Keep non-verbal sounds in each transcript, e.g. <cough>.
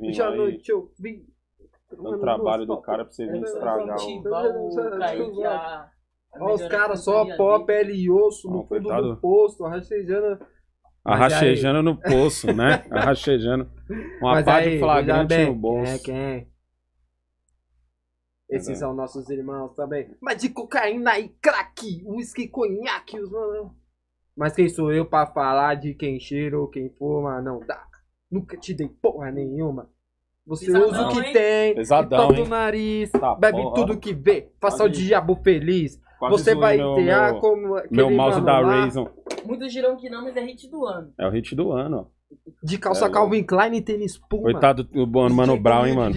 Vim Já noite eu ouvi. O trabalho do cara pra você vir estragar o. Olha os caras só pó, pele e osso no fundo do posto, rastejando. A no poço, né? A <laughs> Uma pá de flagrante no bolso. É, quem? É? Esses é. são nossos irmãos também. Mas de cocaína e crack, uísque, conhaque, os mano. Mas quem sou eu pra falar de quem cheira ou quem fuma? Não dá nunca te dei porra nenhuma. Você Pesadão, usa o que hein? tem, Pesadão, topa o nariz, tá, bebe porra. tudo que vê, faça o diabo feliz. Quase Você vai meu, ter ah, meu, como. Meu mouse da Razon. muito Muitos dirão que não, mas é hit do ano. É o hit do ano, ó. De calça é, Calvin Klein e tênis Puma. Coitado do mano, mano Brown, hein, mano.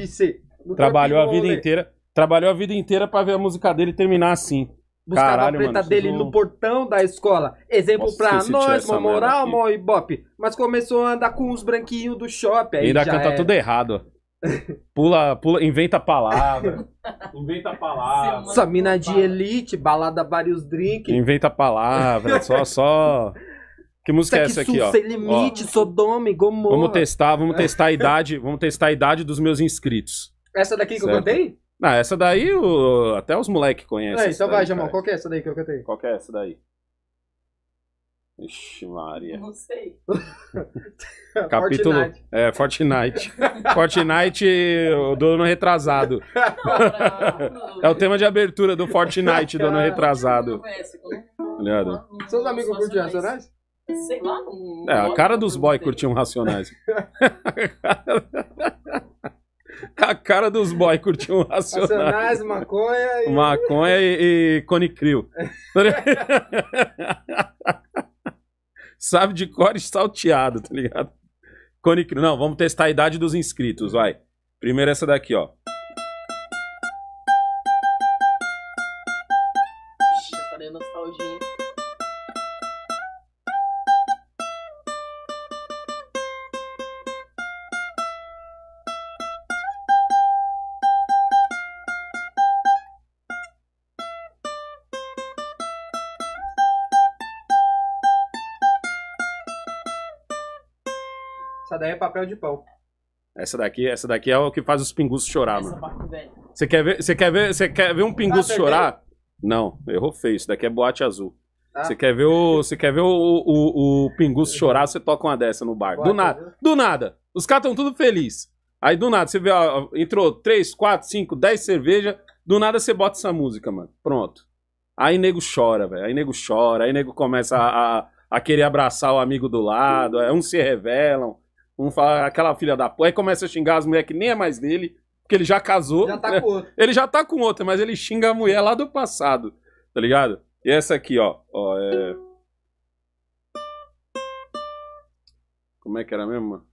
Trabalhou a vida inteira. Trabalhou a vida inteira pra ver a música dele terminar assim. Buscava Caralho, a preta mano, dele no portão da escola. Exemplo Nossa, pra nós, uma moral, mó ibope. Mas começou a andar com os branquinhos do shopping. Aí Ainda canta tudo errado. <laughs> Pula, pula, inventa a palavra. <laughs> inventa a palavra. Essa mina de elite, balada vários drinks. Inventa a palavra, <laughs> só, só. Que música Isso é essa aqui, ó? Sem limite, ó. Sodoma e Gomorra. Vamos testar, vamos testar a idade, vamos testar a idade dos meus inscritos. Essa daqui que certo? eu cantei? Não, essa daí o... até os moleques conhecem. É, então vai, Jamal, qual que é essa daí que eu cantei? Qual que é essa daí? Ixi, Maria. Não sei. <laughs> Capítulo. Fortnite. É, Fortnite. Fortnite, o dono retrasado. <laughs> é o tema de abertura do Fortnite, dono retrasado. É Olhada. Seus amigos curtiam Racionais? Sei lá. É, a cara dos boy curtiam Racionais. <laughs> a cara dos boys curtiam racionais. Racionais, maconha e... Maconha e, e conicrio. <laughs> Sabe de cor salteado, tá ligado? Conicrio. Não, vamos testar a idade dos inscritos, vai. Primeiro essa daqui, ó. papel de pão. Essa daqui, essa daqui é o que faz os pinguços chorar, essa mano. Você quer ver, você quer ver, você quer ver um tá pinguço ah, chorar? Não, errou feio. Isso daqui é boate azul. Tá. Você ah. quer ver o, você quer ver o, o, o pinguço chorar, você toca uma dessa no bar. Boa, do nada, do nada. Os caras estão tudo felizes. Aí do nada, você vê, ó, entrou 3, 4, 5, 10 cerveja, do nada você bota essa música, mano. Pronto. Aí nego chora, velho. Aí nego chora, aí nego começa a, a, a, querer abraçar o amigo do lado, é uns se revelam, um fala, aquela filha da porra. Aí começa a xingar as mulheres que nem é mais dele, porque ele já casou. Já tá né? com outra. Ele já tá com outra, mas ele xinga a mulher lá do passado, tá ligado? E essa aqui, ó. ó é... Como é que era mesmo, mano?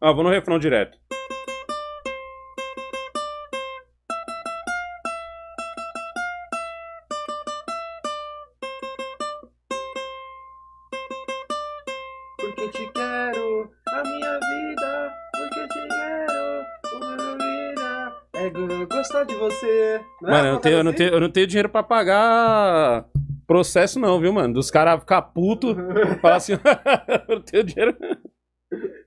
Ah, vou no refrão direto. É mano, eu não tenho, eu não assim? tenho, eu não tenho dinheiro pra pagar processo, não, viu, mano? Dos caras ficar puto, falar assim, <laughs> eu não tenho dinheiro.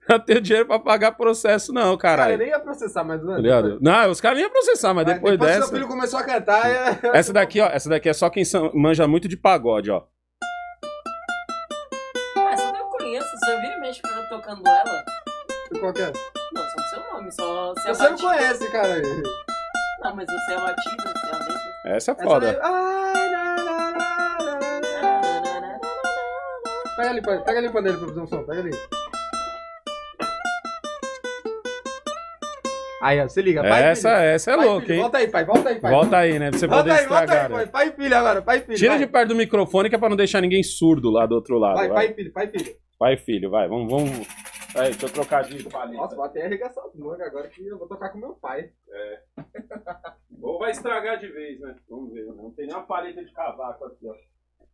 não tenho dinheiro pra pagar processo, não, caralho. Cara, eu nem ia processar, mas. Mano, tá Não, os caras nem iam processar, mas, mas depois, depois dessa. Seu filho começou a cantar. Eu... É- essa daqui, ó, essa daqui é só quem manja muito de pagode, ó. Ah, essa eu não conheço, você vira e mexe tocando ela. qual que é? Não, só o seu nome, só Você não conhece, cara. Não, mas você é batida. Essa é foda. Essa Pega ali, pega ali o pandeiro pra fazer um som, pega ali. Aí, ó, se liga, pai essa, filho. Essa é pai louca, filho. hein? Volta aí, pai, volta aí, pai. Volta aí, né? Pra você volta poder aí, estragar. Volta aí, pai, pai e filho agora, pai e filho. Tira vai. de perto do microfone que é pra não deixar ninguém surdo lá do outro lado. Vai, vai. pai e filho, pai e filho. Pai e filho, vai, vamos, vamos. Aí, deixa eu trocar de palito. Nossa, vou até arregaçar as mangas agora que eu vou tocar com meu pai. É. <laughs> Ou vai estragar de vez, né? Vamos ver. Né? Não tem nem uma paleta de cavaco aqui, ó.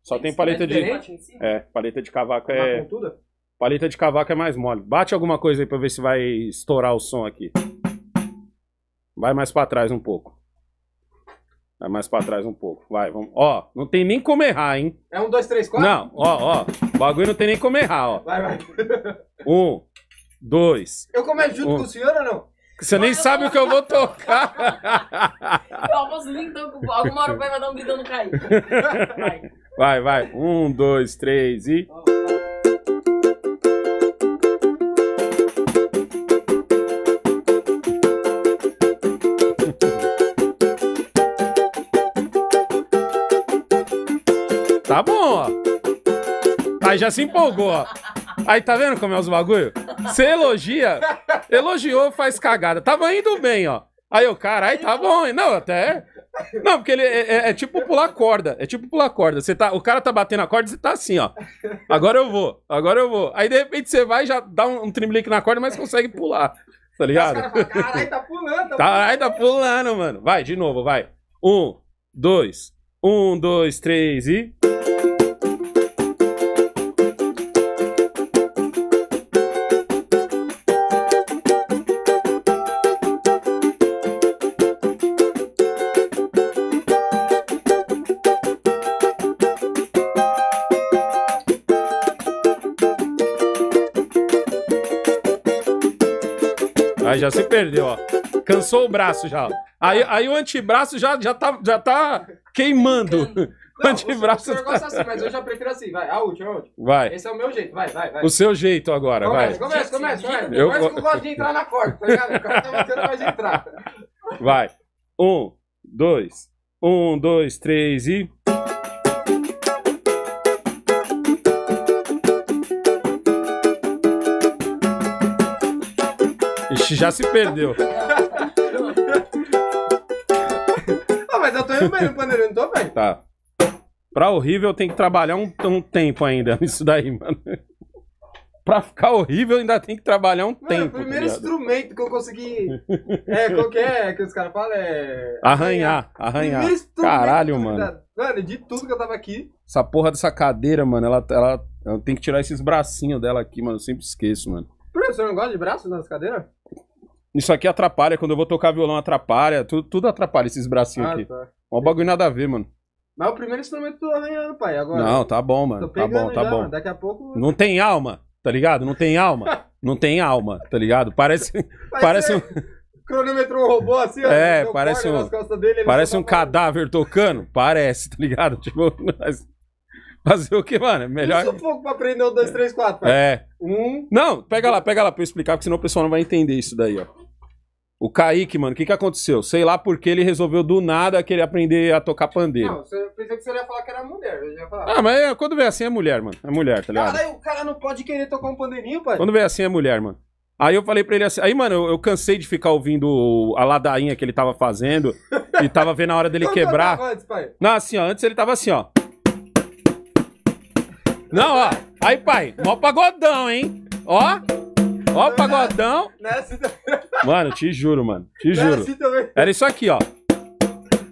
Só tem, tem paleta de. É, é, paleta de cavaco Uma é. Pontuda? Paleta de cavaco é mais mole. Bate alguma coisa aí pra ver se vai estourar o som aqui. Vai mais pra trás um pouco. Vai mais pra trás um pouco. Vai, vamos. Ó, não tem nem como errar, hein? É um, dois, três, quatro? Não, ó, ó. O bagulho não tem nem como errar, ó. Vai, vai. Um, dois. Eu começo junto um. com o senhor ou não? Você nem sabe o que eu vou tocar. <laughs> eu almoço então com Alguma hora o pai vai dar um gritão no cair. Vai. vai, vai. Um, dois, três e. Tá bom, ó. Aí já se empolgou, ó. Aí tá vendo como é os bagulho? Você elogia, elogiou, faz cagada. Tava indo bem, ó. Aí eu, carai, tá bom. Não, até. Não, porque ele é, é, é, tipo pular corda. É tipo pular corda. Você tá, o cara tá batendo a corda e você tá assim, ó. Agora eu vou, agora eu vou. Aí de repente você vai já dá um, um trimblique na corda, mas consegue pular. Tá ligado? Fala, carai, tá pulando, tá Carai, tá, tá pulando, mano. Vai, de novo, vai. Um, dois. Um, dois, três e. Aí já se perdeu, ó. Cansou o braço já. Aí, aí o antebraço já, já, tá, já tá queimando. Não, <laughs> antebraço. O senhor tá gosta assim, mas eu já prefiro assim. Vai, a última, a última. Vai. Esse é o meu jeito, vai, vai, vai. O seu jeito agora, começa, vai. Começa, começa, começa. Eu começa que eu gosto de entrar na corda, tá ligado? O cara tá batendo, mas entrar. Vai. Um, dois. Um, dois, três e. Ixi, já se perdeu. ah, mas eu tô indo bem no pandeiro, não tô bem. Tá. Pra horrível tem que trabalhar um, um tempo ainda, <laughs> isso daí, mano. Pra ficar horrível ainda tem que trabalhar um mano, tempo. O tá primeiro tá instrumento que eu consegui. É, qualquer é que os caras falam? É. Arranhar, arranhar. arranhar. Caralho, mano. Mano, de tudo que eu tava aqui. Essa porra dessa cadeira, mano, ela, ela, ela tem que tirar esses bracinhos dela aqui, mano. Eu sempre esqueço, mano. Por que você não gosta de braço nas cadeiras? Isso aqui atrapalha, quando eu vou tocar violão atrapalha, tudo, tudo atrapalha esses bracinhos ah, aqui. Tá. Um bagulho nada a ver, mano. Mas o primeiro instrumento tô tá arranhando, pai, agora. Não, tá bom, mano. Tá bom, tá já, bom. Daqui a pouco... Não tem alma, tá ligado? Não tem alma. <laughs> não tem alma, tá ligado? Parece... <laughs> parece, um... <laughs> cronômetro um robô assim, é, ó. É, parece um... Dele, parece um cadáver tocando. Parece, tá ligado? Tipo, nós... Fazer o que, mano? É melhor. Um pouco pra aprender o 2, 3, 4. É. Um. Não, pega lá, pega lá pra eu explicar, porque senão o pessoal não vai entender isso daí, ó. O Kaique, mano, o que, que aconteceu? Sei lá porque ele resolveu do nada querer aprender a tocar pandeiro. Não, eu pensei que você ia falar que era mulher. Eu ia falar. Ah, mas é, quando vem assim é mulher, mano. É mulher, tá ligado? Cara, o cara não pode querer tocar um pandeirinho, pai. Quando vem assim é mulher, mano. Aí eu falei pra ele assim. Aí, mano, eu, eu cansei de ficar ouvindo a ladainha que ele tava fazendo e tava vendo a hora dele <laughs> quebrar. antes, pai? Não, assim, ó. Antes ele tava assim, ó. Não, ó. Aí, pai, mó pagodão, hein? Ó. Ó o pagodão. Nessa Mano, te juro, mano. Te juro. também. Era isso aqui, ó.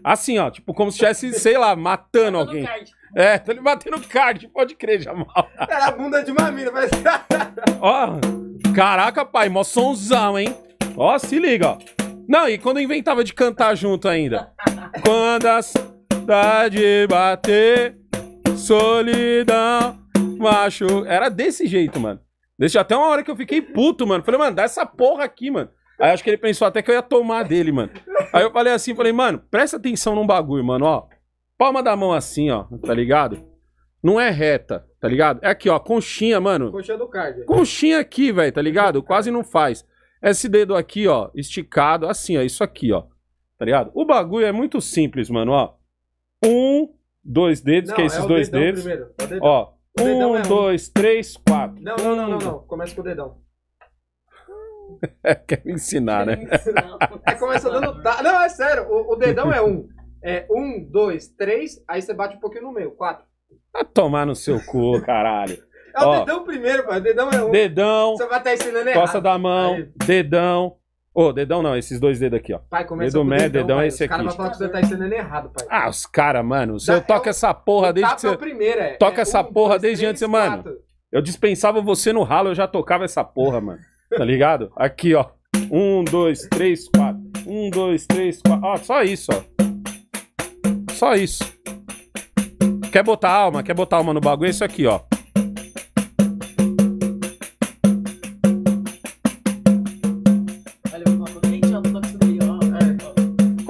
Assim, ó. Tipo, como se estivesse, sei lá, matando alguém. É, tô lhe batendo card, pode crer, Jamal. Era a bunda de uma mina, mas. <laughs> Ó. Caraca, pai, mó sonzão, hein? Ó, se liga, ó. Não, e quando inventava de cantar junto ainda. quando a saudade bater, solidão, macho. Era desse jeito, mano. Deixa até uma hora que eu fiquei puto, mano. Falei, mano, dá essa porra aqui, mano. Aí acho que ele pensou até que eu ia tomar dele, mano. Aí eu falei assim, falei, mano, presta atenção num bagulho, mano, ó. Palma da mão assim, ó, tá ligado? Não é reta, tá ligado? É aqui, ó, conchinha, mano. Conchinha do Conchinha aqui, velho, tá ligado? Quase não faz. Esse dedo aqui, ó, esticado, assim, ó, isso aqui, ó. Tá ligado? O bagulho é muito simples, mano, ó. Um, dois dedos, não, que é esses é dois dedos. Primeiro, é ó, o é um, é um. dois, três, quatro. Não, não, não, não, não. Começa com o dedão. É, quer me ensinar, né? Quer né? Me ensinar. É, começa dando. Ta... Não, é sério. O, o, dedão é um. É um, dois, três. Aí você bate um pouquinho no meio. Quatro. Vai tomar no seu cu, caralho. É o Ó, dedão primeiro, pai. O dedão é um. Dedão. Você vai estar ensinando errado. Costa da mão, aí. dedão, Ô, oh, dedão não, esses dois dedos aqui, ó. Pai, começa Dedo médio, dedão, dedão é esse os aqui. Os caras vão falar que você tá ensinando errado, pai. Ah, os caras, mano. Você eu toco é essa porra o desde que você... Primeiro, é. Toca é essa um, porra dois, desde antes, mano. Eu dispensava você no ralo, eu já tocava essa porra, mano. Tá ligado? Aqui, ó. Um, dois, três, quatro. Um, dois, três, quatro. Ó, só isso, ó. Só isso. Quer botar alma? Quer botar alma no bagulho? É isso aqui, ó.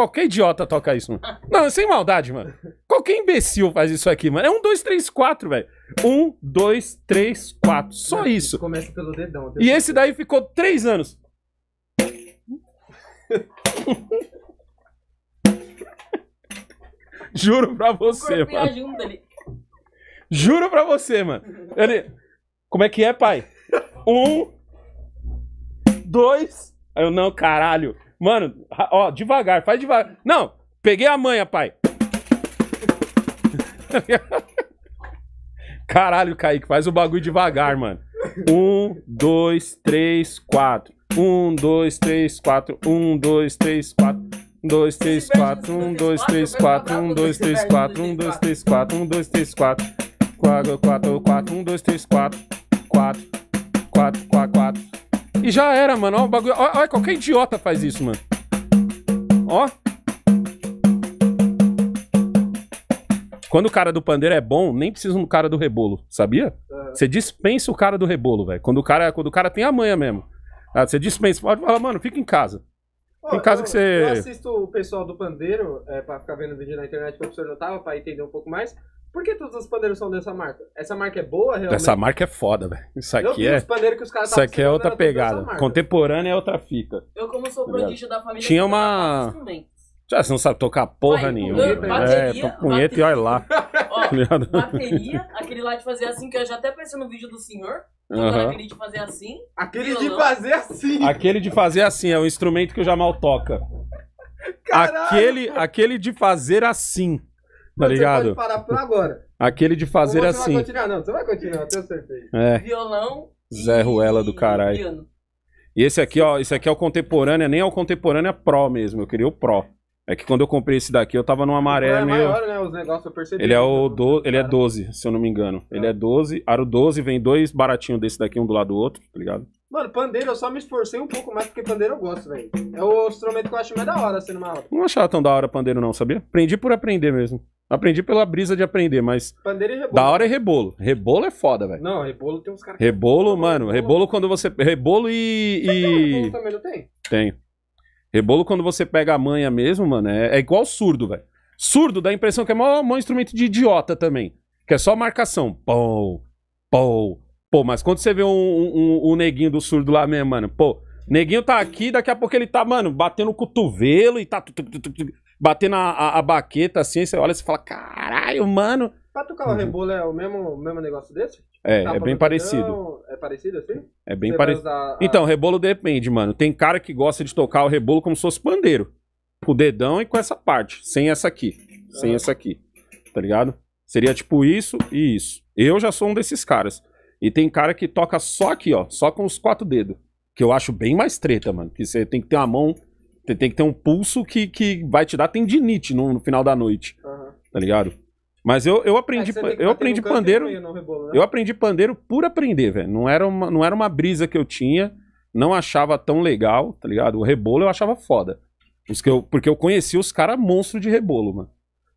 qualquer idiota toca isso, mano. Não, sem maldade, mano. Qualquer imbecil faz isso aqui, mano. É um, dois, três, quatro, velho. Um, dois, três, quatro. Só Não, isso. Começa pelo dedão. E esse daí ficou três anos. <laughs> Juro pra você, mano. Juro pra você, mano. Ele. Como é que é, pai? Um. Dois. Aí eu, não, caralho. Mano, ó, devagar, faz devagar. Não, peguei a manha, pai. <laughs> Caralho, Kaique, faz o bagulho devagar, mano. Um, dois, três, quatro. Um, dois, três, quatro. Um, dois, três, quatro. Um, dois, três, quatro. Um, dois, três, quatro. Um, dois, três, quatro. Um, dois, três, quatro. Um, dois, três, quatro. Quatro, quatro, quatro. Um, dois, três, quatro. Quatro, quatro, quatro. E já era, mano. olha o bagulho. Olha, qualquer idiota faz isso, mano. Ó. Quando o cara do pandeiro é bom, nem precisa um cara do rebolo, sabia? É. Você dispensa o cara do rebolo, velho. Quando o cara, quando o cara tem a manha mesmo. Ah, você dispensa, pode falar, mano, fica em casa. Fica em casa eu, que você. Eu assisto o pessoal do pandeiro, é, pra ficar vendo vídeo na internet que o senhor não pra entender um pouco mais. Por que todos os pandeiros são dessa marca? Essa marca é boa, realmente? Essa marca é foda, velho. Isso é- aqui é. Isso aqui é outra pegada. Contemporânea é outra fita. Eu, como sou prodígio da família, tinha uma. Já, você não sabe tocar porra Vai, nenhuma. Eu, bateria, é, punheta e olha lá. <laughs> Tá Ó, bateria, aquele lá de fazer assim, que eu já até pensei no vídeo do senhor. Uhum. aquele de fazer assim. Aquele de fazer assim. Aquele de fazer assim, é um instrumento que o Jamal toca. Caralho, aquele, aquele de fazer assim. Tá ligado? Você pode parar por agora. Aquele de fazer Ou você assim. Você vai continuar, não. Você vai continuar, tenho certeza. É. Violão. Zé Ruela do caralho. E esse aqui, ó, esse aqui é o contemporâneo, nem é o contemporâneo, é Pro mesmo. Eu queria o Pro. É que quando eu comprei esse daqui, eu tava num amarelo então é meio. Maior, né, os negócios, eu percebi, ele é o do... ele é 12, se eu não me engano. É. Ele é 12, é aro 12, vem dois baratinhos desse daqui um do lado do outro, tá ligado? Mano, pandeiro, eu só me esforcei um pouco mais porque pandeiro eu gosto, velho. É o instrumento que eu acho mais da hora sendo assim, uma Não achava tão da hora pandeiro, não, sabia? Aprendi por aprender mesmo. Aprendi pela brisa de aprender, mas. Pandeiro e rebolo. Da hora é rebolo. Rebolo é foda, velho. Não, rebolo tem uns caras. Rebolo, que... mano. Rebolo quando você. Rebolo e. Você e... Tem rebolo também, não tem? Tenho. Rebolo quando você pega a manha mesmo, mano. É, é igual surdo, velho. Surdo dá a impressão que é mó, maior instrumento de idiota também. Que é só marcação. Pou, pou, Pô, mas quando você vê um, um, um neguinho do surdo lá mesmo, mano, pô, neguinho tá aqui, daqui a pouco ele tá, mano, batendo o cotovelo e tá tu, tu, tu, batendo a, a, a, baqueta assim, você olha e fala, caralho, mano. Pra tocar o rebolo é o mesmo, mesmo negócio desse? É, tá é bem parecido. É parecido assim? É bem parecido. A... Então, rebolo depende, mano. Tem cara que gosta de tocar o rebolo como se fosse pandeiro. Com o dedão e com essa parte. Sem essa aqui. Sem ah. essa aqui. Tá ligado? Seria tipo isso e isso. Eu já sou um desses caras. E tem cara que toca só aqui, ó, só com os quatro dedos. Que eu acho bem mais treta, mano. Que você tem que ter uma mão, tem que ter um pulso que, que vai te dar tendinite no, no final da noite. Uhum. Tá ligado? Mas eu, eu aprendi, é eu aprendi pandeiro. Rebolo, né? Eu aprendi pandeiro por aprender, velho. Não, era uma, não era uma brisa que eu tinha, não achava tão legal, tá ligado? O rebolo eu achava foda. Os que eu, porque eu conheci os caras monstro de rebolo, mano.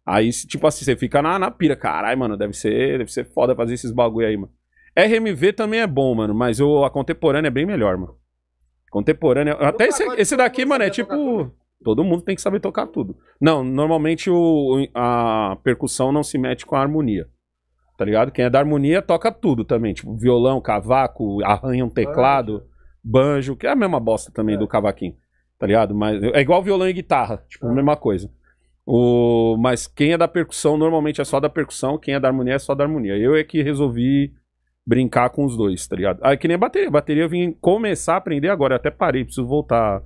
Aí, tipo assim, você fica na, na pira. Caralho, mano, deve ser, deve ser foda fazer esses bagulho aí, mano. RMV também é bom, mano, mas o, a contemporânea é bem melhor, mano. Contemporânea. Eu até esse, esse daqui, mano, é tipo. Todo mundo tem que saber tocar tudo. Não, normalmente o, a percussão não se mete com a harmonia. Tá ligado? Quem é da harmonia toca tudo também. Tipo, violão, cavaco, arranha um teclado, banjo, que é a mesma bosta também é. do cavaquinho. Tá ligado? Mas é igual violão e guitarra. Tipo, a ah. mesma coisa. O... Mas quem é da percussão, normalmente é só da percussão. Quem é da harmonia é só da harmonia. Eu é que resolvi brincar com os dois, tá ligado? Aí que nem a bateria. A bateria eu vim começar a aprender agora, eu até parei, preciso voltar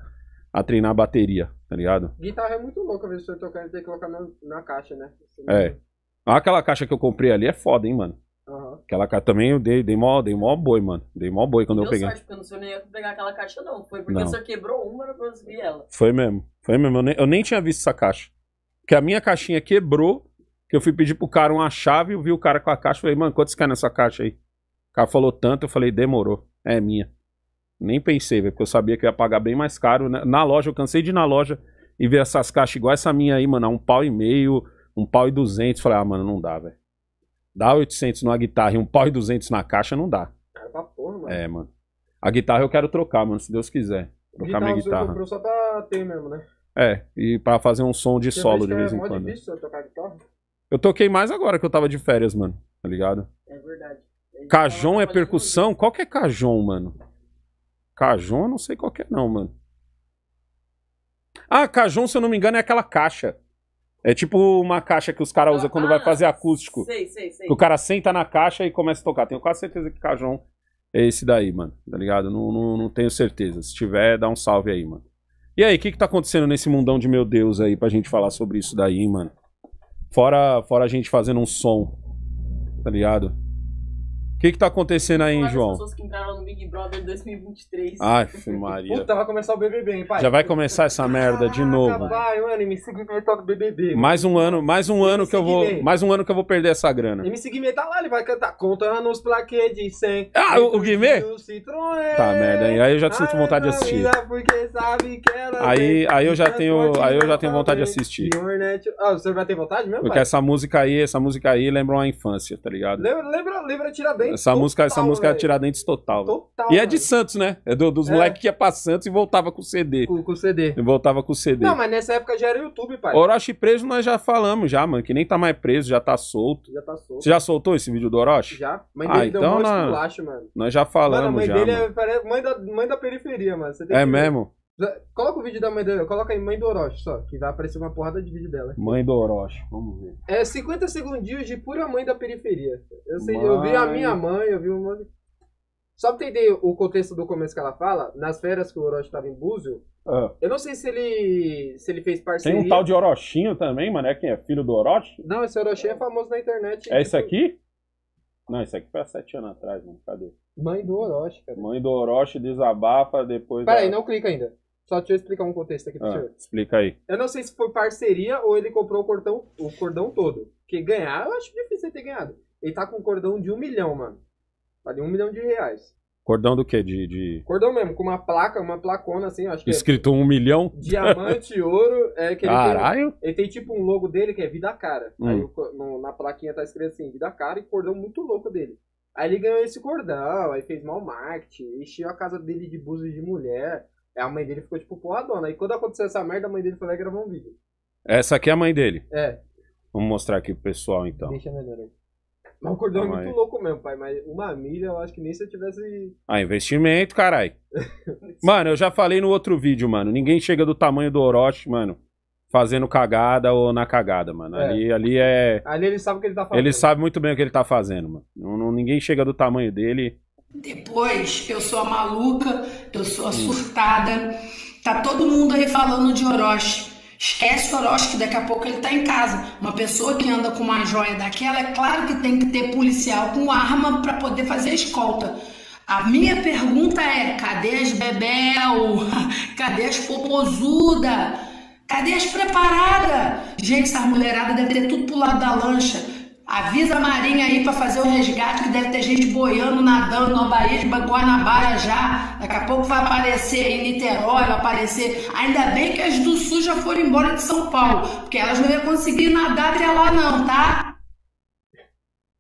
a treinar a bateria, tá ligado? Guitarra é muito louca, às vezes eu tocando tem que colocar na, na caixa, né? Assim, é. Né? Ah, aquela caixa que eu comprei ali é foda, hein, mano. Uhum. Aquela caixa também eu dei, dei mó, dei mó boi, mano. Dei mó boi quando eu peguei. Sorte, porque eu não sei nem eu pegar aquela caixa, não. Foi porque não. o quebrou uma, eu conseguir ela. Foi mesmo, foi mesmo. Eu nem, eu nem tinha visto essa caixa. Porque a minha caixinha quebrou, que eu fui pedir pro cara uma chave, eu vi o cara com a caixa, falei, mano, quantos cai nessa caixa aí? O cara falou tanto, eu falei, demorou. É minha. Nem pensei, velho, porque eu sabia que ia pagar bem mais caro. Né? Na loja, eu cansei de ir na loja e ver essas caixas igual essa minha aí, mano, um pau e meio, um pau e duzentos. Falei, ah, mano, não dá, velho. Dá 800 numa guitarra e um pau e duzentos na caixa, não dá. Cara, pra porra, mano. É, mano. A guitarra eu quero trocar, mano, se Deus quiser. Trocar minha guitarra. Você comprou só pra ter mesmo, né? É, e pra fazer um som de solo de vez em quando. Difícil tocar guitarra? Eu toquei mais agora que eu tava de férias, mano, tá ligado? É verdade. Cajon é percussão? Qual que é cajon, mano? Cajon, não sei qual que é não, mano. Ah, cajon, se eu não me engano, é aquela caixa. É tipo uma caixa que os caras usam quando ah, vai fazer acústico. Sei, sei, sei. O cara senta na caixa e começa a tocar. Tenho quase certeza que cajon é esse daí, mano. Tá ligado? Não, não, não tenho certeza. Se tiver, dá um salve aí, mano. E aí, o que que tá acontecendo nesse mundão de meu Deus aí pra gente falar sobre isso daí, mano? Fora, fora a gente fazendo um som, tá ligado? O que, que tá acontecendo aí, João? As pessoas que entraram no Big Brother 2023. Ai, Maria. Puta, vai começar o BBB, hein, pai? Já vai começar essa ah, merda de novo. Ah, mano, me seguir do BBB. Mais um ano, mais um ano que eu vou, mais um ano que eu vou perder essa grana. E me seguir tá lá, ele vai cantar conta nos plaquês de 100. Ah, o, o Guimê? Tá, merda. Aí eu já sinto vontade de assistir. Aí, aí eu já tenho, aí eu já tenho vontade de assistir. Ah, você vai ter vontade mesmo? Porque essa música aí, essa música aí lembra uma infância, tá ligado? Lembra, lembra, lembra tirar bem foi essa total, música, essa música véio. é tiradentes total. Total. E é de Santos, né? É do, dos é. moleques que ia pra Santos e voltava com o CD. Com, com o CD. E voltava com o CD. Não, mas nessa época já era YouTube, pai. Orochi preso nós já falamos, já, mano. Que nem tá mais preso, já tá solto. Já tá solto. Você já soltou esse vídeo do Orochi? Já. Mãe ah, dele ah, então deu na... mano. Nós já falamos, mano, a mãe já. Dele é mano. É, mãe, da, mãe da periferia, mano. é que... mesmo? Coloca o vídeo da mãe dela Coloca aí mãe do Orochi só, que vai aparecer uma porrada de vídeo dela. Mãe do Orochi, vamos ver. É 50 segundinhos de pura mãe da periferia. Eu sei, mãe... eu vi a minha mãe, eu vi uma. Só pra entender o contexto do começo que ela fala, nas férias que o Orochi tava em Búzio, ah. eu não sei se ele se ele fez parceria. Tem um tal de Orochinho também, mano, é quem é filho do Orochi? Não, esse Orochinho é famoso na internet. É isso tipo... aqui? Não, isso aqui foi há sete anos atrás, mano. Cadê? Mãe do Orochi, cara. Mãe do Orochi desabafa depois. Peraí, ela... não clica ainda. Só deixa eu explicar um contexto aqui pra ah, senhor. Explica aí. Eu não sei se foi parceria ou ele comprou o cordão, o cordão todo. Porque ganhar, eu acho difícil ele ter ganhado. Ele tá com um cordão de um milhão, mano. Vale um milhão de reais. Cordão do quê? De, de... Cordão mesmo, com uma placa, uma placona assim, acho que. É escrito é... um milhão? Diamante, <laughs> ouro. É, que ele Caralho! Tem, ele tem tipo um logo dele que é Vida Cara. Hum. Aí no, na plaquinha tá escrito assim, Vida Cara e cordão muito louco dele. Aí ele ganhou esse cordão, aí fez mal marketing, encheu a casa dele de buzo de mulher. A mãe dele ficou, tipo, porradona. E quando aconteceu essa merda, a mãe dele foi lá e gravou um vídeo. Essa aqui é a mãe dele. É. Vamos mostrar aqui pro pessoal, então. Deixa melhor aí. Mas o cordão é Calma é muito aí. louco mesmo, pai. Mas uma milha, eu acho que nem se eu tivesse. Ah, investimento, caralho. <laughs> mano, eu já falei no outro vídeo, mano. Ninguém chega do tamanho do Orochi, mano. Fazendo cagada ou na cagada, mano. É. Ali, ali é. Ali ele sabe o que ele tá fazendo. Ele sabe muito bem o que ele tá fazendo, mano. Não, não, ninguém chega do tamanho dele. Depois, eu sou a maluca, eu sou a surtada. Tá todo mundo aí falando de Orochi. Esquece o Orochi, que daqui a pouco ele tá em casa. Uma pessoa que anda com uma joia daquela, é claro que tem que ter policial com arma para poder fazer escolta. A minha pergunta é: cadê as bebel? <laughs> Cadê as popozuda? Cadê as preparada? Gente, essa mulherada deve ter tudo pro lado da lancha Avisa a Marinha aí para fazer o resgate, que deve ter gente boiando, nadando na Bahia de Guanabara já. Daqui a pouco vai aparecer em Niterói, vai aparecer. Ainda bem que as do Sul já foram embora de São Paulo, porque elas não iam conseguir nadar até lá não, tá?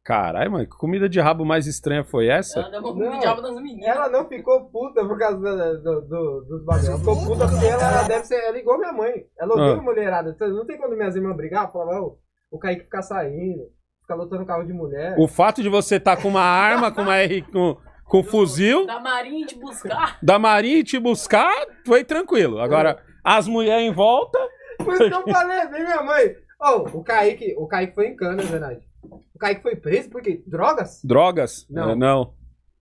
Caralho, mano, que comida de rabo mais estranha foi essa? Ela deu comida não, de rabo das meninas. Ela não ficou puta por causa do, do, do, dos bagulhos. Ela ficou puta porque ela, ela deve ser. Ela igual minha mãe. Ela ouviu ah. mulherada. Não tem quando minhas irmãs brigar, falava, oh, o Kaique ficar saindo ficar lotando carro de mulher. O fato de você estar tá com uma arma, com uma R, com, com fuzil. Da Marinha te buscar. Da Marinha te buscar, foi tranquilo. Agora, as mulheres em volta. Foi isso que eu falei, vem minha mãe. Oh, o Kaique, o Kaique foi em cana, é verdade. O Kaique foi preso porque drogas? Drogas? Não. É, não.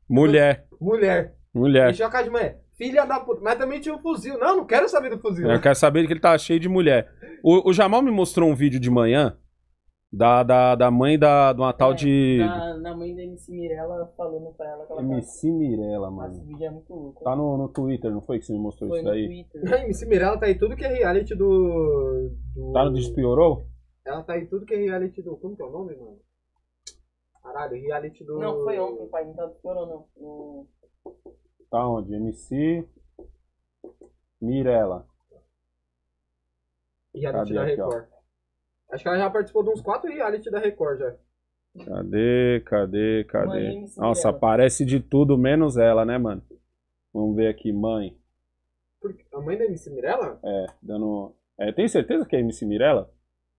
Mulher. Mulher. Mulher. Deixa eu de manhã. Filha da puta. Mas também tinha um fuzil. Não, não quero saber do fuzil. eu né? quero saber que ele tá cheio de mulher. O, o Jamal me mostrou um vídeo de manhã da, da, da mãe da, de uma tal é, de. na mãe da MC Mirella falando pra ela que ela MC tava... Mirella, mano. Esse vídeo é muito louco. Tá no, no Twitter, não foi que você me mostrou foi isso aí? Twitter. MC Mirella tá aí tudo que é reality do. do... Tá no Despiorou? Ela tá aí tudo que é reality do. Como que é o nome, mano? Caralho, reality do. Não, foi ontem, pai, não tá despiorou, não. No... Tá onde? MC. Mirella. Reality Cadê da Record. Aqui, Acho que ela já participou de uns quatro reality da Record já. Cadê, cadê, cadê? Nossa, parece de tudo menos ela, né, mano? Vamos ver aqui, mãe. a mãe da MC Mirella? É, dando. É, tem certeza que é MC Mirella?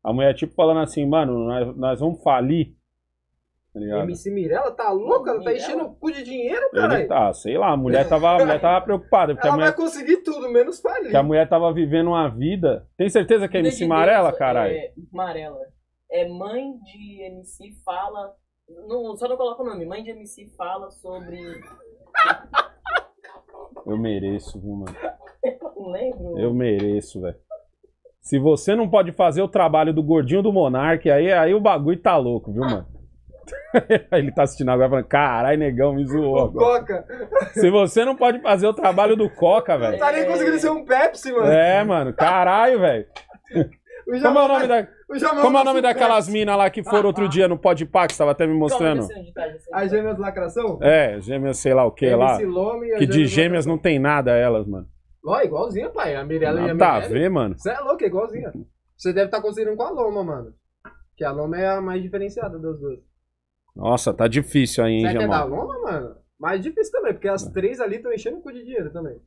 A mulher, tipo, falando assim, mano, nós, nós vamos falir tá ligado? MC Mirella tá louca, ela tá enchendo o cu de dinheiro, cara. Tá, sei lá, a mulher tava, a mulher tava preocupada. Ela mulher, vai conseguir tudo, menos falir. Que a mulher tava vivendo uma vida. Tem certeza que é MC Amarela, é caralho? É, Amarela. É mãe de MC fala. Não, só não coloca o nome. Mãe de MC fala sobre. Eu mereço, mano. Eu <laughs> não lembro. Eu mereço, velho. Se você não pode fazer o trabalho do gordinho do Monarque, aí, aí o bagulho tá louco, viu, mano? <laughs> Ele tá assistindo agora falando, caralho, negão, me zoou. O Coca. Se você não pode fazer o trabalho do Coca, velho. Não tá nem conseguindo ser um Pepsi, mano. É, mano, caralho, velho. Como é o nome, da... o Como é o nome é daquelas minas lá que foram ah, outro ah. dia no Podpah, que estava até me é é mostrando? As gêmeas lacração? É, gêmeas sei lá o que lá. Que de gêmeas não tem nada elas, mano. Ó, igualzinha, pai. A Mirella e a Tá vê, mano. Você é louco, igualzinha. Você deve estar tá com a Loma, mano. Que a Loma é a mais diferenciada das duas. Nossa, tá difícil aí, hein, Você Jamal? quer dar mano? Mas difícil também, porque as é. três ali estão enchendo o cu de dinheiro também.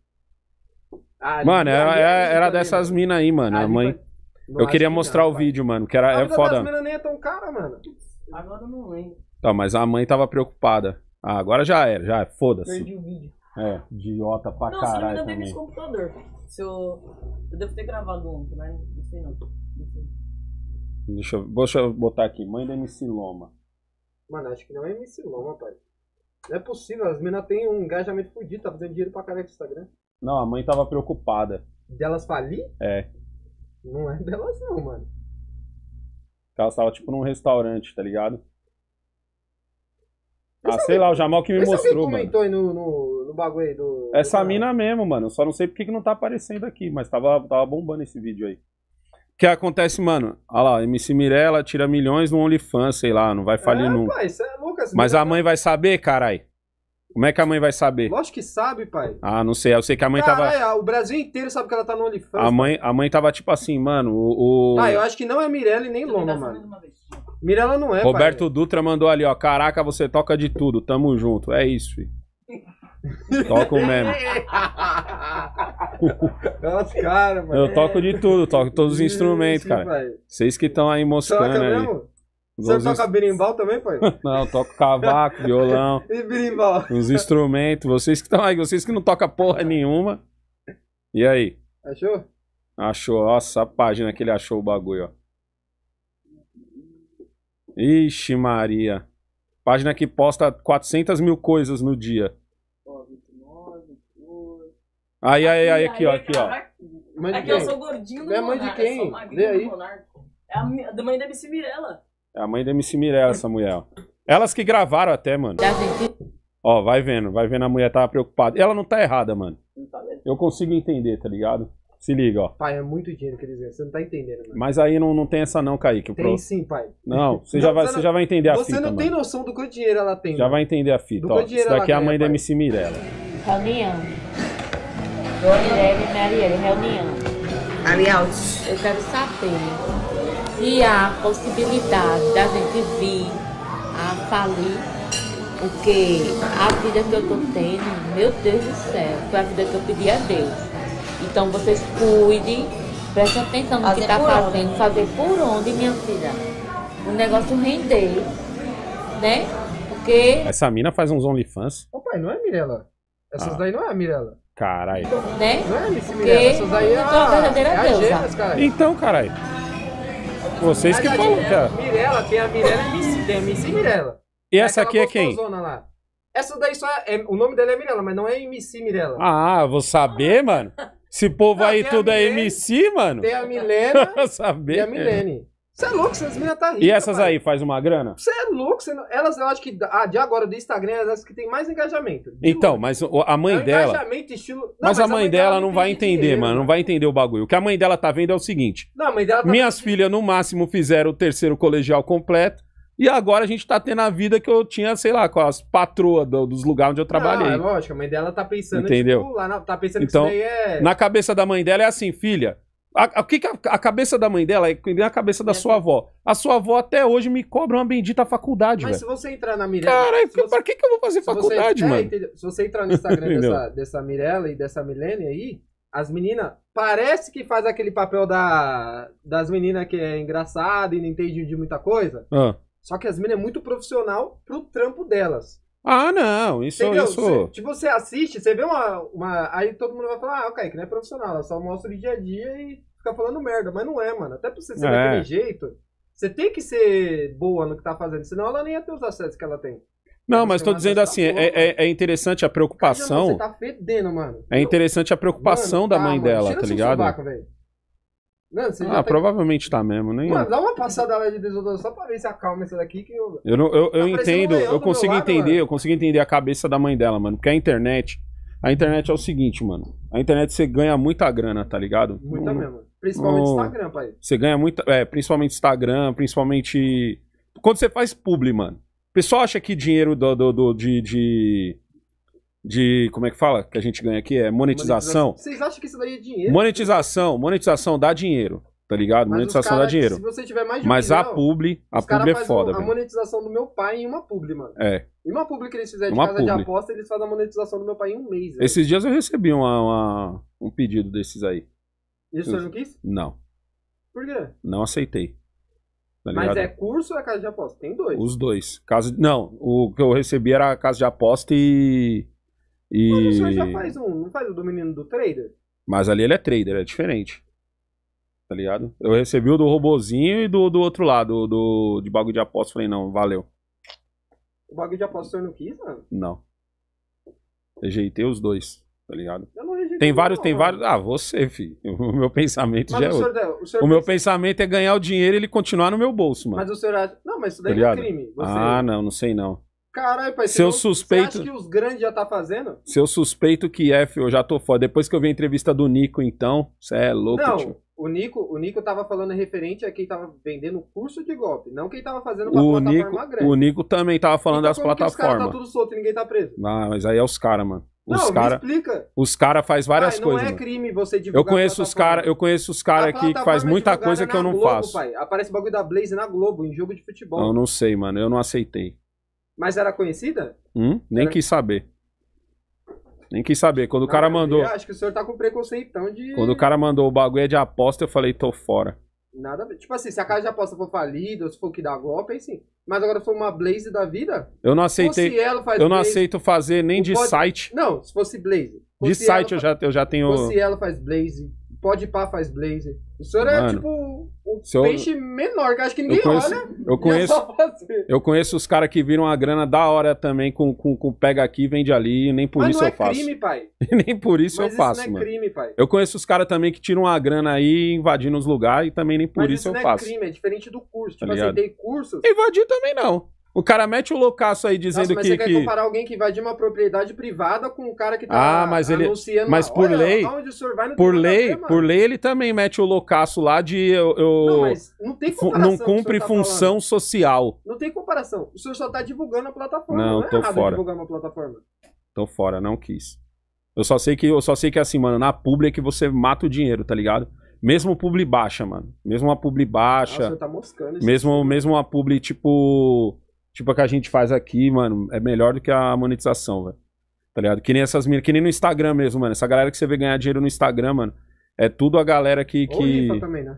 mano, era, é era, era dessas minas aí, mano. A, a mãe. Eu queria mostrar não, o pai. vídeo, mano, que era a é foda. As minas nem é tão cara, mano. Agora eu não lembro. Tá, mas a mãe tava preocupada. Ah, agora já era, já foda-se. Perdi o vídeo. É, idiota pra não, caralho. Não, se não me engano, computador. Se eu... eu devo ter gravado ontem, mas não sei não. Deixa eu, deixa eu botar aqui, mãe da MC Loma. Mano, acho que não é MC Loma, pai. Não é possível, as meninas têm um engajamento fodido, tá fazendo dinheiro pra caralho no Instagram. Não, a mãe tava preocupada. Delas falir? É. Não é delas não, mano. Ela tava tipo num restaurante, tá ligado? ah, sei lá, o Jamal que me mostrou, mano. comentou aí no, no, no, bagulho aí do... Essa do... mina mesmo, mano. Só não sei porque que não tá aparecendo aqui, mas tava, tava bombando esse vídeo aí que acontece, mano? Olha lá, MC Mirella tira milhões no OnlyFans, sei lá, não vai falir é, nunca. Pai, é louco, assim, Mas a mãe tá vai saber, carai. Como é que a mãe vai saber? Lógico que sabe, pai. Ah, não sei. Eu sei que a mãe Caralho, tava. O Brasil inteiro sabe que ela tá no OnlyFans. A mãe, a mãe tava tipo assim, mano. O, o... Ah, eu acho que não é Mirella e nem Loma, mano. Mirella não é, Roberto pai. Dutra mandou ali, ó. Caraca, você toca de tudo. Tamo junto. É isso, filho. Toco <laughs> mesmo. É mano. Eu toco de tudo, toco todos os instrumentos, cara. Vocês que estão aí moscando aí. Você toca berimbau também, pai? <laughs> não, toco cavaco, <laughs> violão. E berimbau? Os instrumentos, vocês que estão aí, vocês que não tocam porra nenhuma. E aí? Achou? Achou, nossa, a página que ele achou o bagulho, ó. Ixi, Maria. Página que posta 400 mil coisas no dia. Aí, aí, aí, aqui, ó, aqui, ó. Mãe de aqui, quem? eu sou gordinho do É mãe de quem? sou Vê aí. É a da mãe da MC Mirella. É a mãe da MC Mirella, essa mulher, ó. Elas que gravaram até, mano. Já vi. Ó, vai vendo, vai vendo a mulher tava preocupada. Ela não tá errada, mano. Não tá vendo? Eu consigo entender, tá ligado? Se liga, ó. Pai, é muito dinheiro que eles ganham. Você não tá entendendo, mano. Mas aí não, não tem essa não, Kaique. o Pro... Tem sim, pai. Não, você, já vai, você não- já vai entender a Você fita, não mano. tem noção do quanto dinheiro ela tem. Já mano. vai entender a fita, Do ó. Isso daqui é a mãe ganha, da MC Mirella. Fabiano. Tá Mirelle e Marielle, reunião. Aliás, eu quero saber se há possibilidade da gente vir a falir, porque a vida que eu tô tendo, meu Deus do céu, foi a vida que eu pedi a Deus. Então vocês cuidem, prestem atenção no fazer que tá fazendo, onde? fazer por onde, minha filha. O negócio render, né? Porque. Essa mina faz uns OnlyFans. Opa, não é Mirella? Essas ah. daí não é a Mirella. Caralho. Né? Não Mirella, é, é a verdadeira é deusa. Gêmeas, cara. Então, caralho. Vocês que falam, cara. É. Mirella, tem a Mirella tem a Miss Mirella. E é essa aqui é quem? Lá. Essa daí só é, O nome dela é Mirella, mas não é MC Mirella. Ah, vou saber, mano. Esse povo não, aí tudo Milene, é MC, mano. Tem a Milena. <laughs> saber. E a Milene. Você é louco, essas meninas tá rindo, E essas pai. aí, faz uma grana? Você é louco, cê elas eu acho que a ah, de agora do Instagram, elas que tem mais engajamento. Então, mas a mãe é dela. Engajamento, estilo. Não, mas, mas, a mãe, a mãe dela, dela não vai entender, dinheiro, mano. Né? Não vai entender o bagulho. O que a mãe dela tá vendo é o seguinte: não, a mãe dela tá Minhas filhas, no máximo, fizeram o terceiro colegial completo. E agora a gente tá tendo a vida que eu tinha, sei lá, com as patroas do, dos lugares onde eu trabalhei. Ah, lógico, a mãe dela tá pensando, Entendeu? Tipo, lá na, tá pensando então, que isso daí é. Na cabeça da mãe dela é assim, filha, o que, que a, a, cabeça da mãe dela é a cabeça da é. sua avó? A sua avó até hoje me cobra uma bendita faculdade, Mas véio. se você entrar na Mirella... Cara, você, pra que, que eu vou fazer faculdade, você, é, mano? É, se você entrar no Instagram <laughs> dessa, dessa Mirella e dessa Milene aí, as meninas... Parece que faz aquele papel da, das meninas que é engraçada e não entende de muita coisa. Ah. Só que as meninas é muito profissional pro trampo delas. Ah, não, isso, é isso... Você, tipo, você assiste, você vê uma, uma... Aí todo mundo vai falar, ah, o Kaique não é profissional, ela só mostra o dia a dia e fica falando merda. Mas não é, mano. Até pra você ser é. daquele jeito, você tem que ser boa no que tá fazendo, senão ela nem ia ter os acessos que ela tem. Não, mas tô dizendo assim, é, é, é, interessante a preocupação. Cara, você tá fedendo, mano. É interessante a preocupação mano, da tá, mãe dela, tá ligado? Sovaco, não, ah, tá... provavelmente tá mesmo, nem. Mano, dá uma passada lá de desodorante só pra ver se acalma essa daqui que eu. Eu, não, eu, eu tá entendo, um eu consigo lado, entender, mano. eu consigo entender a cabeça da mãe dela, mano. Porque a internet. A internet é o seguinte, mano. A internet você ganha muita grana, tá ligado? Muita um, mesmo. Principalmente um, Instagram, pai. Você ganha muita. É, principalmente Instagram, principalmente. Quando você faz publi, mano. O pessoal acha que dinheiro do, do, do de, de de como é que fala que a gente ganha aqui é monetização. Vocês acham que isso daí é dinheiro? Monetização, monetização dá dinheiro, tá ligado? Mas monetização cara, dá dinheiro. Se você tiver mais de Mas milhão, a publi, a publi é foda, um, A monetização do meu pai em uma publi, mano. É. E uma publi que eles fizeram de uma casa publi. de aposta, eles fazem a monetização do meu pai em um mês. Velho. Esses dias eu recebi uma, uma, um pedido desses aí. E o senhor não quis? Não. Por quê? Não aceitei. Tá Mas é curso ou é casa de aposta? Tem dois. Os dois. Casa... Não, o que eu recebi era casa de aposta e e... Mas o senhor já faz um, não faz o do menino do trader? Mas ali ele é trader, é diferente. Tá ligado? Eu recebi o do robozinho e do, do outro lado, do de bagulho de aposta. Falei, não, valeu. O bagulho de aposta o senhor não quis, mano? Não. Rejeitei os dois, tá ligado? Eu não rejeitei. Tem vários, não, tem vários. Ah, você, filho. <laughs> O meu pensamento mas já é o senhor, é. Outro. O, senhor o meu pensamento é ganhar o dinheiro e ele continuar no meu bolso, mano. Mas o senhor acha. Não, mas isso daí tá é crime. Você... Ah, não, não sei não. Caralho, pai, seu suspeito. Você acha que os grandes já tá fazendo? Seu suspeito que é, filho, eu já tô foda. Depois que eu vi a entrevista do Nico, então, você é louco, não, O Nico, o Nico tava falando referente a quem tava vendendo curso de golpe, não quem tava fazendo uma o plataforma Nico, grande. O Nico também tava falando então, das tá plataformas. Que tá tudo solto e ninguém tá preso. Ah, mas aí é os caras, mano. Os não, cara, explica. Os caras faz várias pai, coisas. Não é crime você divulgar. Eu conheço os cara, eu conheço os cara aqui que faz é muita coisa que eu não Globo, faço. Pai. Aparece bagulho da Blaze na Globo, em jogo de futebol. Eu não sei, mano, eu não aceitei. Mas era conhecida? Hum, nem era... quis saber. Nem quis saber. Quando o cara mandou. Acho que o senhor tá com preconceitão de. Quando o cara mandou o bagulho é de aposta, eu falei, tô fora. Nada Tipo assim, se a casa de aposta for falida, ou se for que dá golpe, aí sim. Mas agora foi uma Blaze da vida. Eu não aceitei. eu blaze, não aceito fazer nem de pode... site. Não, se fosse Blaze. de site eu, já, eu já tenho. Se ela faz Blaze, Pode pá faz blazer. O senhor é, Mano, é tipo o peixe menor, que acho que ninguém eu conheço, olha. Eu <laughs> conheço, assim. eu conheço os caras que viram a grana da hora também com, com, com pega aqui, vende ali, nem por Mas isso eu é faço. Crime, pai. <laughs> nem por isso Mas eu faço. Isso não é crime, pai. Eu conheço os caras também que tiram a grana aí invadindo os lugares e também nem por Mas isso, isso eu faço. Mas isso não é crime, é diferente do curso. tipo, tá assim, ligado? assim, dei curso. Invadir também não. O cara mete o loucaço aí dizendo Nossa, mas que. Você quer que... comparar alguém que vai de uma propriedade privada com o cara que tá ah, mas ele... anunciando. Mas por lei. Tá por lei, ver, por lei, ele também mete o loucaço lá de eu. eu... Não, mas não tem comparação. Não cumpre tá função falando. social. Não tem comparação. O senhor só tá divulgando a plataforma. Não, não é tô fora. divulgar uma plataforma. Tô fora, não quis. Eu só sei que eu só sei que assim, mano, na publi é que você mata o dinheiro, tá ligado? Mesmo publi baixa, mano. Mesmo uma publi baixa. Nossa, tá moscando, mesmo, mesmo uma publi tipo tipo a que a gente faz aqui, mano, é melhor do que a monetização, velho. Tá ligado? Que nem essas minas, que nem no Instagram mesmo, mano. Essa galera que você vê ganhar dinheiro no Instagram, mano, é tudo a galera que. que... Ou rifa também, né?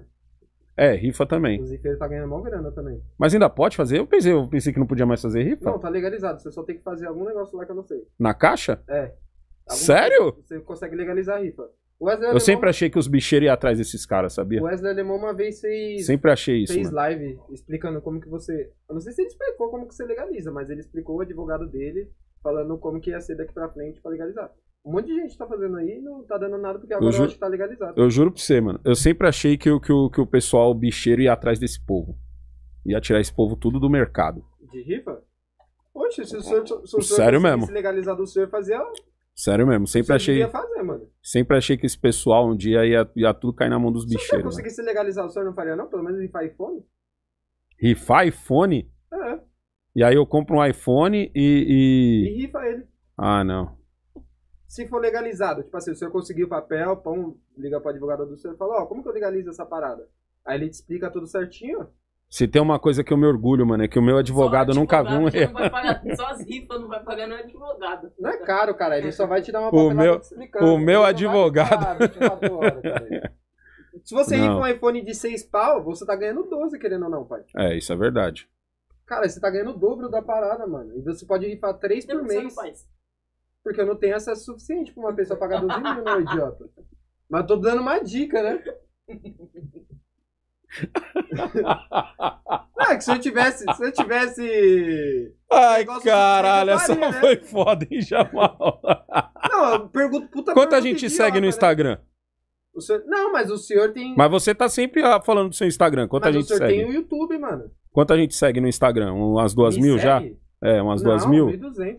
É, rifa também. Inclusive, ele tá ganhando mó grana também. Mas ainda pode fazer? Eu pensei, eu pensei que não podia mais fazer rifa. Não, tá legalizado. Você só tem que fazer algum negócio lá que eu não sei. Na caixa? É. Algum Sério? Você consegue legalizar a rifa. Wesley eu Alemão... sempre achei que os bicheiros iam atrás desses caras, sabia? O Wesley Alemão uma vez fez. Sempre achei isso. Fez mano. live explicando como que você. Eu não sei se ele explicou como que você legaliza, mas ele explicou o advogado dele falando como que ia ser daqui pra frente pra legalizar. Um monte de gente tá fazendo aí e não tá dando nada porque agora eu, ju... eu acho que tá legalizado. Eu juro pra você, mano. Eu sempre achei que, que, que o pessoal bicheiro ia atrás desse povo. Ia tirar esse povo tudo do mercado. De rifa? Poxa, se o senhor, se o senhor Sério mesmo. legalizar do senhor, fazia Sério mesmo, sempre achei. Fazer, mano. Sempre achei que esse pessoal um dia ia, ia tudo cair na mão dos bicheiros. Né? Se você conseguisse legalizar o senhor, não faria, não? Pelo menos rifar iPhone? Rifar iPhone? É. E aí eu compro um iPhone e. E, e rifa ele. Ah, não. Se for legalizado, tipo assim, o senhor conseguiu o papel, pão, liga pro advogado do senhor e fala, ó, oh, como que eu legalizo essa parada? Aí ele te explica tudo certinho, se tem uma coisa que eu me orgulho, mano, é que o meu advogado, nunca viu um Não vai pagar, só as rifas não vai pagar no advogado. Não é caro, cara. Ele só vai te dar uma o meu, explicando. O meu advogado. Horas, <laughs> Se você não. ir com um iPhone de 6 pau, você tá ganhando 12, querendo ou não, pai. É, isso é verdade. Cara, você tá ganhando o dobro da parada, mano. E você pode rifar 3 por mês. Você não faz. Porque eu não tenho acesso suficiente pra uma pessoa pagar 12 mil, meu né, idiota. <laughs> Mas tô dando uma dica, né? Ah, que se eu tivesse. Se eu tivesse. Ai, caralho, essa né? foi foda, hein, Jamal? Não, eu pergunto puta Quanta gente segue no né? Instagram? Senhor... Não, mas o senhor tem. Mas você tá sempre ah, falando do seu Instagram. quanto mas gente segue? O senhor segue? tem o YouTube, mano. quanto a gente segue no Instagram? Umas duas Me mil segue? já? É, umas Não, duas mil? 1.200.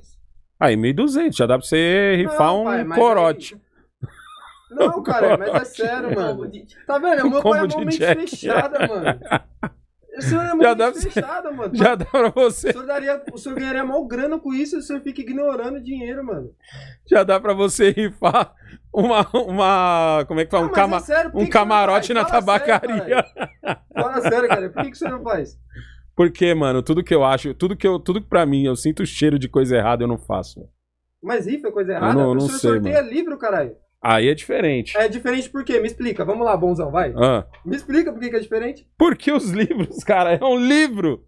Aí, 1.200. Já dá pra você rifar Não, um pai, corote. Não, cara, mas é <laughs> sério, mano. Tá vendo? Eu vou com a mão meio fechada, mano. <laughs> O senhor é muito deve... fechada, mano. Já dá pra você. O senhor, daria, o senhor ganharia mal grana com isso e o senhor fica ignorando o dinheiro, mano. Já dá pra você rifar uma. uma como é que fala? Não, um, é cama... é sério, um camarote na tabacaria. Sério, Fala sério, cara. Por que, que o senhor não faz? Porque, mano, tudo que eu acho, tudo que eu, tudo que pra mim eu sinto o cheiro de coisa errada, eu não faço. Mas rifa é coisa errada? Eu não, eu não o senhor sei, sorteia mano. livro, caralho. Aí é diferente. É diferente por quê? Me explica. Vamos lá, bonzão, vai. Ah. Me explica por que, é diferente. Porque os livros, cara, é um livro.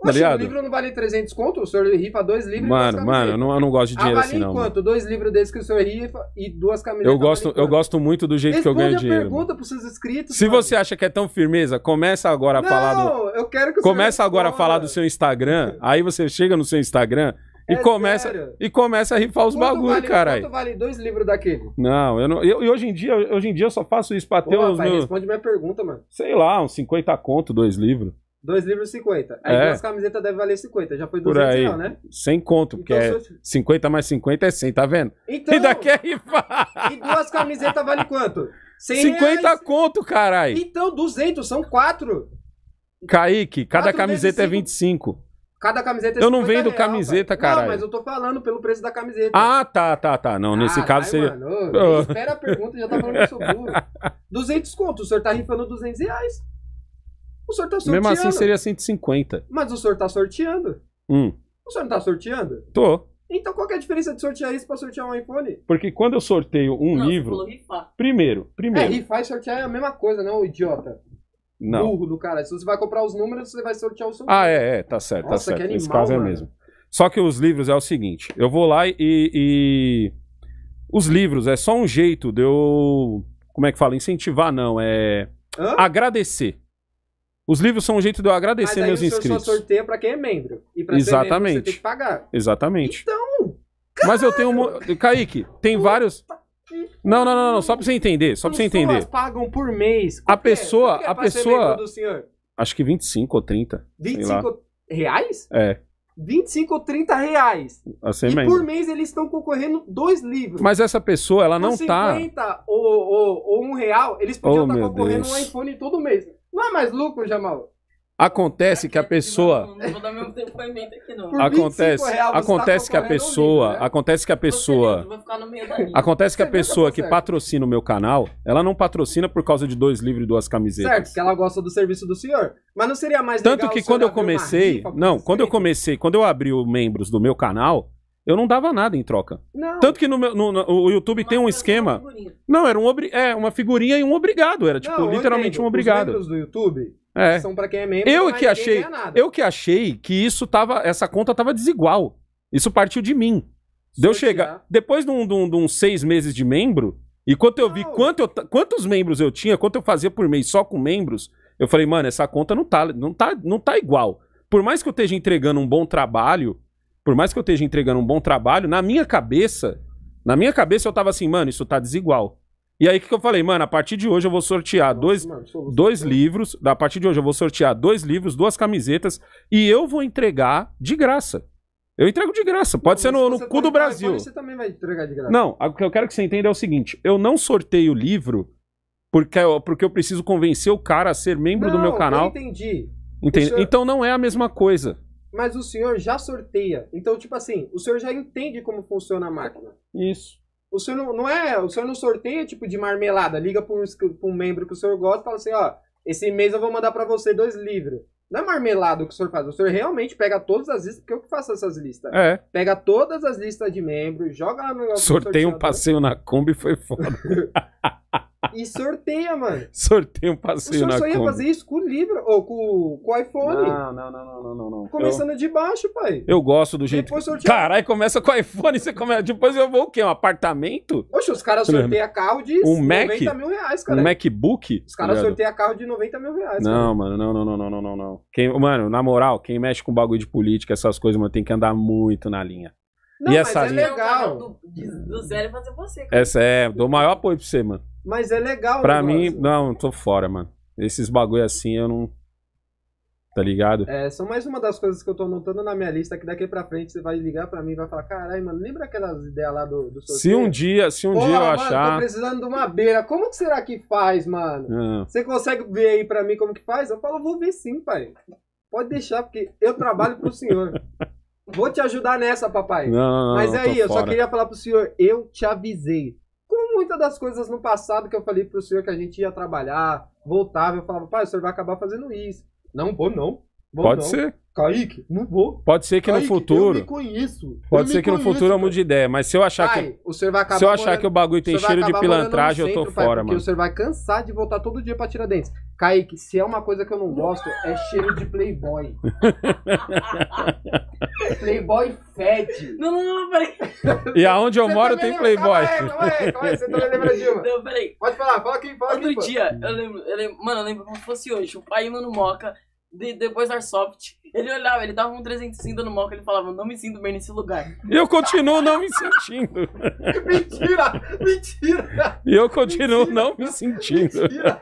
Tá Poxa, tá o livro não vale 300 conto? O senhor rifa dois livros mano, e duas Mano, mano, eu não gosto de dinheiro assim, não. quanto? Dois livros desses que o senhor rifa e duas camisetas. Eu gosto, eu gosto muito do jeito Responde que eu ganho dinheiro. Responda pergunta pros seus inscritos. Se mano. você acha que é tão firmeza, começa agora a não, falar do... Não, eu quero que o Começa agora a falar do seu Instagram, aí você chega no seu Instagram... É e, começa, e começa a rifar os quanto bagulho, vale, caralho. Quanto vale dois livros daquele? Não, eu não. E hoje em dia, hoje em dia eu só faço isso pra ter Pô, os rapaz, meus... responde minha pergunta, mano. Sei lá, uns 50 conto, dois livros. Dois livros 50. Aí é. duas camisetas devem valer 50. Já foi 200 Por aí. real, né? Sem conto, porque então, é 50 mais 50 é 100, tá vendo? Então, e daqui é rifar. E duas camisetas valem quanto? 100 50 reais. conto, caralho. Então, 200, são quatro. Kaique, cada quatro camiseta é 25. Cada camiseta é Eu não vendo real, camiseta, cara. Não, mas eu tô falando pelo preço da camiseta. Ah, tá, tá, tá. Não, nesse ah, caso vai, seria. Mano, oh. <laughs> Espera a pergunta, já tá falando que eu sou burro. 200 <laughs> conto, o senhor tá rifando 200 reais. O senhor tá sorteando. Mesmo assim seria 150. Mas o senhor tá sorteando. Hum. O senhor não tá sorteando? Tô. Então qual é a diferença de sortear isso pra sortear um iPhone? Porque quando eu sorteio um não, livro. Primeiro, primeiro. É, rifar e sortear é a mesma coisa, não, né, idiota. Não. burro do cara. Se você vai comprar os números, você vai sortear o seu. Ah, é, é, tá certo, tá Nossa, tá certo. Animal, caso é mano. é mesmo. Só que os livros é o seguinte: eu vou lá e, e, Os livros é só um jeito de eu. Como é que fala? Incentivar, não. É. Hã? Agradecer. Os livros são um jeito de eu agradecer meus inscritos. Só sorteia pra quem é membro. E pra Exatamente. Membro, você tem que pagar. Exatamente. Então. Caralho. Mas eu tenho. Kaique, tem Puta vários. Não, não, não, não, só pra você entender, só pra você entender. pagam por mês. A pessoa, é? a pessoa... Acho que 25 ou 30. 25 reais? É. 25 ou 30 reais. Assim e por mês eles estão concorrendo dois livros. Mas essa pessoa, ela não 50 tá. Ou, ou, ou um real, eles podiam estar oh, tá concorrendo Deus. um iPhone todo mês. Não é mais lucro, Jamal? Acontece que a pessoa. Não vou dar meu depoimento aqui, não. Acontece, tá acontece que a pessoa. Né? Acontece que a pessoa. Acontece que a pessoa tá que patrocina o meu canal, ela não patrocina por causa de dois livros e duas camisetas. Certo, que ela gosta do serviço do senhor. Mas não seria mais Tanto que quando eu comecei. Não, quando eu comecei, quando eu abri os membros do meu canal, eu não dava nada em troca. Não. Tanto que no, meu, no, no o YouTube Mas tem um esquema. Não, era um obri... é, uma figurinha e um obrigado. Era tipo, não, literalmente um obrigado. Os membros do YouTube, é. São para quem é membro, eu que achei, eu que achei que isso tava, essa conta tava desigual. Isso partiu de mim. Deu chegar. Depois de, um, de, um, de uns seis meses de membro, e quando eu vi quanto eu, quantos membros eu tinha, quanto eu fazia por mês só com membros, eu falei, mano, essa conta não tá, não tá, não tá igual. Por mais que eu esteja entregando um bom trabalho, por mais que eu esteja entregando um bom trabalho, na minha cabeça, na minha cabeça eu tava assim, mano, isso tá desigual. E aí, o que, que eu falei? Mano, a partir de hoje eu vou sortear Nossa, dois, mano, dois livros. A partir de hoje eu vou sortear dois livros, duas camisetas. E eu vou entregar de graça. Eu entrego de graça. Pode não, ser no, no cu tá do Brasil. Você também vai entregar de graça. Não, o que eu quero que você entenda é o seguinte: eu não sorteio o livro porque, porque eu preciso convencer o cara a ser membro não, do meu canal. Eu entendi. Entende? Senhor... Então não é a mesma coisa. Mas o senhor já sorteia. Então, tipo assim, o senhor já entende como funciona a máquina. Isso. O senhor não, não é, o senhor não sorteia tipo de marmelada, liga para um membro que o senhor gosta e fala assim, ó, esse mês eu vou mandar para você dois livros. Não é marmelada o que o senhor faz, o senhor realmente pega todas as listas, porque eu que faço essas listas. É. Pega todas as listas de membros, joga lá no... Sorteio um passeio na Kombi foi foda. <laughs> E sorteia, mano. <laughs> Sorteia um passeio na Kombi. O senhor só ia fazer isso com o ou com, com o iPhone. Não, não, não, não, não, não. Começando eu... de baixo, pai. Eu gosto do jeito. Depois sorteia... Caralho, começa com o iPhone, você começa... Depois eu vou o quê? Um apartamento? Poxa, os caras sorteiam carro de um 90 Mac? mil reais, cara. Um MacBook? Os caras sorteiam carro de 90 mil reais, Não, cara. mano, não, não, não, não, não, não. Quem... Mano, na moral, quem mexe com bagulho de política, essas coisas, mano, tem que andar muito na linha. Não, e essa mas é linha? é legal. Do, do zero fazer você. Cara. Essa é, dou maior apoio pra você, mano. Mas é legal, Pra mim, não, tô fora, mano. Esses bagulho assim eu não. Tá ligado? É, são mais uma das coisas que eu tô anotando na minha lista, que daqui pra frente você vai ligar pra mim e vai falar, caralho, mano, lembra aquelas ideias lá do, do sorteio? Se um dia, se um dia eu mano, achar... tô precisando de uma beira, como que será que faz, mano? Não. Ah. Você consegue ver aí pra mim como que faz? Eu falo, vou ver sim, pai. Pode deixar, porque eu trabalho pro senhor. <laughs> vou te ajudar nessa, papai. Não, Mas é aí, eu fora. só queria falar pro senhor, eu te avisei. Como muitas das coisas no passado que eu falei pro senhor que a gente ia trabalhar, voltava, eu falava, pai, o senhor vai acabar fazendo isso. Não pô, não. Vou Pode não. ser. Kaique, não vou. Pode ser que Kaique, no futuro. Eu me conheço. Pode eu ser que no futuro eu mude de ideia, mas se eu achar Ai, que. se eu achar morando, que o bagulho tem cheiro de pilantragem, centro, eu tô pai, fora, mano. Porque você vai cansar de voltar todo dia pra Tiradentes. Kaique, se é uma coisa que eu não gosto, é cheiro de playboy. <laughs> playboy fede. Não, não, não, peraí. E aonde eu você moro tem playboy. Calma aí, calma aí, calma aí, você também lembra de uma. Não, peraí. Pode falar, fala aqui, fala Outro dia, eu lembro, eu lembro, mano, eu lembro como se fosse hoje. O pai e o Mano Moca de, depois da Arsoft. Ele olhava, ele dava um 360 no mock, ele falava, não me sinto bem nesse lugar. E eu continuo não me sentindo. <laughs> mentira! Mentira! E eu continuo mentira, não me sentindo. Mentira.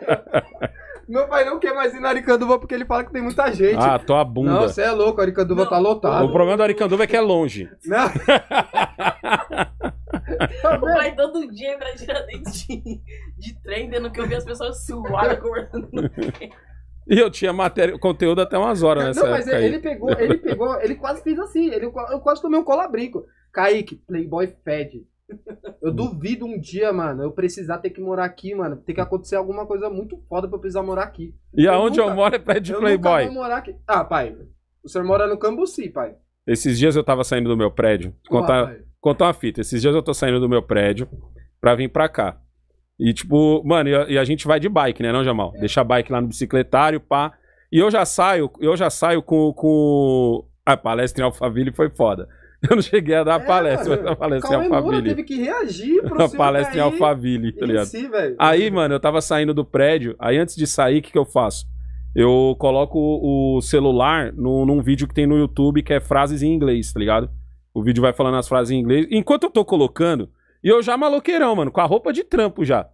Meu pai não quer mais ir na Aricanduva porque ele fala que tem muita gente. Ah, tua bunda. Não, você é louco, a Aricanduva não. tá lotada. O problema da Aricanduva é que é longe. Não. Meu <laughs> pai todo dia entra de, de trem, vendo que eu vi as pessoas suadas conversando no trem. <laughs> E eu tinha matéria, conteúdo até umas horas nessa né, Não, mas época ele, pegou, ele pegou, ele quase fez assim. Ele, eu quase tomei um colabrico. Kaique, Playboy fed. Eu duvido um dia, mano, eu precisar ter que morar aqui, mano. Tem que acontecer alguma coisa muito foda pra eu precisar morar aqui. E eu aonde nunca, eu moro é pé de eu Playboy. vou morar aqui. Ah, pai, o senhor mora no Cambuci, pai. Esses dias eu tava saindo do meu prédio. Contar, Uau, contar uma fita. Esses dias eu tô saindo do meu prédio pra vir pra cá. E tipo, mano, e a, e a gente vai de bike, né, não, Jamal? É. Deixa a bike lá no bicicletário, pá. E eu já saio, eu já saio com. com... A palestra em Alphaville foi foda. <laughs> Eu não cheguei a dar a é, palestra, mas a palestra Calma em Alphaville. teve que reagir <laughs> pro A palestra em Alphaville, tá ligado? Si, aí, mano, eu tava saindo do prédio, aí antes de sair, o que, que eu faço? Eu coloco o celular no, num vídeo que tem no YouTube que é frases em inglês, tá ligado? O vídeo vai falando as frases em inglês. Enquanto eu tô colocando, e eu já maloqueirão, mano, com a roupa de trampo já.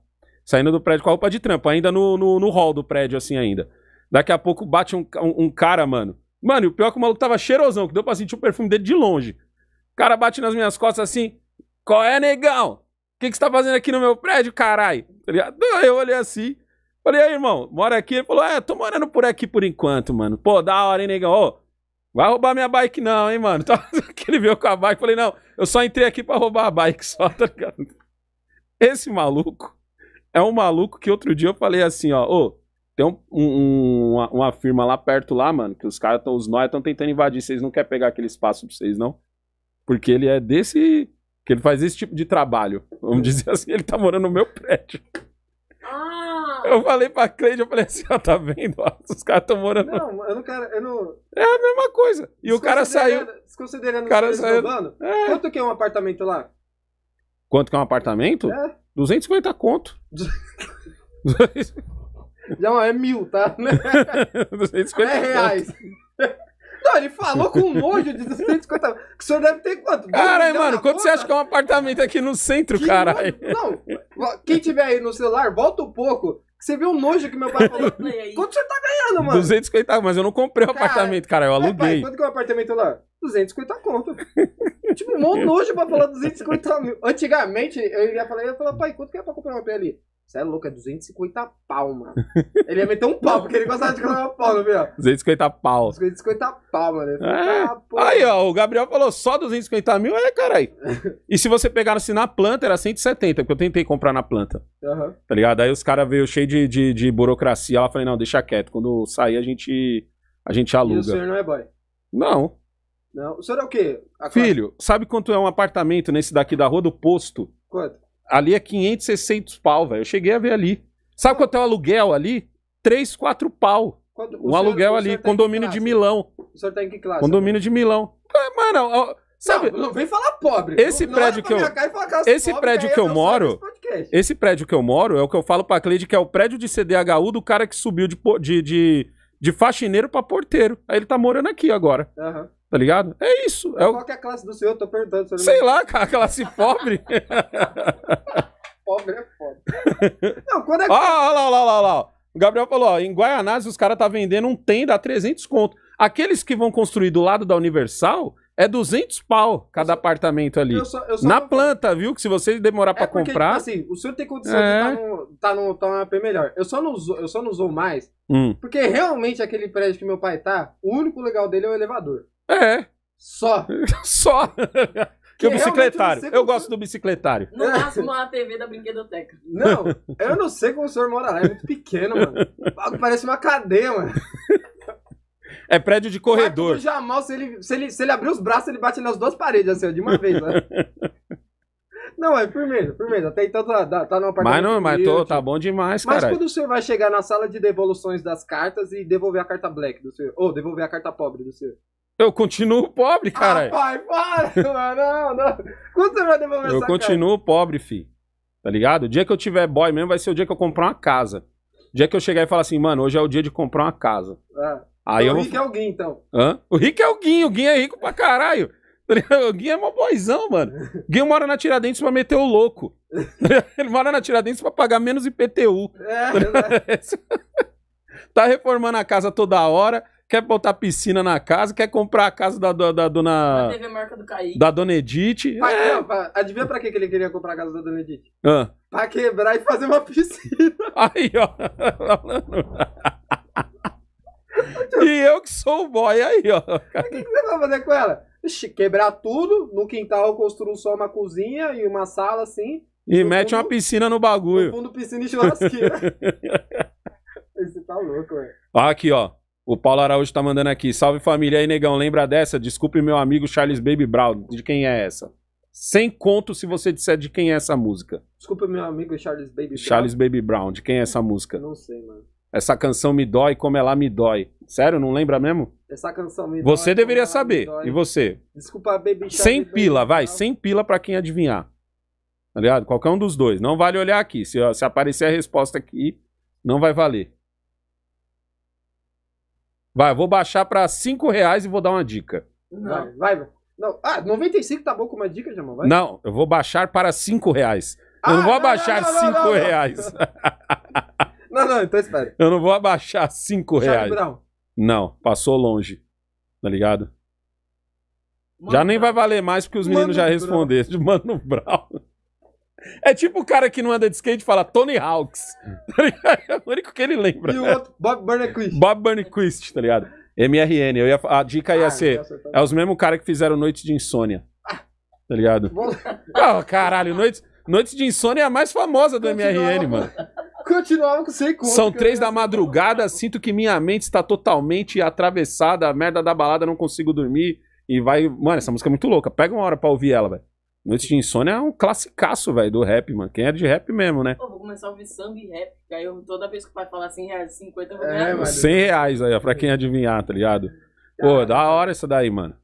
Saindo do prédio com a roupa de trampo, ainda no, no, no hall do prédio, assim, ainda. Daqui a pouco bate um, um, um cara, mano. Mano, e o pior é que o maluco tava cheirosão, que deu pra sentir o perfume dele de longe. O cara bate nas minhas costas assim, qual é, negão? O que, que você tá fazendo aqui no meu prédio, caralho? Tá <laughs> eu olhei assim, falei, aí, irmão, mora aqui? Ele falou, é, tô morando por aqui por enquanto, mano. Pô, da hora, hein, negão? Ô, Vai roubar minha bike, não, hein, mano? <laughs> Tá que ele veio com a bike, falei, não, eu só entrei aqui para roubar a bike <laughs> só, tá ligado? Esse maluco é um maluco que outro dia eu falei assim, ó, ô, tem um, um, uma, uma, firma lá perto lá, mano, que os caras estão, os nós estão tentando invadir, vocês não querem pegar aquele espaço pra vocês, não? Porque ele é desse, que ele faz esse tipo de trabalho, vamos <laughs> dizer assim, ele tá morando no meu prédio. Ah! Eu falei pra Cleide, eu falei assim, ó, tá vendo? Os caras estão morando. Não, eu não quero. Eu não... É a mesma coisa. E o cara saiu. considerando o cara saiu... roubando, é. quanto que é um apartamento lá? Quanto que é um apartamento? É. 250 conto. <laughs> Já é, é mil, tá? 250 <laughs> é reais. Não, ele falou com um nojo de 250 mil. Que o senhor deve ter quanto? Caralho, mano, quanto você acha que é um apartamento aqui no centro, caralho? Não, quem tiver aí no celular, volta um pouco. Você viu o nojo que meu pai falou? Quanto você tá ganhando, mano? 250, mas eu não comprei o apartamento, cara, eu é, aluguei. Pai, quanto que é um apartamento lá? 250 conto. <laughs> tipo, mó nojo pra falar 250 mil. Antigamente, eu ia falar, eu ia falar, pai, quanto que é pra comprar uma pé ali? Você é louco, é 250 pau, mano. <laughs> ele ia meter um pau, porque ele gostava de uma pau, não viu? 250 pau. 250 pau, mano. É. Ah, Aí, ó, o Gabriel falou só 250 mil, é, caralho. <laughs> e se você pegar assim na planta, era 170, porque eu tentei comprar na planta. Uhum. Tá ligado? Aí os caras veio cheio de, de, de burocracia lá, falei, não, deixa quieto. Quando sair, a gente, a gente aluga. E o senhor não é boy? Não. Não. O senhor é o quê? Filho, sabe quanto é um apartamento nesse daqui da Rua do Posto? Quanto? Ali é 500, 600 pau, velho. Eu cheguei a ver ali. Sabe quanto é o aluguel ali? 3, 4 pau. Quando, um aluguel ali, tá condomínio de Milão. O senhor tá em que classe? Condomínio de Milão. É, mano, sabe? Não, não vem falar pobre. Esse não, prédio que eu Esse pobre, prédio que eu, eu moro, esse prédio que eu moro é o que eu falo pra Cleide que é o prédio de CDHU do cara que subiu de de, de, de faxineiro para porteiro. Aí ele tá morando aqui agora. Uhum. Tá ligado? É isso. É Qual o... que é a classe do senhor? Eu tô perguntando. Sei lá, cara, classe pobre. <laughs> pobre é pobre. Não, quando é. Ó, lá, olha lá, olha lá. O Gabriel falou: ó, em Guaianazes os caras tá vendendo um tenda a 300 conto. Aqueles que vão construir do lado da Universal, é 200 pau cada eu apartamento ali. só, só Na não... planta, viu? Que se você demorar é pra tipo comprar. assim, o senhor tem condição é... de estar tá num tá tá AP melhor. Eu só não uso, eu só não uso mais. Hum. Porque realmente aquele prédio que meu pai tá, o único legal dele é o elevador. É. Só. <laughs> Só. Que é o bicicletário. Eu, gosto do bicicletário. No máximo a TV da brinquedoteca. Não, eu não sei como o senhor mora lá. É muito pequeno, mano. <laughs> Parece uma cadeia, mano. É prédio de corredor. Já mal se ele, se, ele, se ele abrir os braços, ele bate nas duas paredes, assim, de uma vez. Né? <laughs> Não, é firmeza, firmeza. Até então tá, tá, tá no apartamento. Mas não, mas tô, tipo... tá bom demais, cara. Mas quando o senhor vai chegar na sala de devoluções das cartas e devolver a carta black do senhor? Ou devolver a carta pobre do senhor? Eu continuo pobre, cara. Ah, pai, para, <laughs> não, não. Quanto você vai devolver Eu essa continuo cara? pobre, fi. Tá ligado? O dia que eu tiver boy mesmo vai ser o dia que eu comprar uma casa. O dia que eu chegar e falar assim, mano, hoje é o dia de comprar uma casa. Ah, Aí então eu o rico é é alguém, então. Hã? O rico é alguém, o Gui é rico pra caralho. <laughs> O Gui é mó boizão, mano. O Gui mora na Tiradentes pra meter o louco. <laughs> Ele mora na Tiradentes pra pagar menos IPTU. É, é tá reformando a casa toda hora quer botar piscina na casa, quer comprar a casa da, da, da dona. Teve a marca do Kaique. Da dona Edith. Pra, é... pra, adivinha pra que ele queria comprar a casa da dona Edith? Ah. Pra quebrar e fazer uma piscina. <laughs> Aí, ó. e eu que sou o boy aí, ó. O que, que você vai fazer com ela? quebrar tudo, no quintal eu construo só uma cozinha e uma sala assim. E mete fundo, uma piscina no bagulho. No fundo, piscina e churrasqueira. <laughs> Esse tá louco, velho. Aqui, ó. O Paulo Araújo tá mandando aqui. Salve família aí, negão. Lembra dessa? Desculpe meu amigo Charles Baby Brown. De quem é essa? Sem conto se você disser de quem é essa música. Desculpe meu amigo Charles Baby Brown. Charles Baby Brown. De quem é essa música? Não sei, mano. Essa canção me dói como ela me dói. Sério, não lembra mesmo? Essa canção me dói. Você deveria saber. E você? Desculpa, Baby Charles. Sem pila, vai. Sem pila para quem adivinhar. Tá ligado? Qualquer um dos dois. Não vale olhar aqui. Se, se aparecer a resposta aqui, não vai valer. Vai, vou baixar para 5 reais e vou dar uma dica. Não, vai, vai. Não. Ah, 95 tá bom com uma dica, Jamal, vai. Não, eu vou baixar para 5 reais. Ah, eu não ah, vou abaixar 5 reais. <laughs> Não, não, então espera. Eu não vou abaixar 5 reais. Brown. Não, passou longe. Tá ligado? Mano, já nem vai valer mais porque os meninos já responderam. <laughs> Mano Brown. É tipo o cara que não anda de skate e fala Tony Hawks. Hum. <laughs> é o único que ele lembra. E o né? outro, Bob Burnquist. Bob Burnquist, tá ligado? MRN. Eu ia, a dica ia é ah, ser. É os mesmos caras que fizeram Noite de Insônia. Tá ligado? oh, caralho, Noite, Noite de Insônia é a mais famosa do MRN, mano. Continuava com sem conta. São três da madrugada, sinto que minha mente está totalmente atravessada, a merda da balada, não consigo dormir. E vai. Mano, essa música é muito louca. Pega uma hora pra ouvir ela, velho. Noite de Insônia é um classicaço, velho, do rap, mano. Quem é de rap mesmo, né? Pô, vou começar a ouvir samba e rap, que aí eu, toda vez que o pai falar 100 reais, 50, eu vou é, ganhar. É, 100 reais aí, ó, pra quem adivinhar, tá ligado? Pô, ah, da hora essa daí, mano.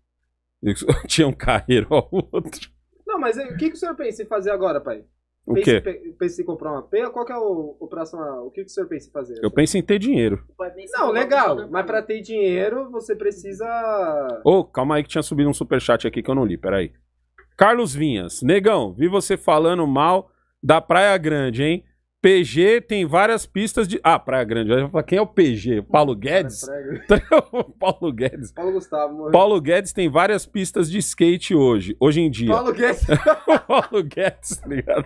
<laughs> Tinha um carreiro ao outro. Não, mas o que, que o senhor pensa em fazer agora, pai? O quê? Pensa em comprar uma P? Qual que é o, o próximo? O que, que o senhor pensa em fazer? Eu penso em ter dinheiro. Não, legal. Mas pra ter dinheiro, você precisa. Ô, oh, calma aí que tinha subido um superchat aqui que eu não li, peraí. Carlos Vinhas, negão, vi você falando mal da Praia Grande, hein? PG tem várias pistas de. Ah, Praia Grande. quem é o PG? Paulo é Guedes? <laughs> Paulo Guedes. Paulo Gustavo. Morreu. Paulo Guedes tem várias pistas de skate hoje, hoje em dia. Paulo Guedes. <laughs> Paulo Guedes, tá ligado?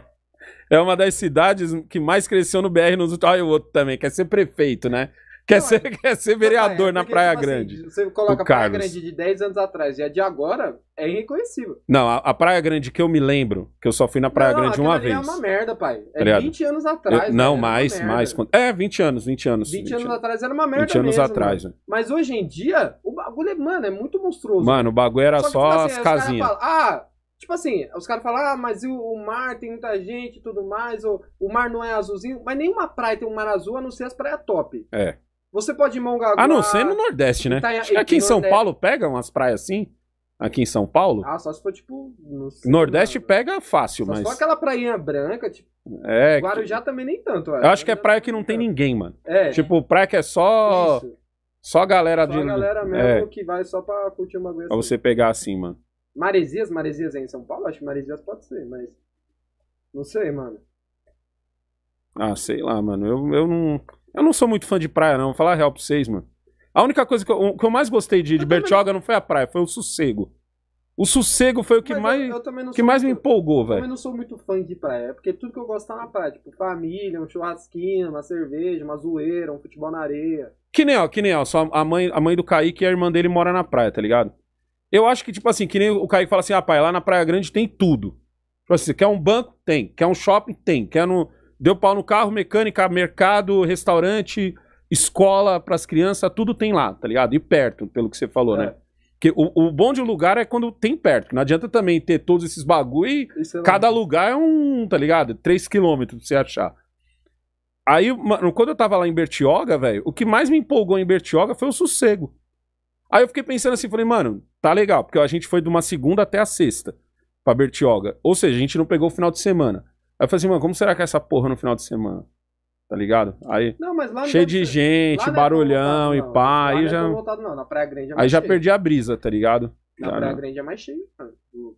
É uma das cidades que mais cresceu no BR nos últimos. Ah, e o outro também, quer ser prefeito, né? Quer, não, ser, é. quer ser vereador é, na Praia, na tipo assim, praia Grande. Assim, você coloca a Praia Grande de 10 anos atrás e a de agora é irreconhecível. Não, a, a, Praia Grande que eu me lembro, que eu só fui na Praia não, Grande uma é vez. É uma merda, pai. É Aliado. 20 anos atrás. Eu, não, mais, mais. É, 20 anos, 20 anos. 20, 20 anos, anos atrás era uma merda. 20 anos mesmo, né? atrás, né? Mas hoje em dia, o bagulho, é, mano, é muito monstruoso. Mano, o bagulho era só, só tipo, assim, as casinhas. ah, Tipo assim, os caras falam, ah, mas o, o, mar tem muita gente e tudo mais, ou, o mar não é azulzinho, mas nenhuma praia tem um mar azul, a não ser as praias top. É. Você pode ir Mongaguá... A não ser no Nordeste, né? Acho que aqui em São Paulo pega umas praias assim. Aqui em São Paulo. Ah, só se for tipo... Nordeste nada. pega fácil, só mas... Só aquela prainha branca, tipo... É, Guarujá que... também nem tanto. Eu, é. eu acho que é praia que não tem é. ninguém, mano. É. Tipo, praia que é só... Isso. Só a galera... Só de... a galera é. mesmo é. que vai só pra curtir uma coisa Pra assim. você pegar assim, mano. Maresias, Maresias é em São Paulo? Acho que Maresias pode ser, mas... Não sei, mano. Ah, sei lá, mano. Eu, eu não... Eu não sou muito fã de praia, não. Vou falar a real pra vocês, mano. A única coisa que eu, que eu mais gostei de, de Bertioga não foi a praia, foi o sossego. O sossego foi o que Mas mais, eu, que muito, mais me empolgou, velho. Eu também não sou muito fã de praia, é porque tudo que eu gosto tá na praia. Tipo, família, um churrasquinho, uma cerveja, uma zoeira, um futebol na areia. Que nem, ó, que nem, ó. Só a mãe, a mãe do Kaique e a irmã dele mora na praia, tá ligado? Eu acho que, tipo assim, que nem o Kaique fala assim, ah, pai, lá na Praia Grande tem tudo. Tipo assim, quer um banco? Tem. Quer um shopping? Tem. Quer no... Deu pau no carro, mecânica, mercado, restaurante, escola para as crianças, tudo tem lá, tá ligado? E perto, pelo que você falou, é. né? Porque o, o, bom de lugar é quando tem perto. Não adianta também ter todos esses bagulho e é cada lá. lugar é um, tá ligado? 3 quilômetros pra você achar. Aí, mano, quando eu tava lá em Bertioga, velho, o que mais me empolgou em Bertioga foi o sossego. Aí eu fiquei pensando assim, falei, mano, tá legal, porque a gente foi de uma segunda até a sexta pra Bertioga. Ou seja, a gente não pegou o final de semana. Aí eu falei assim, mano, como será que é essa porra no final de semana? Tá ligado? Aí, não, não cheio de ser. gente, lá é barulhão voltado, e pá, aí é já... Voltado, não. Na praia grande é mais aí já cheio. perdi a brisa, tá ligado? Na Praia né? Grande é mais cheio,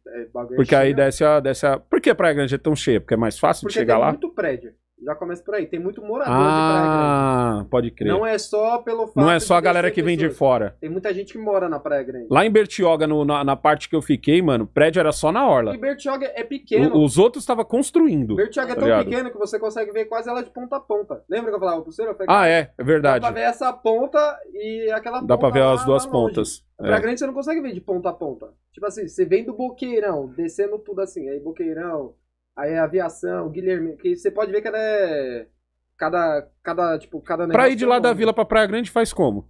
é, é Porque cheio. aí desce a, desce a... Por que a Praia Grande é tão cheia? Porque é mais fácil Porque de chegar lá? Porque tem muito prédio. Já começa por aí. Tem muito morador ah, de Praia ah, Grande. pode crer. Não é só pelo fato Não é só a galera que vem de fora. Tem muita gente que mora na Praia Grande. Lá em Bertioga, no, na, na parte que eu fiquei, mano, o prédio era só na orla. E Bertioga é pequeno. O, os outros estavam construindo. Bertioga é tá tão pequeno que você consegue ver quase ela de ponta a ponta. Lembra que eu falava pra você? Eu ah, é, é verdade. Dá pra ver essa ponta e aquela ponta. Dá pra ver as duas pontas. É. Praia grande você não consegue ver de ponta a ponta. Tipo assim, você vem do Boqueirão, descendo tudo assim, aí Boqueirão, aí a aviação, Guilherme, que você pode ver que ela é cada cada tipo cada Pra ir de lá da vila pra Praia Grande faz como?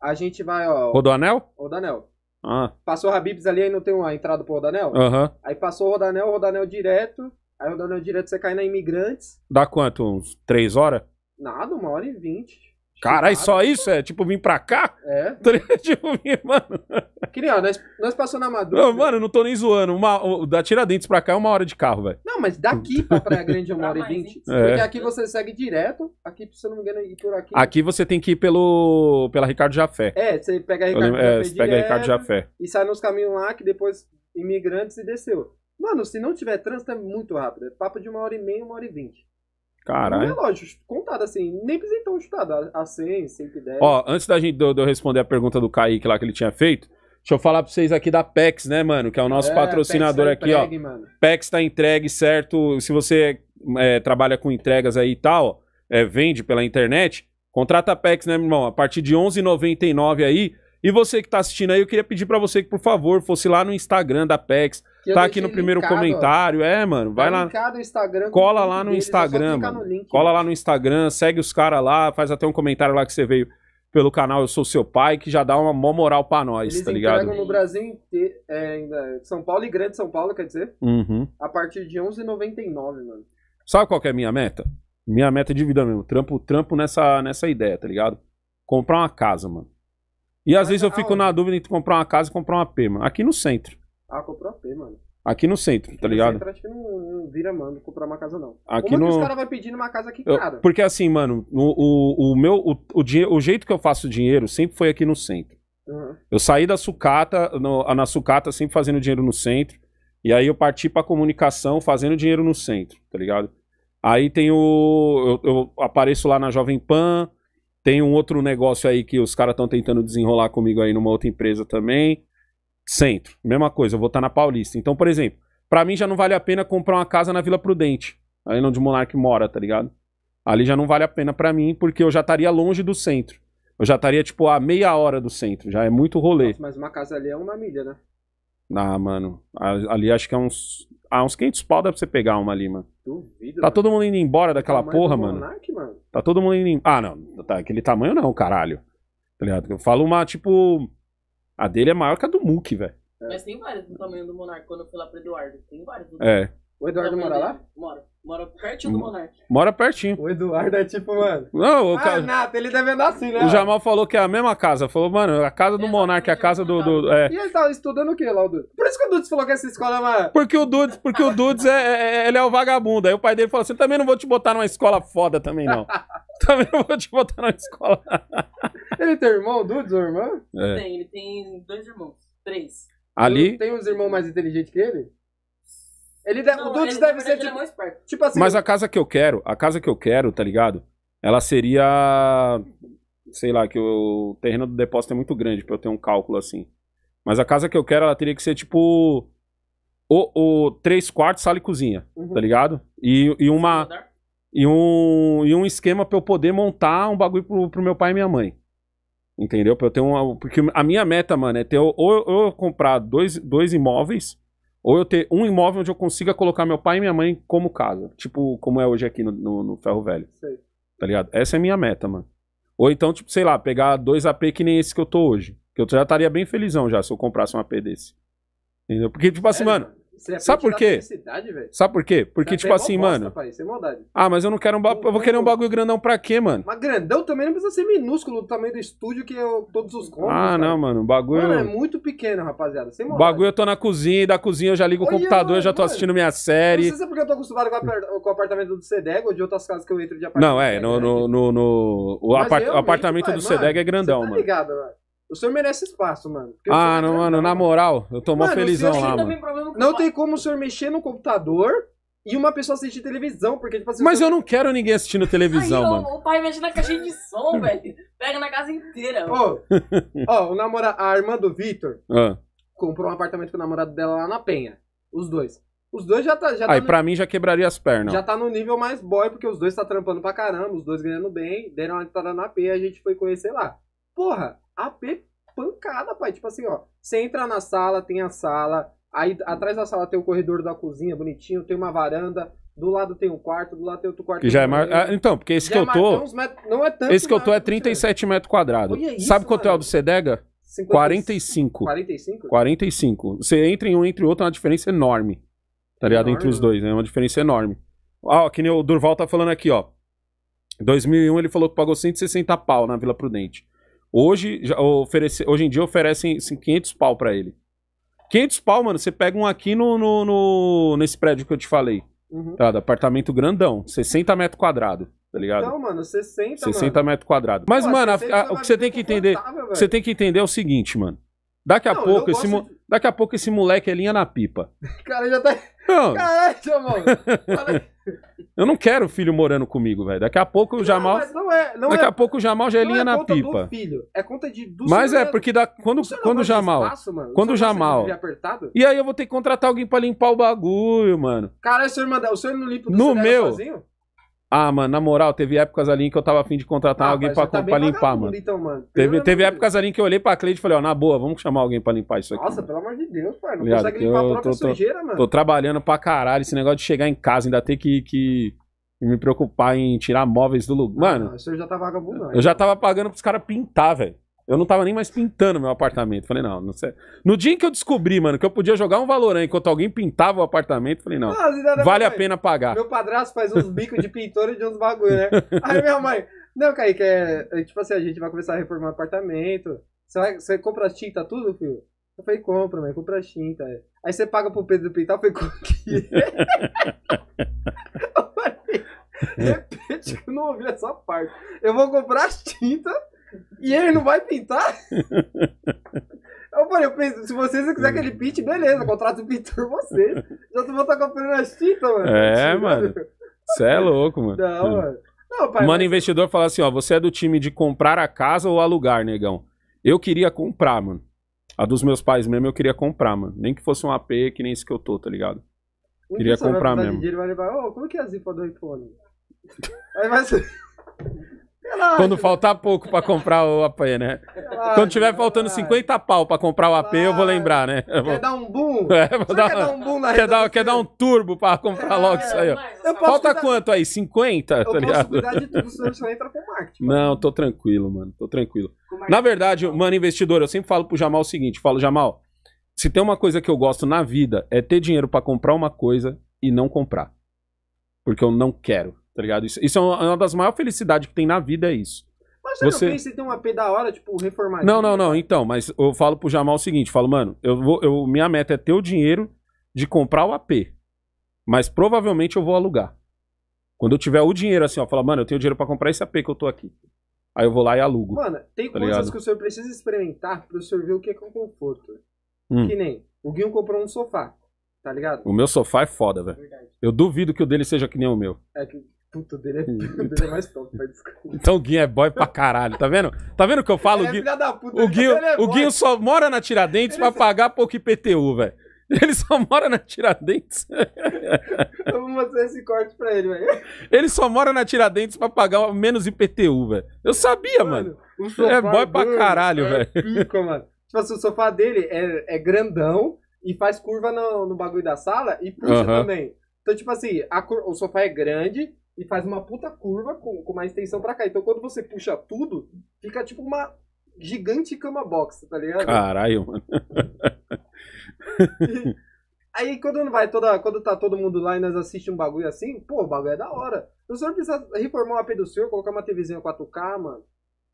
A gente vai, ó, Rodoanel? Rodanel. Ah. Passou Habibs ali, aí não tem uma entrada pro Rodanel? Aham. Aí passou o Rodanel, Rodanel direto, aí Rodanel direto você cai na Imigrantes. Dá quanto? Uns três horas? Nada, uma hora e vinte. Caralho, só isso? É tipo vir pra cá? É. <laughs> Tá tipo, vir, mano. Queria, nós, nós passamos na madrugada. Não, mano, eu não tô nem zoando. Uma, da Tiradentes pra cá é uma hora de carro, velho. Não, mas daqui pra Praia Grande é uma hora e vinte. É. Porque aqui você segue direto, aqui, se eu não me engano, e por aqui. Aqui você tem que ir pelo, pela Ricardo Jafé. É, você pega a Ricardo lembro- é, você pega a Ricardo Jafé. e sai nos caminhos lá que depois imigrantes e desceu. Mano, se não tiver trânsito é muito rápido. É papo de uma hora e meia, uma hora e vinte. Caralho. relógio, é contado assim, nem precisa tão estudado, a 100, 110. Ó, antes da gente, de eu responder a pergunta do Kaique lá que ele tinha feito, Deixa eu falar pra vocês aqui da PEX, né, mano? Que é o nosso é, patrocinador PEX é tá aqui, entregue, ó. Mano. PEX tá entregue, certo? Se você é, trabalha com entregas aí e tal, é, vende pela internet, contrata a PEX, né, meu irmão? A partir de 11,99 aí. E você que tá assistindo aí, eu queria pedir para você que, por favor, fosse lá no Instagram da PEX, tá aqui no primeiro linkado, comentário. Ó, é, mano, vai tá lá. cola lá no deles, é Instagram. No link, cola lá no Instagram, segue os caras lá, faz até um comentário lá que você veio pelo canal Eu Sou Seu Pai, que já dá uma mó moral pra nós, Eles tá ligado? Eles no Brasil inteiro, é, São Paulo e Grande São Paulo, quer dizer, uhum. a partir de 11,99, mano. Sabe qual que é a minha meta? Minha meta é de vida mesmo, trampo, trampo nessa, nessa ideia, tá ligado? Comprar uma casa, mano. E às Mas, vezes eu fico na dúvida entre comprar uma casa e comprar uma P, mano. Aqui no centro. Ah, comprou AP, mano. Aqui no centro, tá ligado? No centro acho que não, não vira, mano, comprar uma casa não. Aqui Como no... que os caras vão pedir uma casa aqui, cara? Eu, porque assim, mano, o, o, o meu, o, o, o, jeito que eu faço dinheiro sempre foi aqui no centro. Uhum. Eu saí da sucata, no, na sucata sempre fazendo dinheiro no centro. E aí eu parti pra comunicação fazendo dinheiro no centro, tá ligado? Aí tem o. Eu, eu apareço lá na Jovem Pan. Tem um outro negócio aí que os caras estão tentando desenrolar comigo aí numa outra empresa também. Centro, mesma coisa, eu vou estar na Paulista. Então, por exemplo, para mim já não vale a pena comprar uma casa na Vila Prudente, ali onde o Monark mora, tá ligado? Ali já não vale a pena para mim, porque eu já estaria longe do centro. Eu já estaria, tipo, a meia hora do centro, já é muito rolê. Nossa, mas uma casa ali é uma milha, né? Ah, mano, ali acho que é uns. Ah, uns 500 pau dá pra você pegar uma ali, mano. Duvido. Tá mano. todo mundo indo embora daquela porra, mano. Monark, mano. Tá todo mundo indo. Ah, não. Tá, aquele tamanho não, caralho. Tá ligado? Eu falo uma, tipo a dele é maior que a do Muk, velho. É. Mas tem várias do tamanho do Monark quando eu fui lá pro Eduardo. Tem várias. É. O Eduardo mora lá? Mora. Mora pertinho do hum. Monark. Mora pertinho. O Eduardo é tipo, mano. Não, o ah, ca... ele deve andar assim, né? O Jamal falou que é a mesma casa. Falou, mano, a casa do é, Monark é a casa do. do é. E ele tava tá estudando o quê, lá, o Dudes? Por isso que o Dudes falou que essa escola é uma. Porque o Dudes, porque o Dudes é, é, é ele é o vagabundo. Aí o pai dele falou assim: também não vou te botar numa escola foda também, não. <laughs> também não vou te botar numa escola. <laughs> Ele tem irmão, duas irmãs? É. Tem, ele tem dois irmãos. Três. Ali. Tem uns irmãos mais inteligentes que ele? Ele deve, não, o Dudes deve ser é tipo, é tipo assim. Mas a casa que eu quero, a casa que eu quero, tá ligado? Ela seria. Sei lá, que o terreno do depósito é muito grande pra eu ter um cálculo assim. Mas a casa que eu quero, ela teria que ser tipo. O, o três quartos, sala e cozinha, uhum. tá ligado? E, e uma. E um, e um esquema pra eu poder montar um bagulho pro, pro meu pai e minha mãe. Entendeu? Pra eu ter uma. Porque a minha meta, mano, é ter. Ou, ou eu comprar dois, dois imóveis, ou eu ter um imóvel onde eu consiga colocar meu pai e minha mãe como casa. Tipo, como é hoje aqui no, no, no Ferro Velho. Sei. Tá ligado? Essa é a minha meta, mano. Ou então, tipo, sei lá, pegar dois AP que nem esse que eu tô hoje. Que eu já estaria bem felizão já se eu comprasse um AP desse. Entendeu? Porque, tipo assim, é. mano, é sabe por quê? Sabe por quê? Porque, é tipo assim, mano. Ah, mas eu não quero um bagulho. Eu vou querer um bagulho grandão pra quê, mano? Mas grandão também não precisa ser minúsculo do tamanho do estúdio que é todos os cômodos. Ah, não, mano. O bagulho. Mano, é muito pequeno, rapaziada. Sem maldade. bagulho eu tô na cozinha, e da cozinha eu já ligo o computador, eu já tô assistindo minha série. Não sei se é porque eu tô acostumado com, o apartamento do Cedeg ou de outras casas que eu entro de apartamento. Não, é. Né? No, no, no, o apartamento do Cedeg é grandão, tá mano. Obrigado, mano. O senhor merece espaço, mano. Ah, não, é mano, na moral, eu tô mó felizão lá, mano. Não tem como o senhor mexer no computador e uma pessoa assistir televisão, porque tipo assim. Mas eu não quero ninguém assistindo televisão, Aí, mano. O, o pai mexe na caixinha de som, <laughs> velho. Pega na casa inteira. Ó, ó, o namora... a irmã do Vitor <laughs> Ah. comprou um apartamento com o namorado dela lá na Penha. Os dois. Os dois já tá, já tá Aí, no... pra mim, já quebraria as pernas. Já tá no nível mais boy, porque os dois tá trampando pra caramba, os dois ganhando bem, deram uma entrada na Penha e a gente foi conhecer lá. Porra, AP pancada, pai. Tipo assim, ó. Você entra na sala, tem a sala. Aí atrás da sala tem o corredor da cozinha, bonitinho. Tem uma varanda. Do lado tem um quarto, do lado tem outro quarto. Que já é mar... Ah, então, porque esse já que eu é tô. É não é tanto. Esse que eu tô é 37 metros quadrados. É Sabe quanto é o do Cedega? 45. 45? 45. Você entra em um entre o outro, é uma diferença enorme. Tá ligado? Enorme. Entre os dois, né? É uma diferença enorme. Ó, ah, que nem o Durval tá falando aqui, ó. Em 2001 ele falou que pagou 160 pau na Vila Prudente. Hoje, oferece, hoje em dia oferecem assim, 500 pau para ele. 500 pau, mano, você pega um aqui no, no, no nesse prédio que eu te falei. Uhum. Tá, apartamento grandão, 60 metros quadrados, tá ligado? Então, mano, 60, 60 mano. metros quadrados. Mas, Pô, mano, a, a, o que você tem que entender, você tem que entender é o seguinte, mano. Daqui a Não, pouco esse de... daqui a pouco esse moleque é linha na pipa. <laughs> Cara, já tá não. Caralho, eu não quero filho morando comigo, velho. Daqui a pouco o Jamal. Não, mas não é, não daqui é, a pouco o Jamal já é, é linha na pipa. filho, é conta de do Mas é, porque da, quando, o quando o Jamal. Espaço, mano, quando o Jamal. E aí eu vou ter que contratar alguém pra limpar o bagulho, mano. Cara, o senhor manda, o senhor não limpa o no meu, sozinho? Ah, mano, na moral, teve épocas ali que eu tava afim de contratar ah, alguém pra, tá pra limpar, mano. Então, mano. Teve, teve épocas ali que eu olhei pra Cleide e falei, ó, na boa, vamos chamar alguém pra limpar isso aqui. Nossa, mano. pelo amor de Deus, pai. Não Ligado, consegue limpar eu, a própria tô, sujeira, tô, mano. Tô trabalhando pra caralho. Esse negócio de chegar em casa, ainda ter que, que me preocupar em tirar móveis do lugar. Ah, mano. Não, isso eu já tava vagabundando. Eu já tava pagando pros caras pintar, velho. Eu não tava nem mais pintando meu apartamento. Falei, não, não sei. No dia em que eu descobri, mano, que eu podia jogar um Valorant enquanto alguém pintava o apartamento, falei, não, ah, não vale a pena pagar. Meu padrasto faz uns bicos de pintor e de uns bagulho, né? <laughs> Aí minha mãe, não, Kaique, é, é, tipo assim, a gente vai começar a reformar o apartamento. Você, vai, você compra as tinta tudo, filho? Eu falei, compra, mãe, compra as tinta. Aí você paga pro Pedro pintar, eu falei, como que <laughs> eu não ouvi essa parte. Eu vou comprar as tintas e ele não vai pintar? <laughs> Eu falei, eu se vocês quiserem que ele pinte, beleza, contrato o pintor vocês. Já tu vou estar comprando as tintas, mano. É, mano. Você é louco, mano. Não, hum. mano. Não, pai, mano, mas... investidor fala assim, ó, você é do time de comprar a casa ou alugar, negão? Eu queria comprar, mano. A dos meus pais mesmo eu queria comprar, mano. Nem que fosse um AP, que nem esse que eu tô, tá ligado? Um queria comprar mesmo. Dia, ele vai levar, oh, como que é a zipa do iPhone? Aí vai ser... Relaxa. É Quando né? faltar pouco para comprar o AP, né? Relaxa, é Quando é tiver faltando relaxa. 50 pau para comprar o AP, eu vou lembrar, né? Quer dar um boom? <laughs> É, quer dar um boom na quer dar, quer dar um turbo para comprar é, logo isso aí. Ó. Falta cuidar... quanto aí? 50? Eu tá posso ligado? cuidar de tudo, senão só entra com marketing. Não, tô tranquilo, mano. Tô tranquilo. Na verdade, mano, investidor, eu sempre falo pro Jamal o seguinte, falo, Jamal, se tem uma coisa que eu gosto na vida, é ter dinheiro para comprar uma coisa e não comprar. Porque eu não quero. Tá ligado? Isso, isso é, é uma das maiores felicidades que tem na vida, é isso. Mas você, você... não pensa em ter um AP da hora, tipo, reformar Não, não, né? não. Então, mas eu falo pro Jamal o seguinte: falo, mano, eu vou, eu, minha meta é ter o dinheiro de comprar o AP. Mas provavelmente eu vou alugar. Quando eu tiver o dinheiro assim, ó, fala, mano, eu tenho dinheiro para comprar esse AP que eu tô aqui. Aí eu vou lá e alugo. Mano, tem tá coisas ligado? que o senhor precisa experimentar pra o senhor ver o que é com conforto. Hum. Que nem, o Guinho comprou um sofá, tá ligado? O meu sofá é foda, velho. Eu duvido que o dele seja que nem o meu. É que Puta, dele é, <laughs> então- dele é mais top, mas desculpa. Então o Guinho é boy pra caralho, tá vendo? Tá vendo o que eu falo? Ele o Guinho, puta, o Guinho, é o Guinho só mora na Tiradentes ele pra pagar pouco IPTU, velho. Ele só mora na Tiradentes. <laughs> Eu vou mostrar esse corte pra ele, velho. Ele só mora na Tiradentes pra pagar menos IPTU, velho. Eu sabia, mano. mano. É boy pra caralho, é velho. É pico, mano. Tipo assim, o sofá dele é, é grandão e faz curva no, no bagulho da sala e puxa uhum. também. Então, tipo assim, o sofá é grande, e faz uma puta curva com, com uma extensão pra cá. Então quando você puxa tudo, fica tipo uma gigante cama box, tá ligado? Caralho, mano. aí quando vai toda, quando tá todo mundo lá e nós assiste um bagulho assim, pô, o bagulho é da hora. O senhor precisa reformar o AP do senhor, colocar uma TVzinha 4K, mano.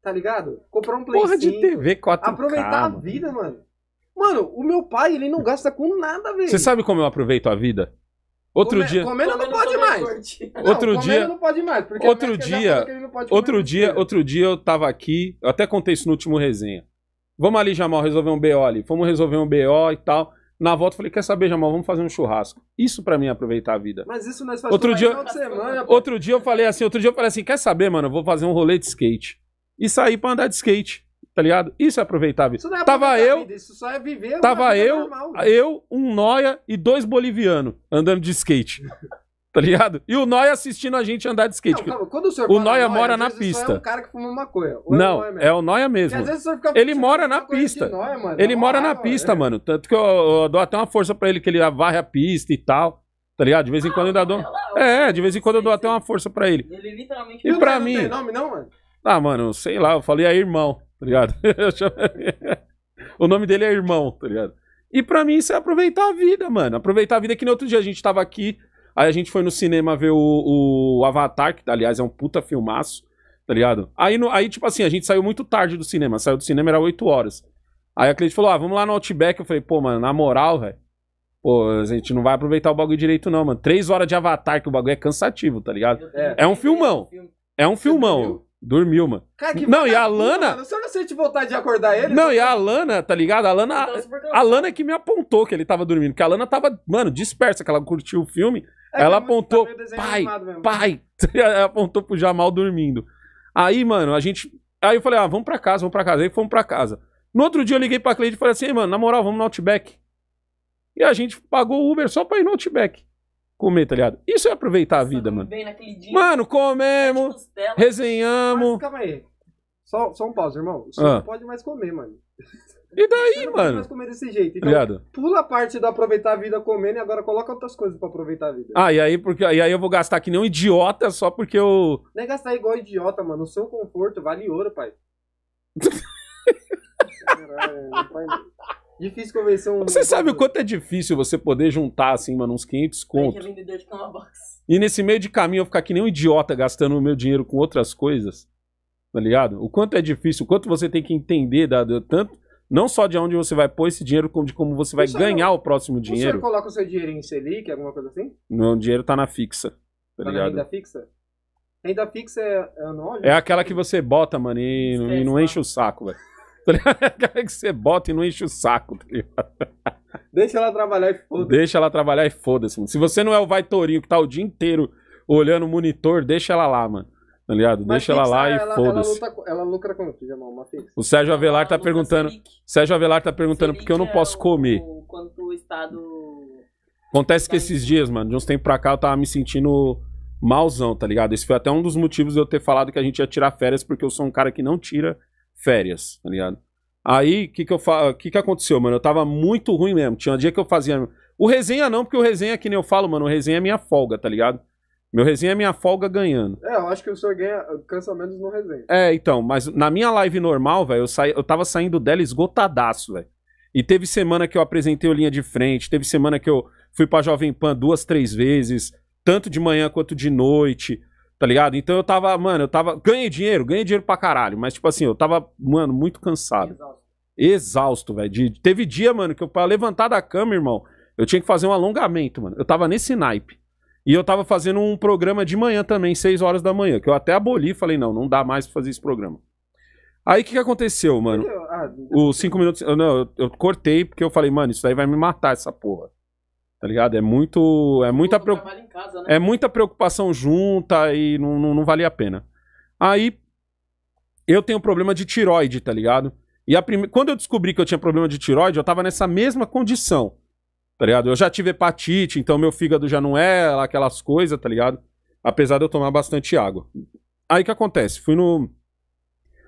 Tá ligado? Comprar um PlayStation. Porra de TV 4K. Aproveitar mano. a vida, mano. Mano, o meu pai, ele não gasta com nada, velho. Você sabe como eu aproveito a vida? Outro Come, dia. Comendo, comendo não pode mais. Não, outro dia. Não pode mais. outro dia. Outro dia. Outro dia eu tava aqui. Eu até contei isso no último resenha. Vamos ali, Jamal, resolver um BO ali. Fomos resolver um BO e tal. Na volta falei, quer saber, Jamal, vamos fazer um churrasco. Isso para mim é aproveitar a vida. Mas isso nós fazemos outro dia, final de semana. Outro dia eu falei assim, outro dia eu falei assim, quer saber, mano, eu vou fazer um rolê de skate. E sair para andar de skate. Tá ligado? Isso é aproveitável. Isso não é tava eu, vida, isso só é viver. Tava eu, normal. Né? eu, um noia e dois bolivianos andando de skate. tá ligado? E o Noia assistindo a gente andar de skate. Não, calma, quando o senhor o Noia, mora na é pista. É um cara que fuma maconha. É não, é, é, o Noia mesmo. ele mora na pista. Noia, mano. Ele é mora na pista, mano. Tanto que eu, eu, dou até uma força para ele que ele varre a pista e tal. Tá ligado? De vez em quando eu ainda dou. Ah, é, de vez em quando eu dou até uma assim. força para ele. Ele literalmente E para mim. Não tem nome não, mano? Ah, mano, sei lá, eu falei aí, ah, irmão tá ligado? <laughs> <laughs> o nome dele é irmão, tá ligado? E pra mim isso é aproveitar a vida, mano. Aproveitar a vida que no outro dia a gente tava aqui, aí a gente foi no cinema ver o, o Avatar, que aliás é um puta filmaço, tá ligado? Aí, no, aí, tipo assim, a gente saiu muito tarde do cinema, saiu do cinema era 8 horas. Aí a cliente falou, ah, vamos lá no Outback. Eu falei, pô, mano, na moral, velho, pô, a gente não vai aproveitar o bagulho direito não, mano. Três horas de Avatar, que o bagulho é cansativo, tá ligado? É, é um filmão. É um é filmão. Dormiu, mano. Cara, que não, e a Lana. Mano, se não sente vontade de acordar ele. Não, e a Lana, tá ligado? A Lana. Então, é a Lana é que me apontou que ele tava dormindo. Porque a Lana tava, mano, dispersa, que ela curtiu o filme. É, ela é apontou. Tá pai, pai. <laughs> Ela apontou pro Jamal dormindo. Aí, mano, a gente. Aí eu falei, ah, vamos pra casa, vamos pra casa. Aí fomos pra casa. No outro dia eu liguei pra Cleide e falei assim, mano, na moral, vamos no Outback. E a gente pagou o Uber só pra ir no Outback comer, tá ligado? Isso é aproveitar a vida, mano. Mano, comemos, resenhamos. Mas, calma aí. Só, só um pause, irmão. Você ah. não pode mais comer, mano. E daí, você não mano? Pode mais comer desse jeito. Então, pula a parte do aproveitar a vida comendo e agora coloca outras coisas pra aproveitar a vida. Ah, e aí, porque, e aí eu vou gastar que nem um idiota só porque eu. não é gastar igual idiota, mano. O seu conforto vale ouro, pai. <laughs> Caralho, não, pai. Difícil convencer um. Você sabe o quanto é difícil você poder juntar, assim, mano, uns 500 contos. E nesse meio de caminho eu ficar que nem um idiota gastando o meu dinheiro com outras coisas. Tá ligado? O quanto é difícil, o quanto você tem que entender, tanto. Não só de onde você vai pôr esse dinheiro, como de como você vai você ganhar não, o próximo dinheiro. Você coloca o seu dinheiro em Selic, alguma coisa assim? não o dinheiro tá na fixa. Tá, tá ligado? na renda fixa? Renda fixa é, é anual? É aquela que você bota, mano, e, e não enche tá? o saco, velho. <laughs> que você bota e não enche o saco, tá ligado? Deixa ela trabalhar e foda-se. Deixa ela trabalhar e foda-se. Se você não é o vai Torinho que tá o dia inteiro olhando o monitor, deixa ela lá, mano. Tá ligado? Mas deixa ela lá ela, e foda-se. Ela, ela, lucra com o que, Jamal? Uma fixa. O Sérgio Avelar tá perguntando. Sérgio Avelar tá perguntando porque eu não é posso comer. O Quanto o estado. Acontece que tá esses dias, mano, de uns tempos pra cá eu tava me sentindo malzão, tá ligado? Esse foi até um dos motivos de eu ter falado que a gente ia tirar férias, porque eu sou um cara que não tira férias, tá ligado? Aí, o que que eu fa... que que aconteceu, mano? Eu tava muito ruim mesmo. Tinha um dia que eu fazia... O resenha não, porque o resenha, é que nem eu falo, mano, o resenha é minha folga, tá ligado? Meu resenha é minha folga ganhando. É, eu acho que o senhor ganha, cansa menos no resenha. É, então, mas na minha live normal, velho, eu, sa... eu tava saindo dela esgotadaço, velho. E teve semana que eu apresentei o Linha de Frente, teve semana que eu fui pra Jovem Pan duas, três vezes, tanto de manhã quanto de noite. Tá ligado? Então eu tava, mano, eu tava. Ganhei dinheiro, ganhei dinheiro pra caralho. Mas, tipo assim, eu tava, mano, muito cansado. Exausto, Exausto velho. Teve dia, mano, que eu, pra levantar da cama, irmão, eu tinha que fazer um alongamento, mano. Eu tava nesse naipe. E eu tava fazendo um programa de manhã também, 6 horas da manhã, que eu até aboli falei, não, não dá mais pra fazer esse programa. Aí o que, que aconteceu, mano? Ah, Os cinco minutos. Eu, não, eu, eu cortei porque eu falei, mano, isso aí vai me matar, essa porra. Tá ligado? É muito. É muita, casa, né? é muita preocupação junta e não, não, não valia a pena. Aí eu tenho problema de tiroide, tá ligado? E a prime... quando eu descobri que eu tinha problema de tiroide, eu tava nessa mesma condição, tá ligado? Eu já tive hepatite, então meu fígado já não é aquelas coisas, tá ligado? Apesar de eu tomar bastante água. Aí que acontece? Fui no.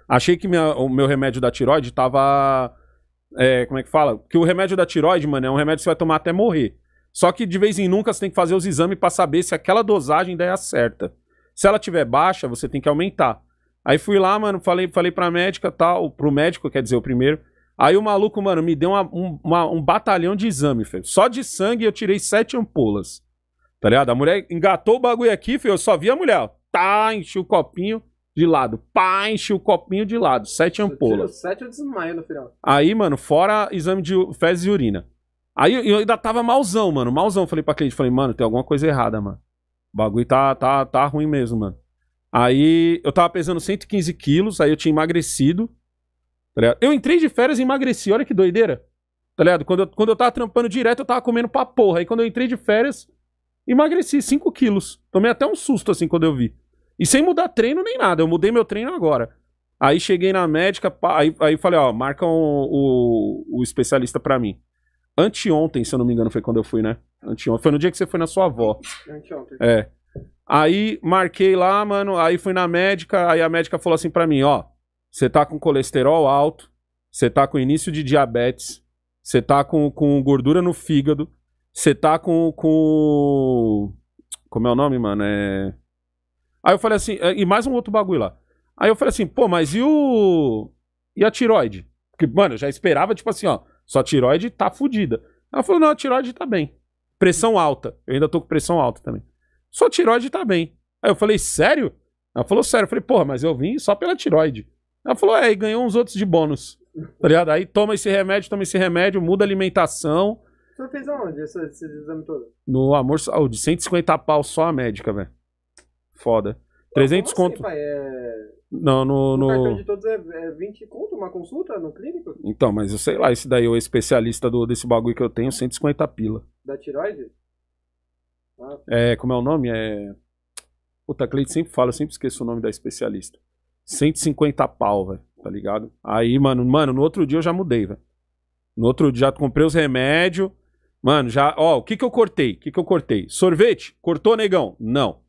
Achei que minha... o meu remédio da tiroide tava. É, como é que fala? Que o remédio da tiroide, mano, é um remédio que você vai tomar até morrer. Só que de vez em nunca você tem que fazer os exames para saber se aquela dosagem daí é certa. Se ela tiver baixa, você tem que aumentar. Aí fui lá, mano, falei, falei pra médica, tal, pro médico, quer dizer, o primeiro. Aí o maluco, mano, me deu uma, um, uma, um, batalhão de exame, filho. Só de sangue eu tirei sete ampolas. Tá ligado? A mulher engatou o bagulho aqui, filho. Eu só vi a mulher, ó. Tá, enchi o copinho de lado. Pá, enchi o copinho de lado. Sete ampolas. Sete eu desmaio no final. Aí, mano, fora exame de fezes e urina. Aí eu ainda tava malzão, mano. Malzão. Falei pra cliente, falei, mano, tem alguma coisa errada, mano. O bagulho tá, tá, tá ruim mesmo, mano. Aí eu tava pesando 115 quilos, aí eu tinha emagrecido. Tá eu entrei de férias e emagreci, olha que doideira. Tá ligado? Quando eu, quando eu tava trampando direto, eu tava comendo pra porra. Aí quando eu entrei de férias, emagreci 5 quilos. Tomei até um susto assim quando eu vi. E sem mudar treino nem nada, eu mudei meu treino agora. Aí cheguei na médica, aí, aí falei, ó, marca um, o, o especialista pra mim anteontem, se eu não me engano, foi quando eu fui, né? Anteontem. Foi no dia que você foi na sua avó. Anteontem. É. Aí marquei lá, mano. Aí fui na médica. Aí a médica falou assim para mim: ó, você tá com colesterol alto, você tá com início de diabetes, você tá com, com gordura no fígado, você tá com, com. Como é o nome, mano? É. Aí eu falei assim, eh, e mais um outro bagulho lá. Aí eu falei assim, pô, mas e o. E a tiroide? Porque, mano, eu já esperava, tipo assim, ó. Sua tiroide tá fodida. Ela falou: não, a tiroide tá bem. Pressão alta. Eu ainda tô com pressão alta também. Sua tiroide tá bem. Aí eu falei: sério? Ela falou: sério. Eu falei: porra, mas eu vim só pela tiroide. Ela falou: é, e ganhou uns outros de bônus. Tá ligado? Aí toma esse remédio, toma esse remédio, muda a alimentação. Você fez aonde esse, esse exame todo? No Amor Saúde, 150 pau só a médica, velho. Foda. 300 assim, conto. Pai, é... Não, no. O cartão de todos é, é 20 conto uma consulta no clínico? Então, mas eu sei lá, esse daí, o especialista do, desse bagulho que eu tenho, 150 pila. Da tiroide? Ah. É, como é o nome? É. Puta, a Cleide sempre fala, eu sempre esqueço o nome da especialista. 150 pau, velho, tá ligado? Aí, mano, mano, no outro dia eu já mudei, velho. No outro dia já comprei os remédios. Mano, já. Ó, o que que eu cortei? O que que eu cortei? Sorvete? Cortou, negão? Não.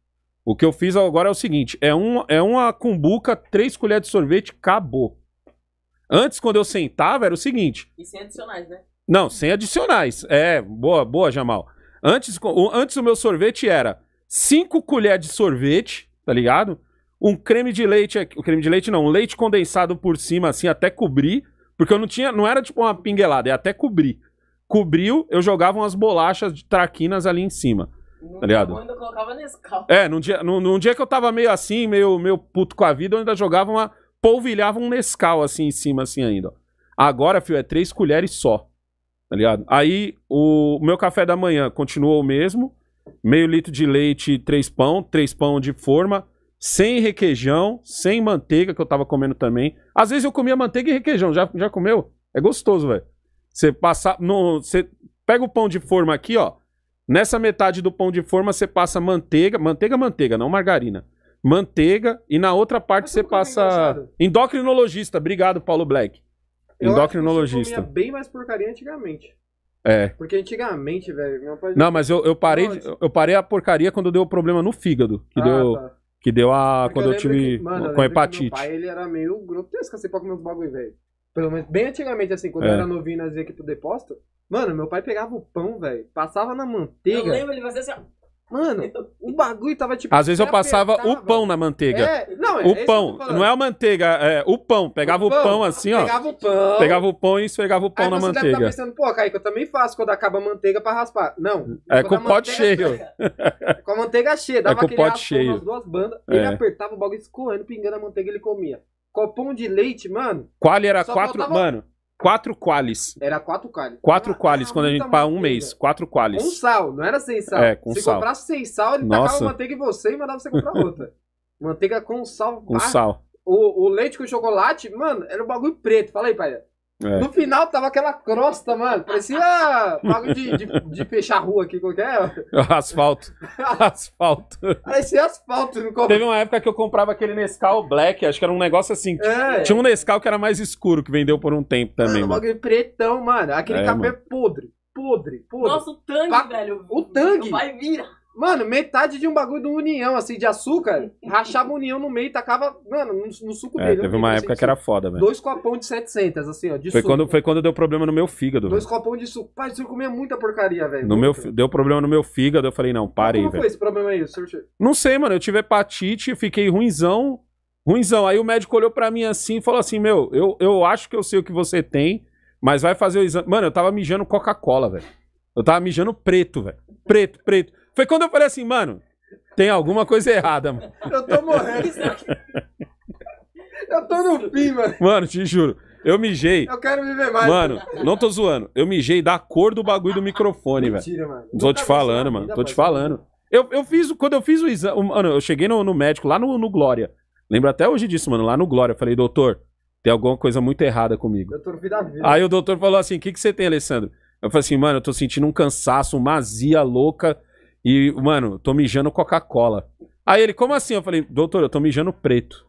O que eu fiz agora é o seguinte: é, um, é uma cumbuca, três colheres de sorvete, acabou. Antes, quando eu sentava, era o seguinte. E sem adicionais, né? Não, sem adicionais. É, boa, boa, Jamal. Antes, antes o meu sorvete era cinco colheres de sorvete, tá ligado? Um creme de leite, é, o creme de leite não, um leite condensado por cima, assim, até cobrir. Porque eu não tinha, não era tipo uma pinguelada, é até cobrir. Cobriu, eu jogava umas bolachas de traquinas ali em cima. Tá ligado? Quando eu colocava Nescau. É, num dia, num, num dia que eu tava meio assim, meio, meio puto com a vida, eu ainda jogava uma. polvilhava um Nescau assim em cima, assim ainda. Agora, filho, é três colheres só. Tá ligado? Aí, o meu café da manhã continuou o mesmo. Meio litro de leite, três pão, três pão de forma, sem requeijão, sem manteiga, que eu tava comendo também. Às vezes eu comia manteiga e requeijão. Já, já comeu? É gostoso, velho. Você passa. Você pega o pão de forma aqui, ó. Nessa metade do pão de forma você passa manteiga, manteiga, manteiga, não margarina. Manteiga e na outra parte você é passa endocrinologista. Obrigado, Paulo Black. Eu endocrinologista. Eu comia bem mais porcaria antigamente. É. Porque antigamente, velho, não, não, mas eu, eu parei, eu parei a porcaria quando deu o problema no fígado, que ah, deu tá. que deu a Porque quando eu, eu tive que, mano, com eu hepatite. meu pai, ele era meio grotesco assim para comer os bagulho, velho. Pelo menos bem antigamente assim, quando é. eu era novinho, nós ia aqui pro depósito, Mano, meu pai pegava o pão, velho, passava na manteiga. Eu lembro, ele fazia assim, ó. Mano, o bagulho tava tipo. Às vezes eu passava apertava. o pão na manteiga. É, não, é, o é pão. Não é a manteiga, é o pão. Pegava o pão, o pão assim, ó. Pegava o pão. Pegava o pão e esfregava o pão Aí na você manteiga. Deve tá estar pensando, pô, Kaique, eu também faço quando acaba a manteiga pra raspar. Não. É com o pote cheio. <laughs> com a manteiga cheia. É dava é com aquele pote cheio. nas duas bandas. Ele é. apertava o bagulho escoando, pingando a manteiga e ele comia. Copão de leite, mano. Qual era quatro. Faltava... Mano, Quatro qualis. Era quatro qualis. Quatro ah, qualis, quando a gente para um mês. Quatro qualis. Com sal, não era sem sal. É, com Se sal. Se comprasse sem sal, ele Nossa. tacava manteiga em você e mandava você comprar outra. <laughs> manteiga com sal. Com bar... sal. O, o leite com chocolate, mano, era um bagulho preto. fala aí pai. É. No final tava aquela crosta, mano. Parecia pago de, de, de fechar rua aqui, qualquer. <laughs> Asfalto. asfalto. Parecia asfalto. Não Teve uma época que eu comprava aquele Nescau Black, acho que era um negócio assim. É. Tinha um Nescau que era mais escuro, que vendeu por um tempo também. Mano, mano. pretão, mano. Aquele é, café mano. podre. Podre, podre. Nossa, o tangue, velho. O tangue. Vai virar. Mano, metade de um bagulho do União, assim, de açúcar, rachava o União no meio e tacava, mano, no, no suco é, dele. Teve uma assim, época que assim, era foda, velho. Dois copões de 700, assim, ó, de foi suco. Quando, foi quando deu problema no meu fígado, Dois copões de suco. Pai, o senhor comia muita porcaria, velho. No meu, deu problema no meu fígado, eu falei, não, parei, velho. Como foi esse problema aí, senhor? Não sei, mano, eu tive hepatite, fiquei ruinzão, ruinzão. Aí o médico olhou para mim assim e falou assim, meu, eu, eu acho que eu sei o que você tem, mas vai fazer o exame. Mano, eu tava mijando Coca-Cola, velho. Eu tava mijando preto, velho. Preto, preto. Foi quando eu falei assim, mano, tem alguma coisa errada, mano. Eu tô morrendo. eu tô no fim, mano. Mano, te juro. Eu mijei. Eu quero viver mais. Mano, não tô zoando. Eu mijei da cor do bagulho do microfone, velho. Mentira, mano. Tô te falando, mano. Tô te falando. Eu, eu fiz, quando eu fiz o exame, mano, eu cheguei no, no médico lá no, no Glória. Lembro até hoje disso, mano, lá no Glória. Eu falei, doutor, tem alguma coisa muito errada comigo. Doutor, vida vida. Aí o doutor falou assim: o que, que você tem, Alessandro? Eu falei assim, mano, eu tô sentindo um cansaço, uma azia louca. E, mano, tô mijando Coca-Cola. Aí ele, como assim? Eu falei, doutor, eu tô mijando preto.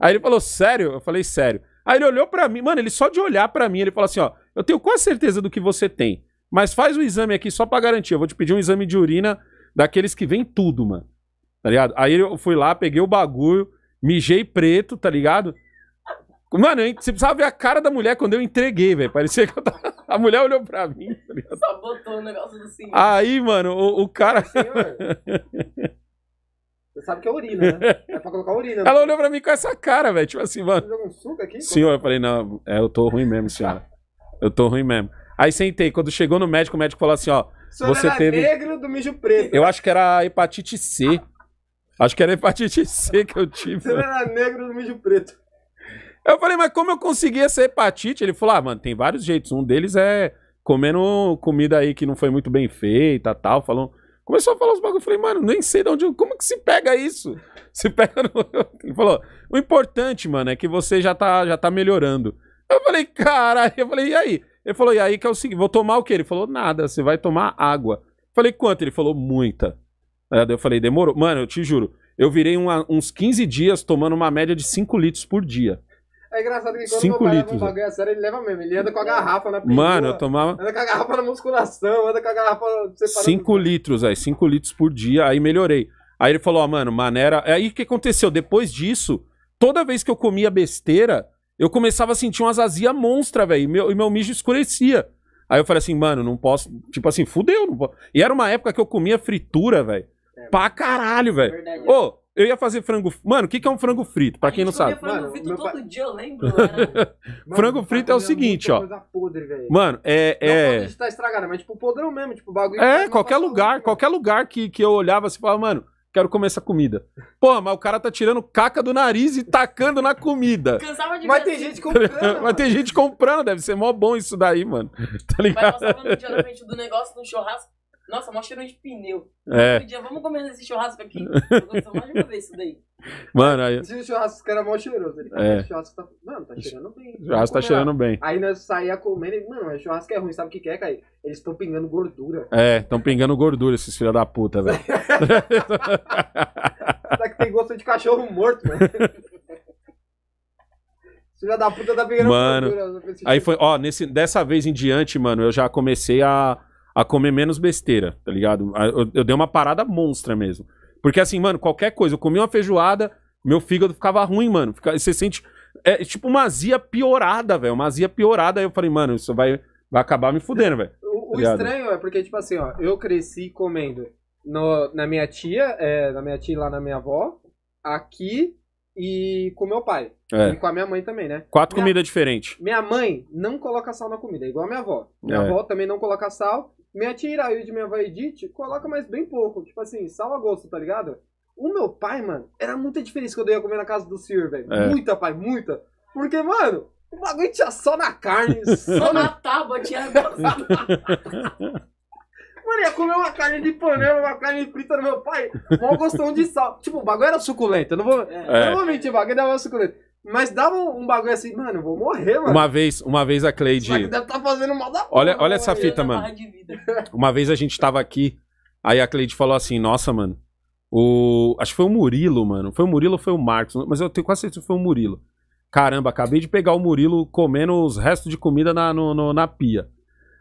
Aí ele falou, sério? Eu falei, sério. Aí ele olhou para mim, mano, ele só de olhar para mim, ele falou assim, ó, eu tenho quase certeza do que você tem, mas faz o um exame aqui só para garantir, eu vou te pedir um exame de urina daqueles que vem tudo, mano. Tá ligado? Aí eu fui lá, peguei o bagulho, mijei preto, tá ligado? Mano, você precisava ver a cara da mulher quando eu entreguei, velho. Parecia que tava... a mulher olhou pra mim. Tá Só botou o um negócio do assim. senhor. Aí, mano, o, o cara. Senhor. Você sabe que é urina, né? É pra colocar urina. Né? Ela olhou pra mim com essa cara, velho. Tipo assim, mano. Você jogou um suco aqui? Senhor, eu falei, não, é, eu tô ruim mesmo, senhora. Eu tô ruim mesmo. Aí sentei. Quando chegou no médico, o médico falou assim: ó. Você era teve. negro do mijo preto. Eu né? acho que era hepatite C. Acho que era hepatite C que eu tive. Você era negro do mijo preto. Eu falei, mas como eu consegui essa hepatite? Ele falou, ah, mano, tem vários jeitos. Um deles é comendo comida aí que não foi muito bem feita tal. Falou. Começou a falar os bagulhos. Eu falei, mano, nem sei de onde. Como que se pega isso? <laughs> Se pega no... <laughs> Ele falou, o importante, mano, é que você já tá, já tá melhorando. Eu falei, caralho. Eu falei, e aí? Ele falou, e aí que é o seguinte, vou tomar o quê? Ele falou, nada, você vai tomar água. Eu falei, quanto? Ele falou, muita. É, eu falei, demorou. Mano, eu te juro, eu virei uma, uns 15 dias tomando uma média de 5 litros por dia. É engraçado que quando Cinco meu pai litros, leva um sério, ele leva mesmo. Ele anda com a é. garrafa na né, pintura. Mano, eu tomava. Anda com a garrafa na musculação, anda com a garrafa. Cinco litros, aí, cinco litros por dia, aí melhorei. Aí ele falou, ó, oh, mano, maneira. É aí o que aconteceu? Depois disso, toda vez que eu comia besteira, eu começava a sentir uma azia monstra, velho. E meu, meu mijo escurecia. Aí eu falei assim, mano, não posso. Tipo assim, fudeu. Não posso. E era uma época que eu comia fritura, velho. É, pra caralho, velho. Ô, eu ia fazer frango. Mano, o que, que é um frango frito? Pra quem não sabe. Frango frito todo pai... dia, eu lembro. Era... <laughs> Né? mano, frango frito é o seguinte, ó. Podre, mano, é. é... Não, tá estragado, mas tipo podrão mesmo, tipo bagulho. É, qualquer lugar, tudo, qualquer lugar que, que eu olhava assim e falava, mano, quero comer essa comida. Pô, mas o cara tá tirando caca do nariz e tacando na comida. <laughs> Cansava de mas tem assim. gente comprando. <laughs> mas tem gente comprando, deve ser mó bom isso daí, mano. Tá ligado? Mas passava no dia do negócio, no churrasco, nossa, mó cheirão de pneu. É. Um dia, vamos comer esse churrasco aqui. Eu gosto mais de uma vez isso daí. Mano, aí. Esse churrasco era mó cheiroso. Ele é. churrasco tá. Mano, tá cheirando bem. Churrasco tá cheirando bem. Aí nós saía comendo e, mano, churrasco é ruim, sabe o que, que é, Caio? Eles estão pingando gordura. É, estão pingando gordura, esses filha da puta, velho. <laughs> Será que tem gosto de cachorro morto, velho? Né? Filha da puta tá pingando mano, Aí foi, ó, nesse, dessa vez em diante, mano, eu já comecei a a comer menos besteira, tá ligado? Eu, eu dei uma parada monstra mesmo. Porque assim, mano, qualquer coisa, eu comi uma feijoada, meu fígado ficava ruim, mano. Fica, você sente. É tipo uma azia piorada, velho. Uma azia piorada. Aí eu falei, mano, isso vai, vai acabar me fudendo, velho. O, tá estranho é porque, tipo assim, ó, eu cresci comendo no, na minha tia, é, na minha tia lá na minha avó, aqui e com meu pai. É. E com a minha mãe também, né? Quatro comidas diferentes. Minha mãe não coloca sal na comida, é igual a minha avó. Minha é. avó também não coloca sal. Mete de minha vaidite, coloca mais bem pouco. Tipo assim, sal a gosto, tá ligado? O meu pai, mano, era muita diferença quando eu ia comer na casa do Sir, velho. É. Muita, pai, muita. Porque, mano, o bagulho tinha só na carne, <laughs> só na tábua, tinha. <laughs> <laughs> Mano, ia comer uma carne de panela, uma carne frita do meu pai, mó gostão de sal. Tipo, o bagulho era suculento. Eu não vou, é. eu não vou mentir, o bagulho era suculento. Mas dava um, bagulho assim, mano, eu vou morrer, mano. Uma vez, uma vez a Cleide. Só que deve tá fazendo mal da Olha, porra, olha essa fita, mano. <laughs> Uma vez a gente tava aqui, aí a Cleide falou assim: "Nossa, mano, o acho que foi o Murilo, mano. Foi o Murilo ou foi o Marcos, mas eu tenho quase certeza que foi o Murilo. Caramba, acabei de pegar o Murilo comendo os restos de comida na, no, no, na pia.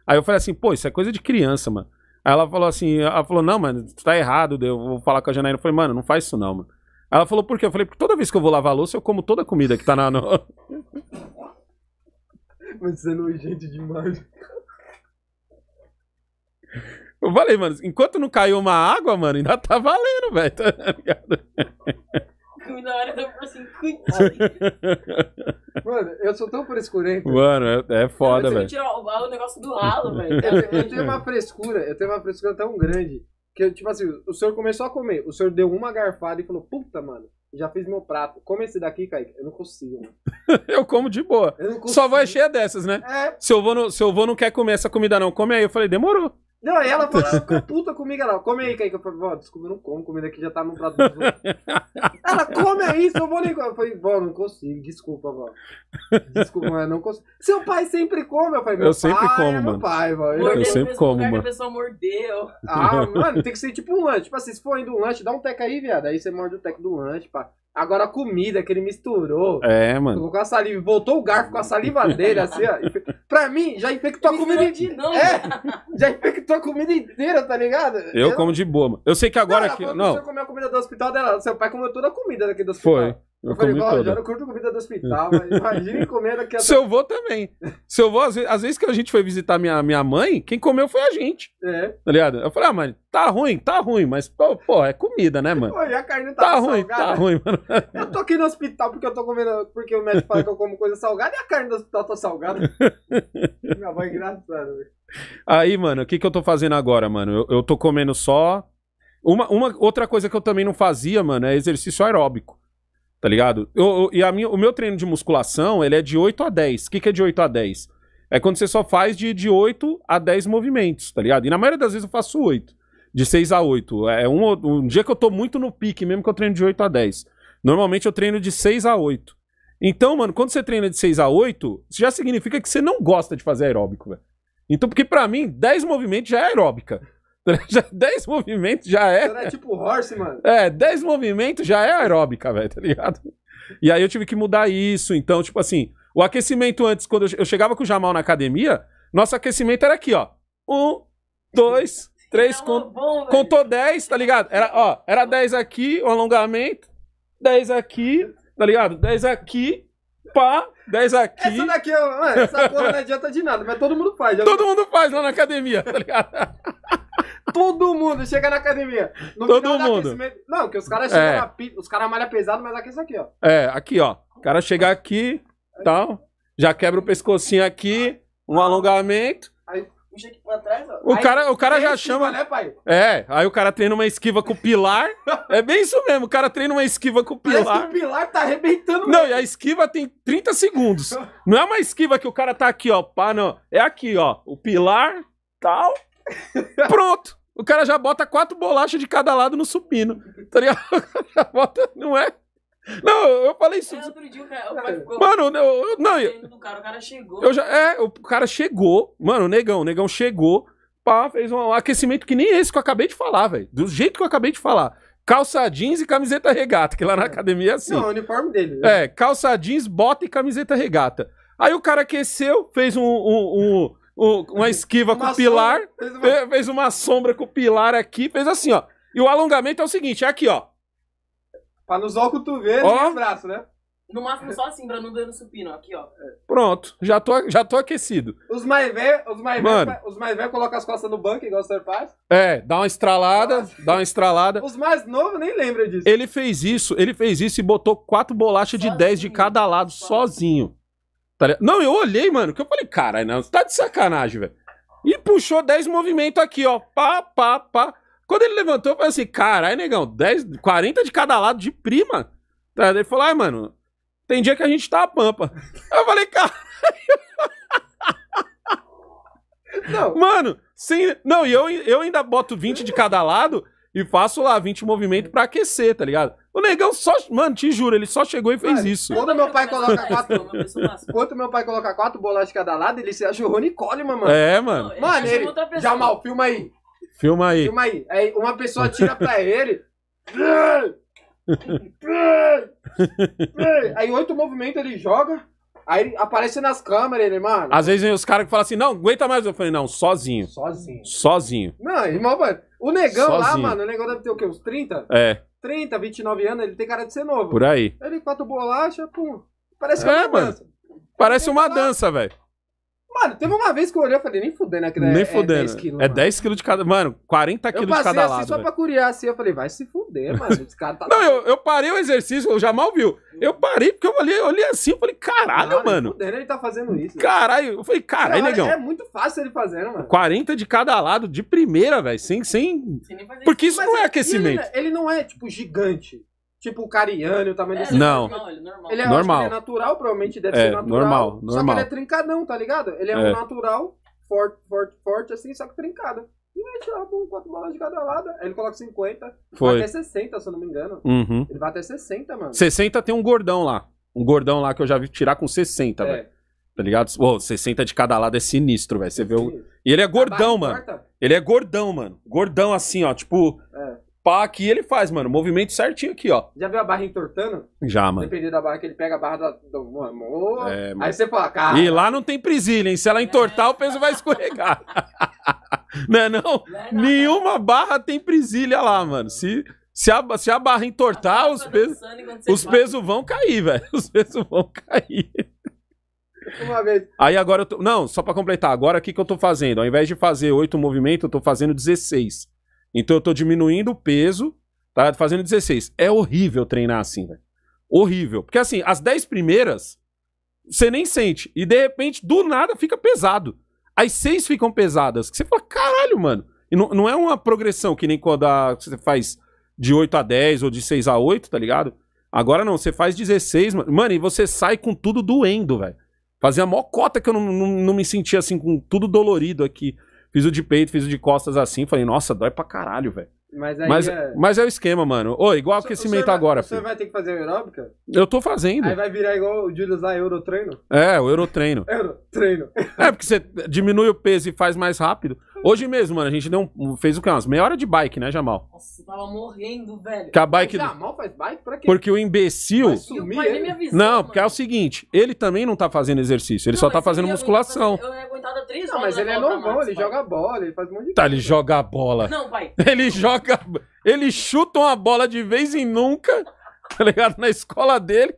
Aí eu falei assim, pô, isso é coisa de criança, mano. Aí ela falou assim, ela falou, não, mano, tá errado, eu vou falar com a Janaína. Eu falei, mano, não faz isso não, mano. Ela falou, por quê? Eu falei, porque toda vez que eu vou lavar a louça, eu como toda a comida que tá na. <laughs> Mas você é nojento demais. Eu falei, mano, enquanto não caiu uma água, mano, ainda tá valendo, velho. Tá ligado? Na hora eu assim, cuidado. Mano, eu sou tão frescurento. Mano, é, é foda, velho. Você tirar o, o negócio do ralo, velho. Eu, eu tenho uma frescura, eu tenho uma frescura tão grande que, tipo assim, o senhor começou a comer, o senhor deu uma garfada e falou, puta, mano, já fiz meu prato. Come esse daqui, Kaique. Eu não consigo, mano. <laughs> eu como de boa. Só vai é cheia dessas, né? É. Se eu vou não quer comer essa comida não, come aí. Eu falei, demorou. Não, ela fala, <laughs> puta comigo, ela, come aí, Kaique. Eu falei, vó, desculpa, eu não como, comida aqui já tá no prato dos outros. Ela, come aí, seu vou nem Eu falei, vó, não consigo, desculpa, vó. Desculpa, mas não consigo. Seu pai sempre come, eu falei, meu eu sempre pai como, é mano. pai, vó. Mordeu eu sempre como, né, mano. A pessoa mordeu. Ah, mano, tem que ser tipo um lanche. Tipo assim, se for indo um lanche, dá um teco aí, viado. Aí você morde o teco do lanche, pá. Agora a comida que ele misturou. É, mano. Colocou a saliva. Voltou o garfo com a saliva dele, <laughs> assim, ó. Pra mim, já infectou a comida inteira. É, já infectou a comida inteira, tá ligado? Eu, eu... como de boa, mano. Eu sei que agora. Não, aqui... não. Você comeu a comida do hospital dela. Seu pai comeu toda a comida daqui do hospital. Foi. Eu, falei, toda. eu não curto comida do hospital, mas imagina <laughs> comer daqui a... Seu avô também. Seu avô, às vezes, às vezes, que a gente foi visitar minha, minha mãe, quem comeu foi a gente. É. Tá ligado? Eu falei, ah, mano, tá ruim, tá ruim, mas, pô, pô é comida, né, mano? Pô, <laughs> a carne tá, tá ruim, tá salgada. tá <laughs> ruim, mano. Eu tô aqui no hospital porque eu tô comendo, porque o médico fala que eu como coisa salgada e a carne do hospital tá salgada. minha mãe é engraçada, Aí, mano, o que que eu tô fazendo agora, mano? Eu, eu tô comendo só... Uma, uma outra coisa que eu também não fazia, mano, é exercício aeróbico tá ligado? Eu, eu, e a minha, o meu treino de musculação, ele é de 8 a 10. O que, que é de 8 a 10? É quando você só faz de, de 8 a 10 movimentos, tá ligado? E na maioria das vezes eu faço 8. De 6 a 8. É, é um, um dia que eu tô muito no pique, mesmo que eu treino de 8 a 10. Normalmente eu treino de 6 a 8. Então, mano, quando você treina de 6 a 8, isso já significa que você não gosta de fazer aeróbico, velho. Então, porque para mim, 10 movimentos já é aeróbica. 10 <laughs> movimentos já é. Era tipo horse, mano. É, 10 movimentos já é aeróbica, velho, tá ligado? E aí eu tive que mudar isso. Então, tipo assim, o aquecimento antes, quando eu chegava com o Jamal na academia, nosso aquecimento era aqui, ó. Um, dois, <laughs> três, bom, contou 10, tá ligado? Era, ó, era 10 aqui, o um alongamento, 10 aqui, tá ligado? 10 aqui, pá, 10 aqui. Essa daqui, essa porra não adianta de nada, mas todo mundo faz. Todo mundo faz lá na academia, tá ligado? <laughs> Todo mundo chega na academia. No Todo mundo. Aquecimento... Não, que os caras chegam é. na... Os caras malham pesado, mas aqui isso aqui, ó. É, aqui, ó. O cara chega aqui, aí. tal. Já quebra o pescocinho aqui, um alongamento. Aí puxa aqui pra trás, ó. O aí, cara, o cara já esquiva, chama. Né, pai? É, aí o cara treina uma esquiva com o pilar. é bem isso mesmo, o cara treina uma esquiva com o pilar. Mas o pilar tá arrebentando. Não, mesmo. e a esquiva tem 30 segundos. <laughs> Não é uma esquiva que o cara tá aqui, ó. Pá, não. É aqui, ó. O pilar, tal. Pronto! O cara já bota quatro bolachas de cada lado no supino. Tá ligado? <laughs> Já bota, não é? Não, eu falei isso. É, outro dia o cara, o cara ficou. Mano, eu, não. Eu, cara, o cara chegou. Eu já, é, o cara chegou. Mano, o negão, o negão chegou. Pá, fez um aquecimento que nem esse que eu acabei de falar, velho. Do jeito que eu acabei de falar. Calça jeans e camiseta regata, que lá na é. academia é assim. Não, o uniforme dele. Né? É, calça jeans, bota e camiseta regata. Aí o cara aqueceu, fez um, um, um uma esquiva uma com o pilar, fez, uma... fez uma sombra com o pilar aqui, fez assim, ó. E o alongamento é o seguinte, é aqui, ó. Pra não usar o cotovelo ó. e os né, braços, né? No máximo só assim, pra não dando supino, aqui, ó. É. Pronto, já tô, já tô aquecido. Os mais velhos, os mais velhos, os mais velhos colocam as costas no banco, igual o senhor faz. É, dá uma estralada, Nossa. dá uma estralada. Os mais novos nem lembram disso. Ele fez isso, ele fez isso e botou quatro bolachas sozinho. de 10 de cada lado, sozinho. sozinho. Tá não, eu olhei, mano, que eu falei, caralho, não, tá de sacanagem, velho. E puxou 10 movimentos aqui, ó. Pá, pá, pá. Quando ele levantou, eu falei assim, caralho, negão, 10, 40 de cada lado de prima. Tá? Ele falou, ai, mano, tem dia que a gente tá a pampa. <laughs> Eu falei, caralho. Não. Mano, sim. Não, e eu, eu ainda boto 20 de cada lado e faço lá 20 movimentos pra aquecer, tá ligado? O negão só. Mano, te juro, ele só chegou e fez Mano, isso. Quando meu pai coloca <laughs> quatro. quando meu pai coloca quatro bolas de cada lado, ele se acha o Rony Coleman, mano. É, mano. Não, mano, ele. ele Jamal, filma aí. Filma aí. Filma aí. Aí uma pessoa tira pra <laughs> ele. <laughs> aí oito movimentos ele joga. Aí aparece nas câmeras, ele, mano. Às vezes vem os caras que falam assim, não, aguenta mais. Eu falei, não, sozinho. Sozinho. Sozinho. Não, irmão, mano. O negão Sozinho. lá, mano, o negão deve ter o quê? Uns 30? É. 30, 29 anos, ele tem cara de ser novo. Por aí. Ele quatro bolachas, pum. Parece é, é, uma mano. dança. Parece uma dança, velho. Mano, teve uma vez que eu olhei e falei, nem fudendo aqui, é né? Nem é, fudendo. É 10 quilos. É 10 quilos de cada. Mano, 40 quilos de cada assim lado. Eu passei assim só velho. pra curiar assim. Eu falei, vai se fuder, mano. <laughs> Esse cara tá. Não, eu, eu parei o exercício, já mal viu. Eu hum. parei porque eu olhei, olhei assim. e falei, caralho, mano. Fudendo, ele tá fazendo isso. Caralho. Eu falei, caralho, é, negão. É muito fácil ele fazendo, mano. 40 de cada lado, de primeira, velho. Sem. sem... sem porque isso mas não é aquecimento. Ele, é, ele não é, tipo, gigante tipo o cariano, o tamanho é, desse. Não. Ele, é normal. ele é, normal. Ele é natural, provavelmente deve é, ser natural. Normal, só normal. Só que ele é trincadão, tá ligado? Ele é, é. um natural, forte, forte, forte, assim, só que trincado. E aí tirar um, quatro bolas de cada lado. Aí ele coloca 50. Foi. Vai até 60, se eu não me engano. Uhum. Ele vai até 60, mano. 60 tem um gordão lá. Um gordão lá que eu já vi tirar com 60, é. velho. Tá ligado? Pô, 60 de cada lado é sinistro, velho. Você vê o... E ele é tá, gordão, mano. Ele é gordão, mano. Gordão assim, ó. Tipo, é pá aqui, ele faz, mano. Movimento certinho aqui, ó. Já viu a barra entortando? Já, mano. Dependendo da barra que ele pega, a barra da, do. É, mano, é, mano. Aí você fala, cara. E lá não tem presilha, hein? Se ela entortar, o peso vai escorregar. <laughs> não é, não? não é Nenhuma barra tem presilha lá, mano. Se. Se a, se a barra entortar, a tá os pesos, os pesos vão cair, velho. <laughs> Os pesos vão cair. Uma vez. Aí agora eu tô. Não, só pra completar, agora o que, que eu tô fazendo? Ao invés de fazer oito movimentos, eu tô fazendo 16. Então eu tô diminuindo o peso, tá? Fazendo 16. É horrível treinar assim, velho. Horrível. Porque assim, as 10 primeiras, você nem sente. E de repente, do nada, fica pesado. As 6 ficam pesadas. Que você fala, caralho, mano. E não, não é uma progressão que nem quando a, você faz de 8 a 10 ou de 6 a 8, tá ligado? Agora não, você faz 16, mano. Mano, e você sai com tudo doendo, velho. Fazia mó cota que eu não, não, não, me sentia assim, com tudo dolorido aqui. Fiz o de peito, fiz o de costas assim. Falei, nossa, dói pra caralho, velho. Mas, mas, é... mas é o esquema, mano. Ô, igual o aquecimento vai, agora. Você vai ter que fazer aeróbica? Eu tô fazendo. Aí vai virar igual o Julius lá, Eurotreino? É, o Eurotreino. <laughs> Eurotreino. É, porque você diminui o peso e faz mais rápido. Hoje mesmo, mano, a gente deu um, fez o que? Umas meia hora de bike, né, Jamal? Nossa, eu tava morrendo, velho. Que a bike... Mas Jamal faz bike pra quê? Porque o imbecil... Sumir, avisou, não, mano. porque é o seguinte, ele também não tá fazendo exercício, ele não, só tá fazendo musculação. Fazer... Eu ia é aguentar três não, horas. Mas ele é novão, ele pai. joga bola, ele faz um monte de Tá, coisa. ele joga a bola. Não, pai. <laughs> Ele joga... Ele chuta uma bola de vez em nunca, tá ligado? Na escola dele,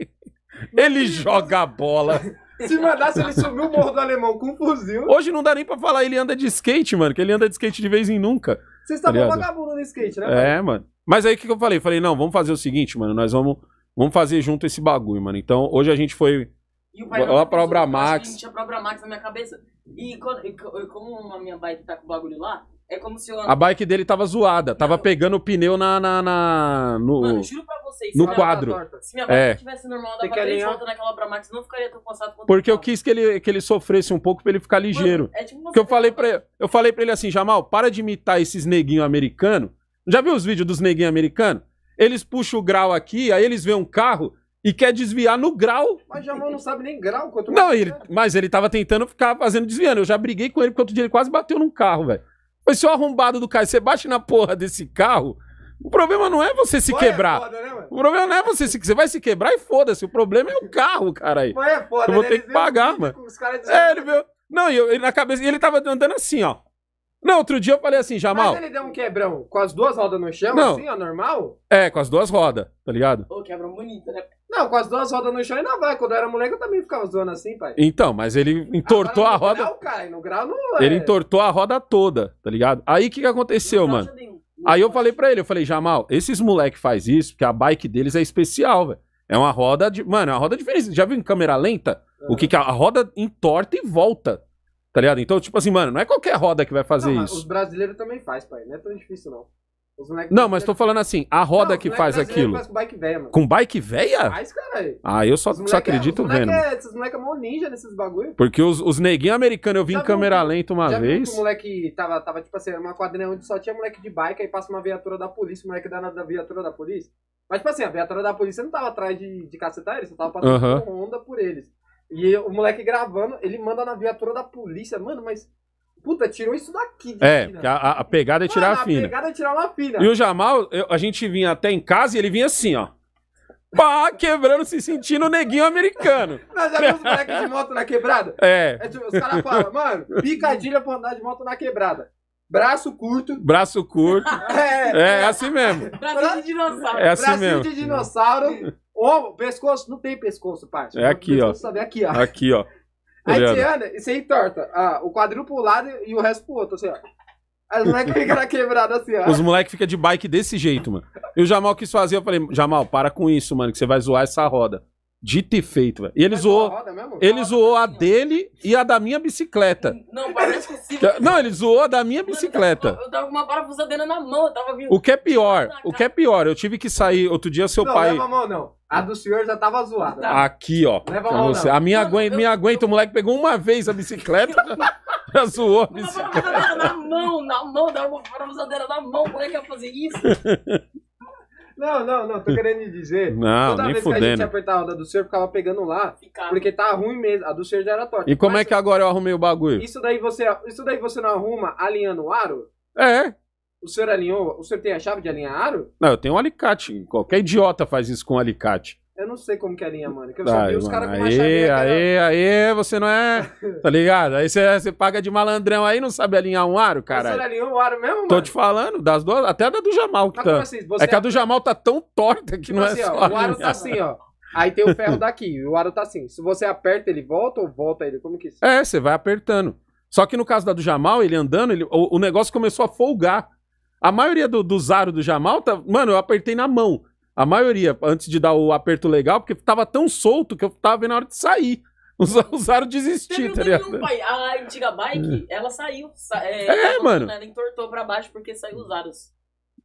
ele joga a bola. Se mandasse ele subir o morro do alemão com um fuzil. Hoje não dá nem pra falar ele anda de skate, mano, que ele anda de skate de vez em nunca. Vocês estavam tá vagabundo no skate, né? É, mano? É, mano. Mas aí o que, que eu falei? Falei, não, vamos fazer o seguinte, mano, nós vamos, vamos fazer junto esse bagulho, mano. Então hoje a gente foi e o pai lá pra Obra Max. Eu tinha pra Obra Max na minha cabeça. E, quando, e como a minha bike tá com o bagulho lá, é como se eu... A bike dele tava zoada, tava pegando o pneu na. na, na no... Mano, juro pra vocês, no quadro. se minha bike é. tivesse normal, dava três voltas naquela Max, não ficaria tão cansado quanto Porque eu quis que ele, que ele sofresse um pouco pra ele ficar ligeiro. Mano, é tipo Porque eu falei, pra, ele, eu falei pra ele assim, Jamal, para de imitar esses neguinho americano. Já viu os vídeos dos neguinho americano? Eles puxam o grau aqui, aí eles veem um carro e quer desviar no grau. Mas Jamal não sabe nem grau. Quanto não, ele, mas ele tava tentando ficar fazendo desviando. Eu já briguei com ele porque outro dia ele quase bateu num carro, velho. Mas se o arrombado do carro, você bate na porra desse carro, o problema não é você se quebrar. É foda, né, o problema não é você se. Você vai se quebrar e foda-se. O problema é o carro, cara. Aí. Foi é foda, eu vou né? ter que pagar, mano. É, ele viu? Não, eu, ele na cabeça. ele tava andando assim, ó. Não, outro dia eu falei assim, Jamal. Mas ele deu um quebrão com as duas rodas no chão, não. assim, ó, normal? É, com as duas rodas, tá ligado? Ô, oh, quebrão bonito, né? Não, com as duas rodas no chão ainda vai. Quando eu era moleque, eu também ficava zoando assim, pai. Então, mas ele entortou Agora, a roda. Não, cara, no grau não é. Ele entortou a roda toda, tá ligado? Aí o que, que aconteceu, mano? Aí eu falei pra ele, eu falei, Jamal, esses moleque faz isso, porque a bike deles é especial, velho. É uma roda de. Mano, é uma roda diferente. Já viu em câmera lenta? Uhum. O que, que a, a roda entorta e volta. Tá ligado? Então, tipo assim, mano, não é qualquer roda que vai fazer não, isso. Os brasileiros também faz, pai. Não é tão difícil, não. Não, mas tô falando assim, a roda não, que faz aquilo. Faz com bike véia, mano. Com bike véia? Faz, caralho. Ah, eu só, só é- acredito vendo. É, esses moleques é mó ninja nesses bagulho. Porque os, os neguinhos americanos, eu vi já em câmera lenta uma já vez. Viu o moleque tava, tava, tipo assim, uma quadrinha onde só tinha moleque de bike, aí passa uma viatura da polícia, o moleque da, da viatura da polícia. Mas, tipo assim, a viatura da polícia não tava atrás de, de cacetar eles, só tava passando uhum. onda por eles. E o moleque gravando, ele manda na viatura da polícia. Mano, mas puta, tirou isso daqui. é, fina. a, a pegada é tirar Mano, a fina. A pegada é tirar uma fina. E o Jamal, eu, a gente vinha até em casa e ele vinha assim, ó. Pá, quebrando, se sentindo neguinho americano. Mas <laughs> já viu os moleques de moto na quebrada? É. é tipo, os caras falam, mano, picadilha pra andar de moto na quebrada. Braço curto. Braço curto. <laughs> É, é, é assim mesmo. Braço de dinossauro. É assim Bracinho mesmo. de dinossauro. Ombro, pescoço, não tem pescoço, parte. É, é aqui, ó. Aqui, ó. Aqui, ó. Aí você anda e você entorta ah, o quadril pro lado e o resto pro outro, assim, ó. Aí os moleques <laughs> ficam na quebrada assim, ó. Os moleques ficam de bike desse jeito, mano. E o Jamal quis fazer, eu falei, Jamal, para com isso, mano, que você vai zoar essa roda. Dito e feito, velho. Ele zoou, é ele zoou a dele e a da minha bicicleta. Não, é parece que Não, ele zoou a da minha bicicleta. eu, tava, com uma parafusadeira na mão, eu tava vindo. O que é pior, o que é pior, eu tive que sair outro dia, seu não, pai. Não, leva a mão, não. A do senhor já tava zoada. Tá. Aqui, ó. Leva a mão, Não. A minha, aguenta, minha aguenta, o moleque pegou uma vez a bicicleta. <laughs> já zoou a bicicleta. na mão, na mão, dava uma parafusadeira na mão, como é que ia fazer isso? <laughs> Não, não, não, tô querendo dizer. <laughs> Não, Toda nem vez fudendo. que a gente apertava a onda do senhor, ficava pegando lá. Ficava. Porque tá ruim mesmo. A do senhor já era torta. E como Mas é que agora eu arrumei o bagulho? Isso daí você, isso daí você não arruma alinhando o aro? É. O senhor alinhou? O senhor tem a chave de alinhar aro? Não, eu tenho um alicate. Qualquer idiota faz isso com um alicate. Eu não sei como que é a linha, mano. Que eu só vi os caras com Aí, aí, aí, você não é. Tá ligado? Aí você, paga de malandrão aí não sabe alinhar um aro, cara. Você não alinhou um aro mesmo, mano? Tô te falando, das duas, até a da do Jamal que Mas tá. Assim, é que a é do Jamal tá tão torta que tipo não é assim, é só. Ó, o aro tá assim, ó. Aí tem o ferro daqui, o aro tá assim. Se você aperta, ele volta ou volta ele? Como que isso? É, você vai apertando. Só que no caso da do Jamal, ele andando, ele, o, o negócio começou a folgar. A maioria do, dos aros do Jamal, tá, mano, eu apertei na mão. A maioria, antes de dar o aperto legal, porque tava tão solto que eu tava vendo a hora de sair. <laughs> Usaram desistir, tá ligado? Pai, a antiga bike, é. ela saiu. é, é mano. Ela entortou pra baixo porque saiu os aros.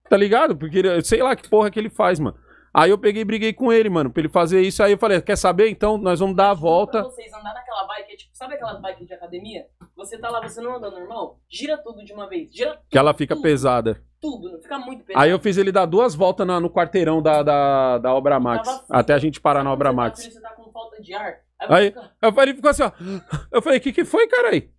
Tá ligado? Porque sei lá que porra que ele faz, mano. Aí eu peguei e briguei com ele, mano, pra ele fazer isso. Aí eu falei, quer saber? Então nós vamos dar a volta. Pra vocês andar naquela bike, é tipo, sabe aquelas bikes de academia? Você tá lá, você não anda normal? Gira tudo de uma vez. Gira tudo, Que ela fica tudo, pesada. Tudo, fica muito pesada. Aí eu fiz ele dar duas voltas no quarteirão da, da, da Obra Max. Até a assim, gente parar na Obra tá Max. Assim, você tá, com- falta de ar. Aí, Aí- fica- Eu falei, ele ficou assim, ó. Eu falei, o que, que foi, cara aí?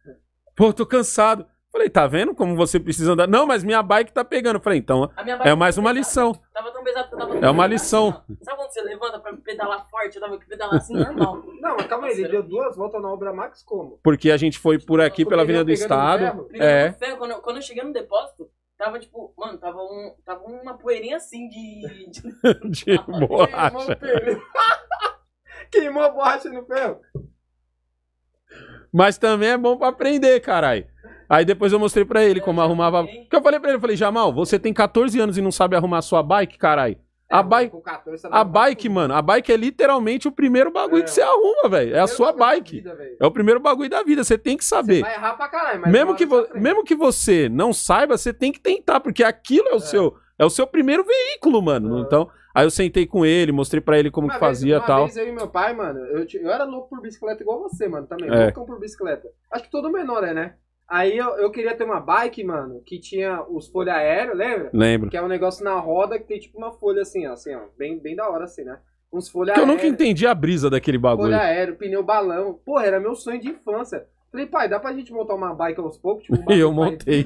Pô, tô cansado. Falei, tá vendo como você precisa andar? Não, mas minha bike tá pegando. Falei, então é mais tá uma pesada. lição. Tava tão pesado que eu tava É uma lição. Assim, Sabe quando você levanta pra pedalar forte? Eu tava que pedalar assim, normal. <laughs> Não, mas calma aí, ele deu duas voltas na Obra Max como? Porque a gente foi por aqui, pela Avenida do Estado. É. Ferro, quando, eu, quando eu cheguei no depósito, Tava tipo, mano, tava, um, tava uma poeirinha assim de. <laughs> De, de <laughs> borracha. Queimou, Queimou a borracha no ferro. Mas também é bom pra aprender, caralho. Aí depois eu mostrei pra ele como arrumava. Porque eu falei pra ele, eu falei, Jamal, você tem 14 anos e não sabe arrumar a sua bike, caralho. É, a bike, tá a bike, mano, a bike é literalmente o primeiro bagulho é. que você arruma, velho. É a sua bike. Vida, é o primeiro bagulho da vida, você tem que saber. Você vai errar pra caralho, mas mesmo que, vo... mesmo que você não saiba, você tem que tentar, porque aquilo é o é. seu é o seu primeiro veículo, mano. É. Então, aí eu sentei com ele, mostrei para ele como uma que fazia e tal. Vez eu e meu pai, mano, eu, eu, era louco por bicicleta igual você, mano, também. É. Loucão por bicicleta. Acho que todo menor é, né? Aí eu, eu queria ter uma bike, mano, que tinha os folha aéreo, lembra? Lembro. Que é um negócio na roda que tem tipo uma folha assim, ó, assim, ó, bem, bem da hora assim, né? Uns folha aéreo. Eu nunca entendi a brisa daquele bagulho. Folha aéreo, pneu balão. Porra, era meu sonho de infância. Falei, pai, dá pra gente montar uma bike aos poucos? Tipo, <laughs> e eu montei.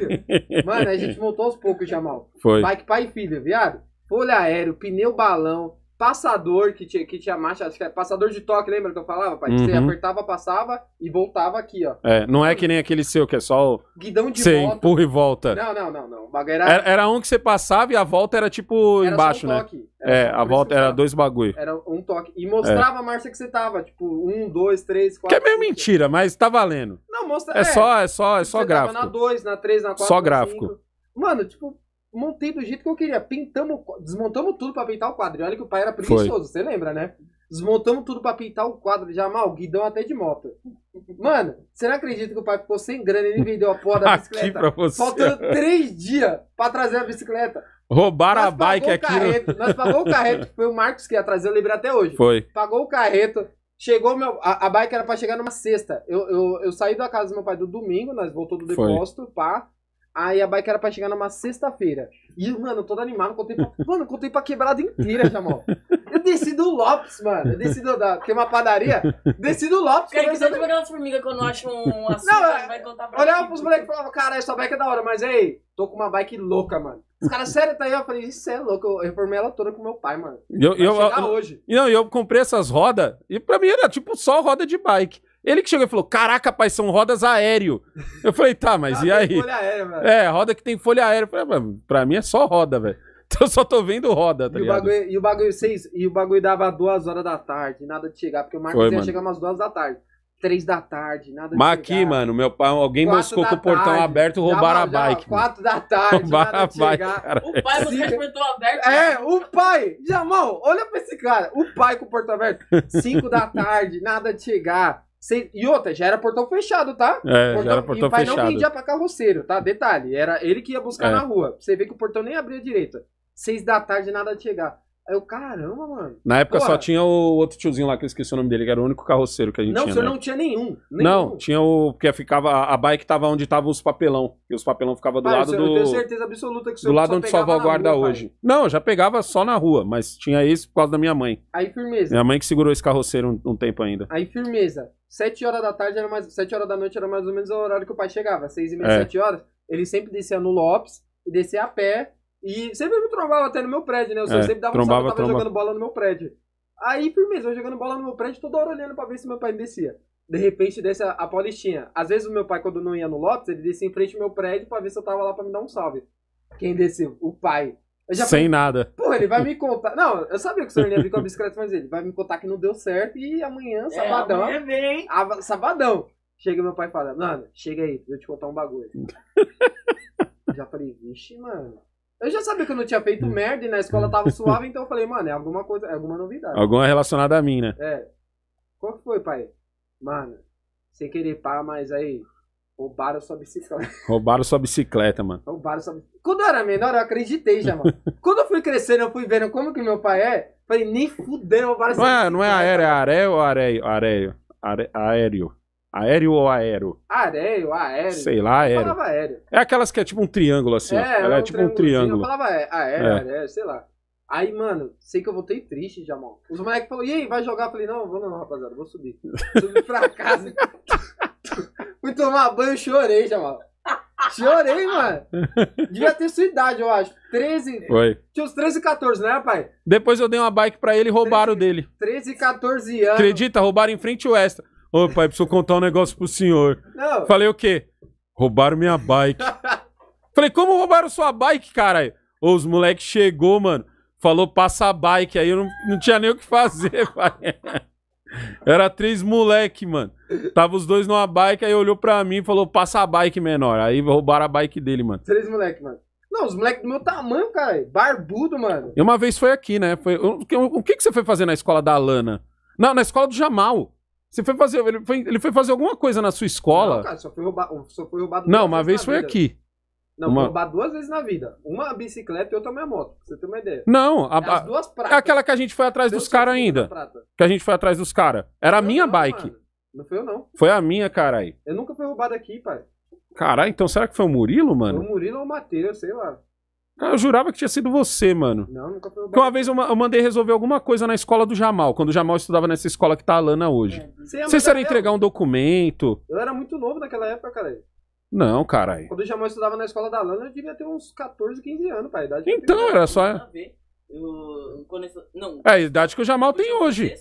mano, a gente montou aos poucos, Jamal. Foi. Bike pai e filho, viado? Folha aéreo, pneu balão, passador que tinha, que tinha marcha, acho que é passador de toque, lembra que eu falava, pai? uhum. você apertava, passava e voltava aqui, ó. É, não é que nem aquele seu, que é só o... Guidão de você volta. empurra e volta. Não, não, não, não. Era... Era, era... um que você passava e a volta era tipo era embaixo, um né? é, a volta era dois bagulho. Era um toque. E mostrava é. a marcha que você tava, tipo, um, dois, três, quatro. Que é meio cinco. mentira, mas tá valendo. Não, mostra... É, é só, é só, é só você gráfico. na dois, na três, na quatro, Só gráfico. Cinco. Mano, tipo, montei do jeito que eu queria. Pintamos, desmontamos tudo para pintar o quadro. Olha que o pai era preguiçoso, você lembra, né? Desmontamos tudo para pintar o quadro. Já mal, guidão até de moto. Mano, você não acredita que o pai ficou sem grana, ele vendeu a porra da <laughs> bicicleta. você Faltando três dias para trazer a bicicleta. Roubaram nós a bike aqui. nós pagou o carreto, foi o Marcos que ia trazer, eu lembro até hoje. Foi. Pagou o carreto, chegou meu. A, a bike era para chegar numa sexta. Eu, eu, eu saí da casa do meu pai do domingo, nós voltou do depósito, foi. pá. Aí a bike era pra chegar numa sexta-feira. E, mano, todo animado, contei pra... <laughs> Mano, contei pra quebrada inteira, Jamal. Eu desci do Lopes, mano. Eu desci do... Da... Tem é uma padaria. Desci do Lopes. Cara, que sempre tá aquelas formigas quando acho um <laughs> assunto, Não, é, vai contar pra Olhava pros moleques e tipo- falava, cara, essa bike é da hora. Mas, aí, tô com uma bike louca, mano. Os caras, sério, tá aí? Eu falei, isso é louco. Eu reformei ela toda com meu pai, mano. Eu, vai eu, eu, hoje. Não, eu comprei essas rodas e pra mim era tipo só roda de bike. Ele que chegou e falou: Caraca, pai, são rodas aéreo. Eu falei, tá, mas ah, e aí? Folha aérea, É, roda que tem folha aérea. falei, ah, pra mim é só roda, velho. <laughs> Então eu só tô vendo roda, tá e ligado? O bagulho, e o bagulho, seis, e o bagulho dava duas horas da tarde, nada de chegar, porque o Marcos Foi, ia mano. chegar umas duas da tarde. Três da tarde, nada de Mas chegar. aqui, mano, meu pai, alguém moscou com o portão tarde. aberto e roubaram a bike. Quatro da tarde, roubaram nada de a bike, chegar. Cara. O pai você com o portão aberto. É, né? o pai, Jamal, olha pra esse cara. O pai com o portão aberto. <laughs> Cinco da tarde, nada de chegar. E outra, já era portão fechado, tá? É, portão... já era portão e o pai fechado. não vendia pra carroceiro, tá? Detalhe, era ele que ia buscar é. na rua. Você vê que o portão nem abria direito. Seis da tarde nada de chegar. Aí eu, caramba, mano. Na época Porra. só tinha o outro tiozinho lá que eu esqueci o nome dele, que era o único carroceiro que a gente não, tinha. Não, né? não tinha nenhum, nenhum, Não, tinha o. Porque ficava. A bike tava onde tava os papelão. E os papelão ficava do pai, ah, lado do. Eu tenho certeza absoluta que Do lado onde salvaguarda hoje. Pai. Não, eu já pegava só na rua, mas tinha isso por causa da minha mãe. Aí firmeza. Minha mãe que segurou esse carroceiro um, um tempo ainda. Aí firmeza. Sete horas da tarde era mais. Sete horas da noite era mais ou menos o horário que o pai chegava. Seis e meia, é. sete horas. Ele sempre descia no Lopes e descia a pé e sempre me trombava até no meu prédio, né? Eu é, sempre dava trombava, salve, eu tava tromba... jogando bola no meu prédio. Aí, firmeza, eu jogando bola no meu prédio, toda hora olhando pra ver se meu pai me descia. De repente, desce a, a Paulistinha. Às vezes, o meu pai, quando não ia no Lopes, ele descia em frente ao meu prédio pra ver se eu tava lá pra me dar um salve. Quem desceu? O pai. Sem falei, nada. Pô, ele vai me contar. Não, eu sabia que o senhor ia vir com a bicicleta, mas ele vai me contar que não deu certo e amanhã, é, sabadão. É, amanhã vem. A, sabadão. Chega meu pai e fala: Mano, chega aí, deixa eu te contar um bagulho. <laughs> Já falei: Vixe, mano. Eu já sabia que eu não tinha feito hum. merda e na escola tava <laughs> suave, então eu falei, mano, é alguma coisa, é alguma novidade. Alguma relacionada a mim, né? É. Qual que foi, pai? Mano, sem querer pá, mas aí, Roubaram sua bicicleta. <laughs> Roubaram sua bicicleta, mano. Roubaram sua bicicleta. Quando eu era menor, eu acreditei já, mano. <laughs> Quando eu fui crescendo, eu fui vendo como que meu pai é. Falei, nem fudeu, roubaram não é, Não é aéreo, é aéreo ou aéreo? Aéreo. aéreo. Aéreo ou aéreo? Aéreo, aéreo. Sei lá, aéreo. Eu falava aéreo. É aquelas que é tipo um triângulo assim. É, ela é um tipo um triângulo. Eu falava aéreo, é. aéreo, sei lá. Aí, mano, sei que eu voltei triste, Jamal. Os moleques falaram, e aí, vai jogar? Eu falei, não, vou não, rapaziada, vou subir. <laughs> Subi pra casa. fui tomar banho, chorei, Jamal. Chorei, mano. Devia ter sua idade, eu acho. 13. Foi. Tinha uns 13, 14, né, pai? Depois eu dei uma bike pra ele e roubaram 13, dele. 13, 14 anos. Acredita, roubaram em frente o extra. Ô, pai, preciso contar um negócio pro senhor. Não. Falei o quê? Roubaram minha bike. <laughs> Falei, como roubaram sua bike, cara? Ô, os moleques chegou, mano. Falou, passa a bike. Aí eu não, não tinha nem o que fazer, <laughs> pai. Era três moleque, mano. Tava os dois numa bike, aí olhou pra mim e falou, passa a bike, menor. Aí roubaram a bike dele, mano. Três moleque, mano. Não, os moleques do meu tamanho, cara. É barbudo, mano. E uma vez foi aqui, né? Foi... O, que, o que, que você foi fazer na escola da Alana? Não, na escola do Jamal. Você foi fazer. Ele foi, ele foi fazer alguma coisa na sua escola. Não, cara, só foi roubado. Só foi roubado não, uma vez foi vida. aqui. Não, uma... roubar duas vezes na vida. Uma bicicleta e outra minha moto. Pra você ter uma ideia. Não, a, é as duas pratas. É aquela que a gente foi atrás dos caras ainda. Que a gente foi atrás dos caras. Era a minha não, bike. Mano. Não foi eu, não. Foi a minha, caralho. Eu nunca fui roubado aqui, pai. Caralho, então será que foi o Murilo, mano? Foi o Murilo ou o Matheus, sei lá. Cara, ah, eu jurava que tinha sido você, mano. Não, nunca foi o Porque uma vez eu, eu mandei resolver alguma coisa na escola do Jamal, quando o Jamal estudava nessa escola que tá a Lana hoje. É. Você ia era entregar um documento. Eu era muito novo naquela época, cara. Não, caralho. Quando o Jamal estudava na escola da Lana, eu devia ter uns 14, 15 anos, pai. Idade Então, era só. É. Eu, quando eu- não, É a idade que o Jamal tem hoje.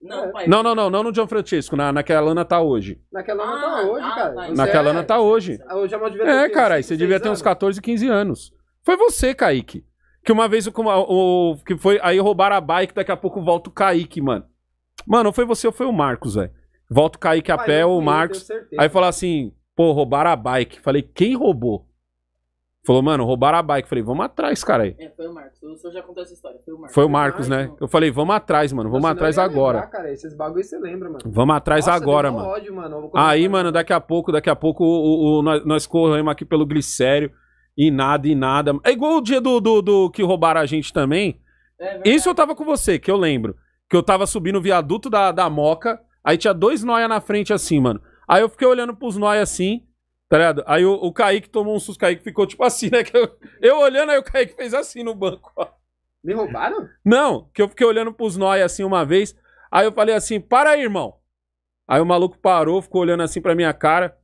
Não, é. pai. Não, não, não, não no John Francisco. na, naquela Lana tá hoje. Naquela Lana ah, tá hoje, ah, cara. Tá. Naquela é- Lana tá hoje. O Jamal devia ter É, caralho, você devia ter uns 14, 15 anos. Foi você, Kaique. Que uma vez o, o, que foi aí roubaram a bike, daqui a pouco volta o Kaique, mano. Mano, foi você ou foi o Marcos, velho? Volta o Kaique a pé, o Marcos. Aí falar assim: pô, roubaram a bike. Falei, quem roubou? Falou, mano, roubaram a bike. Falei, vamos atrás, cara aí. É, foi o Marcos. O senhor já contou essa história. Foi o Marcos. Foi o Marcos, né? Eu falei, vamos atrás, mano. Vamos Nossa, atrás agora. Lembrar, cara. Esses bagulhos você lembra, mano. Vamos atrás Nossa, agora, mano. Ódio, mano. Aí, mano, daqui a pouco, daqui a pouco, o, o, o nós, nós corremos aqui pelo glicério. E nada, e nada. É igual o dia do, do, do que roubaram a gente também. É Isso eu tava com você, que eu lembro. Que eu tava subindo o viaduto da, da Moca. Aí tinha dois noia na frente assim, mano. Aí eu fiquei olhando pros noia assim, tá ligado? Aí o, o Kaique tomou um susto, Kaique ficou tipo assim, né? Que eu, eu olhando, aí o Kaique fez assim no banco, ó. Me roubaram? Não, que eu fiquei olhando pros noia assim uma vez. Aí eu falei assim, para aí, irmão. Aí o maluco parou, ficou olhando assim pra minha cara.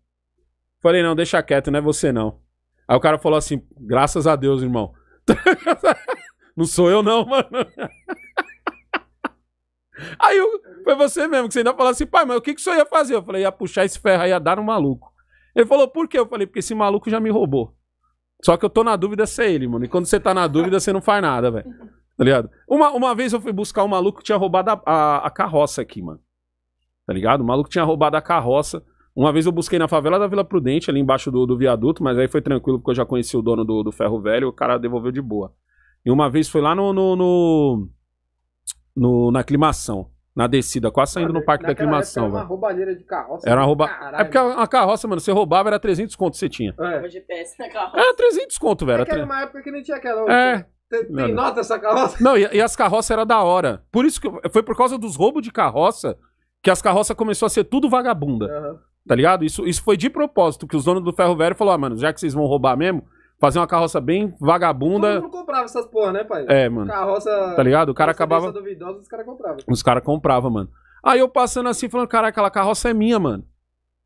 Falei, não, deixa quieto, não é você não. Aí o cara falou assim: graças a Deus, irmão. <laughs> não sou eu, não, mano. <laughs> Aí eu, foi você mesmo que você ainda falou assim: pai, mas o que, que o senhor ia fazer? Eu falei: ia puxar esse ferro aí, ia dar no maluco. Ele falou: por quê? Eu falei: porque esse maluco já me roubou. Só que eu tô na dúvida se é ele, mano. E quando você tá na dúvida, você não faz nada, velho. Tá ligado? Uma, uma vez eu fui buscar um maluco que tinha roubado a, a, a carroça aqui, mano. Tá ligado? O maluco tinha roubado a carroça. Uma vez eu busquei na favela da Vila Prudente, ali embaixo do, do viaduto, mas aí foi tranquilo, porque eu já conheci o dono do, do ferro velho, o cara devolveu de boa. E uma vez foi lá no, no, no, no na aclimação na descida, quase saindo no parque da aclimação. Era uma roubalheira de carroça. Era uma rouba... É porque uma carroça, mano, você roubava, era 300 conto que você tinha. É. Era 300 conto, velho. É era uma época que não tinha aquela... É. Né? Tem, tem nota essa carroça? Não, e, e as carroças eram da hora. Por isso que... Foi por causa dos roubos de carroça que as carroças começou a ser tudo vagabunda. Uhum. Tá ligado? Isso, isso foi de propósito, que os donos do ferro velho falaram, ah, mano, já que vocês vão roubar mesmo, fazer uma carroça bem vagabunda. Todo mundo comprava essas porra, né, pai? É, mano. Carroça. Tá ligado? O cara acabava. Duvidosa, os caras compravam. Os caras compravam, mano. Aí eu passando assim, falando, cara, aquela carroça é minha, mano.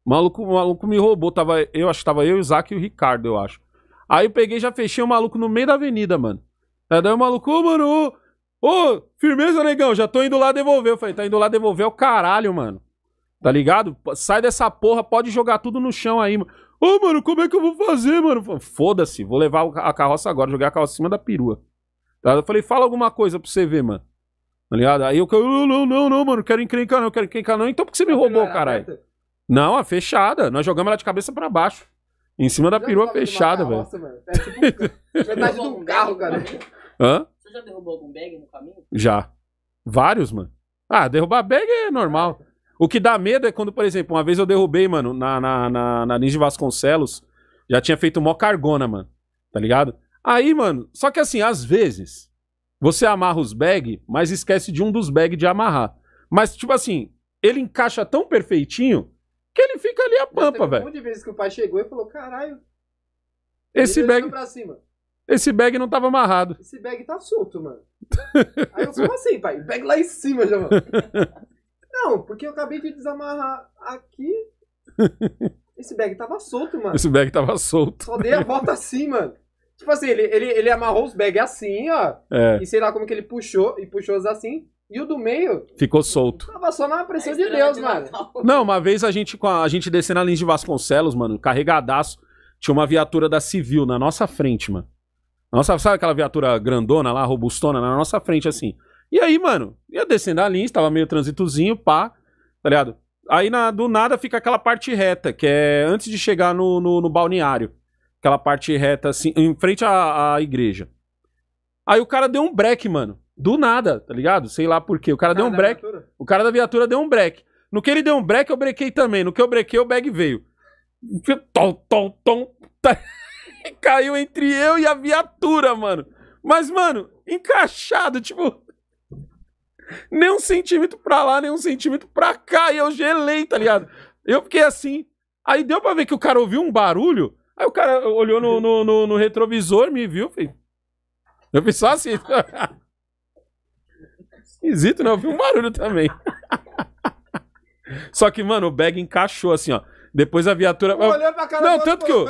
O maluco, o maluco me roubou. Tava, eu acho que tava eu, o Isaac e o Ricardo, eu acho. Aí eu peguei já fechei o maluco no meio da avenida, mano. Daí o maluco, ô, oh, mano, ô, oh, ô, oh, firmeza, negão, já tô indo lá devolver. Eu falei, tá indo lá devolver é o caralho, mano. Tá ligado? Sai dessa porra, pode jogar tudo no chão aí, mano. Ô, oh, mano, como é que eu vou fazer, mano? Foda-se, vou levar a carroça agora, jogar a carroça em cima da perua. Tá? Eu falei, fala alguma coisa pra você ver, mano. Tá ligado? Aí eu, não, não, não, não, mano, quero encrencar não, quero encrencar não. Então por que você me roubou, caralho? Não, a é fechada. Nós jogamos ela de cabeça para baixo. Em cima da perua fechada, velho. É tipo metade <laughs> tá de um carro, cara. Hã? Você já derrubou algum bag no caminho? Já. Vários, mano. Ah, derrubar bag é normal. O que dá medo é quando, por exemplo, uma vez eu derrubei, mano, na, na, na, na Ninja Vasconcelos, já tinha feito mó cargona, mano. Tá ligado? Aí, mano, só que assim, às vezes, você amarra os bag, mas esquece de um dos bag de amarrar. Mas, tipo assim, ele encaixa tão perfeitinho que ele fica ali a pampa, velho. Um de vezes que o pai chegou e falou, caralho. Esse bag. Esse bag não tava amarrado. Esse bag tá solto, mano. Aí eu, como assim, pai? Bag lá em cima já, mano. <laughs> Não, porque eu acabei de desamarrar aqui. <laughs> Esse bag tava solto, mano. Esse bag tava solto. Só dei a volta <laughs> assim, mano. Tipo assim, ele, ele, ele amarrou os bags assim, ó. É. E sei lá como que ele puxou, e puxou os assim. E o do meio. Ficou solto. Tava só na pressão é de Deus, de mano. Não, uma vez a gente, a gente descendo a linha de Vasconcelos, mano, carregadaço. Tinha uma viatura da Civil na nossa frente, mano. Nossa, sabe aquela viatura grandona lá, robustona, na nossa frente, assim. E aí, mano, ia descendo a linha, estava meio trânsitozinho, pá, tá ligado? Aí na, do nada fica aquela parte reta, que é antes de chegar no, no, no balneário. Aquela parte reta, assim, em frente à, à igreja. Aí o cara deu um break, mano. Do nada, tá ligado? Sei lá por quê. O cara, cara deu ah, um break. Viatura. O cara da viatura deu um break. No que ele deu um break, eu brequei também. No que eu brequei, o bag veio. Tom, tom, tom. Tá... <laughs> Caiu entre eu e a viatura, mano. Mas, mano, encaixado, tipo nem um centímetro pra lá, nem um centímetro pra cá. E eu gelei, tá ligado? Eu fiquei assim. Aí deu pra ver que o cara ouviu um barulho. Aí o cara olhou no, no, no, no retrovisor, me viu, filho. Eu fiz só assim. <laughs> Esquisito, né? Eu ouvi um barulho também. <laughs> Só que, mano, o bag encaixou assim, ó. Depois a viatura. Eu olhei pra cara não, tanto que, o...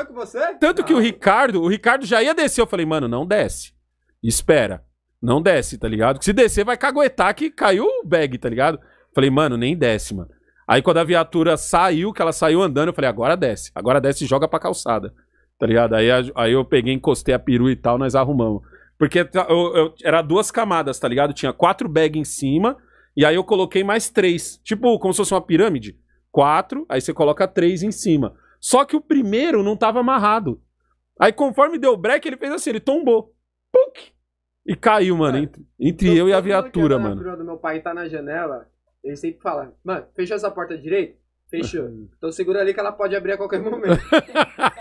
Tanto que o Ricardo, o Ricardo já ia descer. Eu falei, mano, não desce. Espera. Não desce, tá ligado? Se descer, vai caguetar que caiu o bag, tá ligado? Falei, mano, nem desce, mano. Aí quando a viatura saiu, que ela saiu andando, eu falei, agora desce. Agora desce e joga pra calçada, tá ligado? Aí, aí eu peguei, encostei a peru e tal, nós arrumamos. Porque tá, eu, eu, era duas camadas, tá ligado? Tinha quatro bags em cima, e aí eu coloquei mais três. Tipo, como se fosse uma pirâmide. Quatro, aí você coloca três em cima. Só que o primeiro não tava amarrado. Aí conforme deu break, ele fez assim, ele tombou. Puk! E caiu, mano, mano entre, entre eu, e a viatura, mano. A viatura do meu pai tá na janela, ele sempre fala, mano, fechou essa porta direito Fechou. <laughs> então segura ali que ela pode abrir a qualquer momento.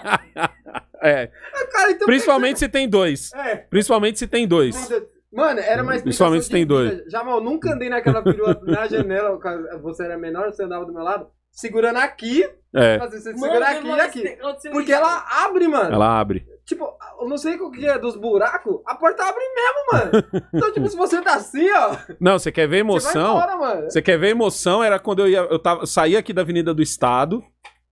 <laughs> é. Ah, cara, então Principalmente pensa... se tem dois. É. Principalmente se tem dois. Mano, era mais Principalmente se tem dois. Jamal, nunca andei naquela perua <laughs> na janela, você era menor, você andava do meu lado, segurando aqui. É. segurando você segura aqui e aqui. Porque ela abre, mano. Ela abre. Tipo, eu não sei o que é dos buracos, a porta abre mesmo, mano. Então, tipo, se você tá assim, ó. Não, você quer ver emoção? Você, embora, você quer ver emoção? Era quando eu ia. Eu tava, eu saía aqui da Avenida do Estado,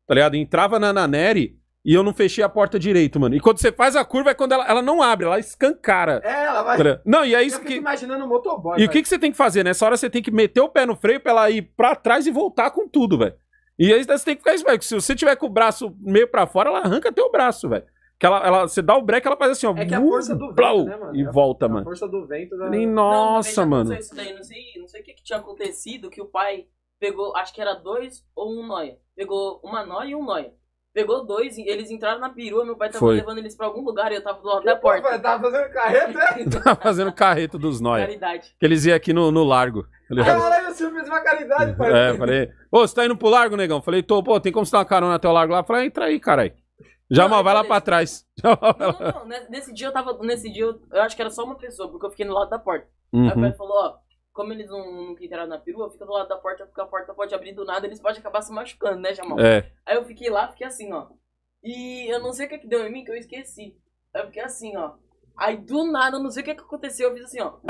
tá ligado? Entrava na Naneri e eu não fechei a porta direito, mano. E quando você faz a curva é quando ela, ela não abre, ela escancara. É, ela vai. Não, e é isso eu que. imaginando o motoboy. E o que, que você tem que fazer? Nessa hora você tem que meter o pé no freio pra ela ir pra trás e voltar com tudo, velho. E aí você tem que ficar esperto. Se você tiver com o braço meio pra fora, ela arranca teu braço, velho. Que ela, ela, você dá o break, ela faz assim, ó. É que é a força do vento, né, mano? E volta, é mano. A força do vento. Da... Nem, nossa, não, mano. Isso daí, não sei, não sei o que, que tinha acontecido, que o pai pegou, acho que era dois ou um noia. Pegou uma noia e um noia. Pegou dois, eles entraram na perua, meu pai tava Foi. levando eles pra algum lugar e eu tava do lado da porta. Pai, tava fazendo carreta? <laughs> Né? <laughs> tava fazendo carreto dos nóia. Caridade. Que eles iam aqui no, no largo. Tá caralho, o fez uma caridade, pai. É, falei, ô, você tá indo pro largo, negão? Falei, tô, pô, tem como você dar uma carona até o largo lá? Falei, ah, entra aí, caralho. Jamal, vai lá pra trás. <laughs> Não, não, não. Né, nesse dia eu tava. Nesse dia eu, eu acho que era só uma pessoa, porque eu fiquei no lado da porta. Uhum. Aí o uhum. pai falou, ó, como eles não, não entraram na perua, fica do lado da porta, porque a porta pode abrir do nada, eles podem acabar se machucando, né, Jamal? É. Aí eu fiquei lá, fiquei assim, ó. E eu não sei o que, é que deu em mim, que eu esqueci. Aí eu fiquei assim, ó. Aí do nada, eu não sei o que, é que aconteceu, eu fiz assim, ó. <laughs>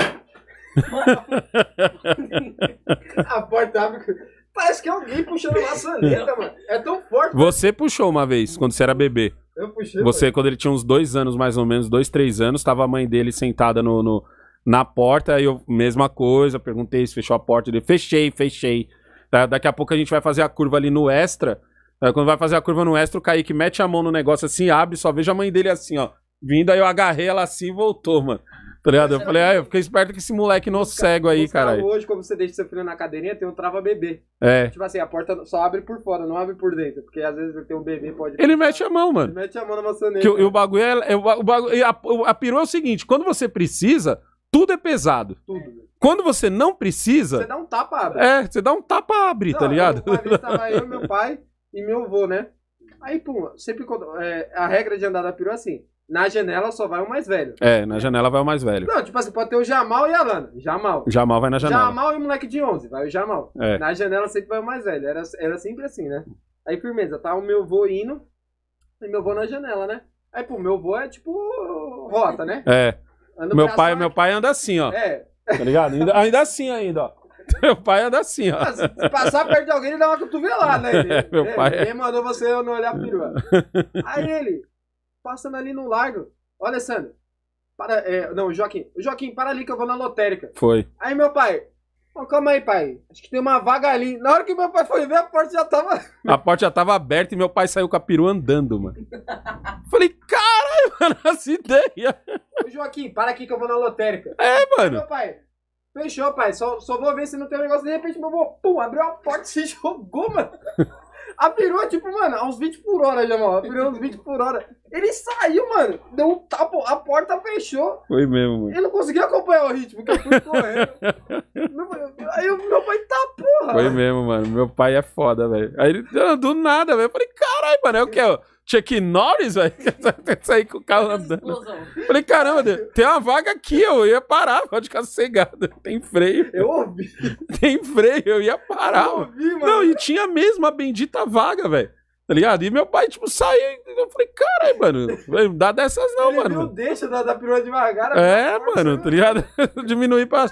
a porta abre. Parece que é alguém puxando maçaneta, mano. É tão forte. Você puxou uma vez, quando você era bebê. Eu puxei. Você, mano. quando ele tinha uns dois anos, mais ou menos, dois, três anos, tava a mãe dele sentada no, no na porta, aí eu, mesma coisa, perguntei se fechou a porta dele. Fechei, fechei. Da tá, Daqui a pouco a gente vai fazer a curva ali no extra. Tá, quando vai fazer a curva no extra, o Kaique mete a mão no negócio assim, abre, só vejo a mãe dele assim, ó. Vindo, aí eu agarrei ela assim e voltou, mano. <laughs> Tá ligado? Eu falei, ah, eu fiquei esperto com esse moleque no cego aí, tá cara. Hoje, como você deixa seu filho na cadeirinha, tem um trava-bebê. É. Tipo assim, a porta só abre por fora, não abre por dentro. Porque às vezes tem um bebê, pode. Ele mete a mão, mano. Ele mete a mão na maçaneta. Que, né? o bagulho é. é o bagulho, a, a é o seguinte: quando você precisa, tudo é pesado. Tudo. Quando você não precisa. Você dá um tapa, abre. É, você dá um tapa, abre, tá não, tá ligado? Uma vez tava eu, meu <laughs> pai e meu avô, né? Aí, pum, sempre. É, a regra de andar da perua é assim na janela só vai o mais velho. É, na janela vai o mais velho. Não, tipo assim, pode ter o Jamal e a Lana. Jamal. Jamal vai na janela. Jamal e o moleque de 11, vai o Jamal. É. Na janela sempre vai o mais velho. Era, era sempre assim, né? Aí, firmeza, tá o meu vô indo e meu vô na janela, né? Aí, pô, meu vô é tipo rota, né? É. meu pai, meu pai anda assim, ó. É. Tá ligado? Ainda, ainda assim, ainda, ó. <laughs> Meu pai anda assim, ó. Ah, se passar perto de alguém, ele dá uma cotovelada, né? É, <laughs> meu é, pai. Ele é... mandou você não olhar pro <laughs> Aí ele, passando ali no lago. Olha, Sandro. Para, é, não, Joaquim. Joaquim, para ali que eu vou na lotérica. Foi. Aí, meu pai. Oh, calma aí, pai. Acho que tem uma vaga ali. Na hora que meu pai foi ver, a porta já tava. <laughs> A porta já tava aberta e meu pai saiu com a peru andando, mano. Falei, caralho, <laughs> mano, essa ideia. Ô, Joaquim, para aqui que eu vou na lotérica. É, mano. meu pai. Fechou, pai. Só, só vou ver se não tem um negócio. De repente, meu avô, pum, abriu a porta e se <laughs> jogou, mano. A perua, é tipo, mano, aos 20 por hora já, mano. A perua aos 20 por hora. Ele saiu, mano. Deu um tapa, a porta fechou. Foi mesmo, mano. Ele não conseguia acompanhar o ritmo, porque eu fui correndo. meu, aí o meu pai tá porra. Foi mesmo, mano. Meu pai é foda, velho. Aí ele do nada, velho. Eu falei, caralho, mano, é o que? Chuck Norris, velho. Sair <laughs> com o carro andando. Falei, caramba, tem uma vaga aqui, eu ia parar, pode ficar cegado Tem freio. Eu ouvi. Tem freio, eu ia parar. Eu ouvi, mano. Não, e tinha mesmo a bendita vaga, velho. Tá ligado? E meu pai, tipo, saiu. Eu falei, caralho, mano, não dá dessas não, Ele mano. Não deixa da, da pirua devagar. É, mano, né? tá ligado? Eu <laughs> diminuí pra,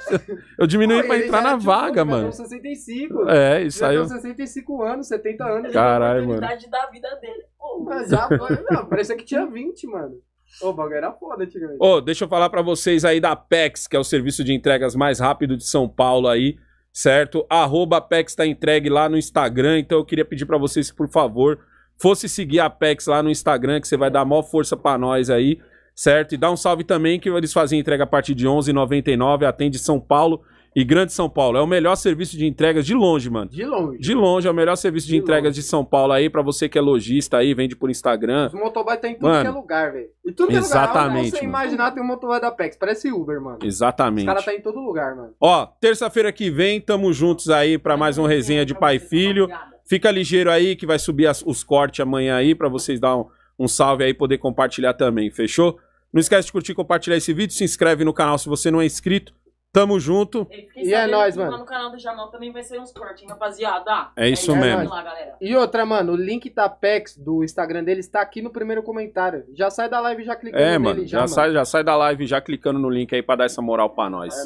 eu pra entrar na vaga, tipo, mano. 65. É, isso aí. Eu... 65 anos, 70 anos. Caralho, mano. da vida dele. Pô, <laughs> mas já foi, não, parecia que tinha 20, mano. Ô, o era foda antigamente. Ô, deixa eu falar pra vocês aí da PEX, que é o serviço de entregas mais rápido de São Paulo aí certo? Arroba Apex tá entregue lá no Instagram, então eu queria pedir para vocês, por favor, fosse seguir a Apex lá no Instagram, que você vai dar a maior força para nós aí, certo? E dá um salve também, que eles fazem entrega a partir de R$ 11,99, atende São Paulo, e Grande São Paulo. É o melhor serviço de entregas de longe, mano. De longe. De longe, é o melhor serviço de, de entregas longe. de São Paulo aí, para você que é lojista aí, vende por Instagram. Os motoboy tá em tudo mano, que é lugar, velho. E tudo que é lugar. Exatamente. Você imaginar tem um motoboy da Pex, parece Uber, mano. Exatamente. Os caras tá em todo lugar, mano. Ó, terça-feira que vem, tamo juntos aí para mais um resenha de pai e filho. Fica ligeiro aí que vai subir as, os cortes amanhã aí para vocês dar um, um salve aí poder compartilhar também, fechou? Não esquece de curtir, compartilhar esse vídeo, se inscreve no canal se você não é inscrito. Tamo junto. E é nóis, mano. Lá no canal do Jamal também vai ser um cortes, rapaziada. É isso é mesmo. Lá, e outra, mano, o link da Pex do Instagram dele está aqui no primeiro comentário. Já sai da live já clicando é, mano, já, já mano. sai, já sai da live já clicando no link aí para dar essa moral para nós. É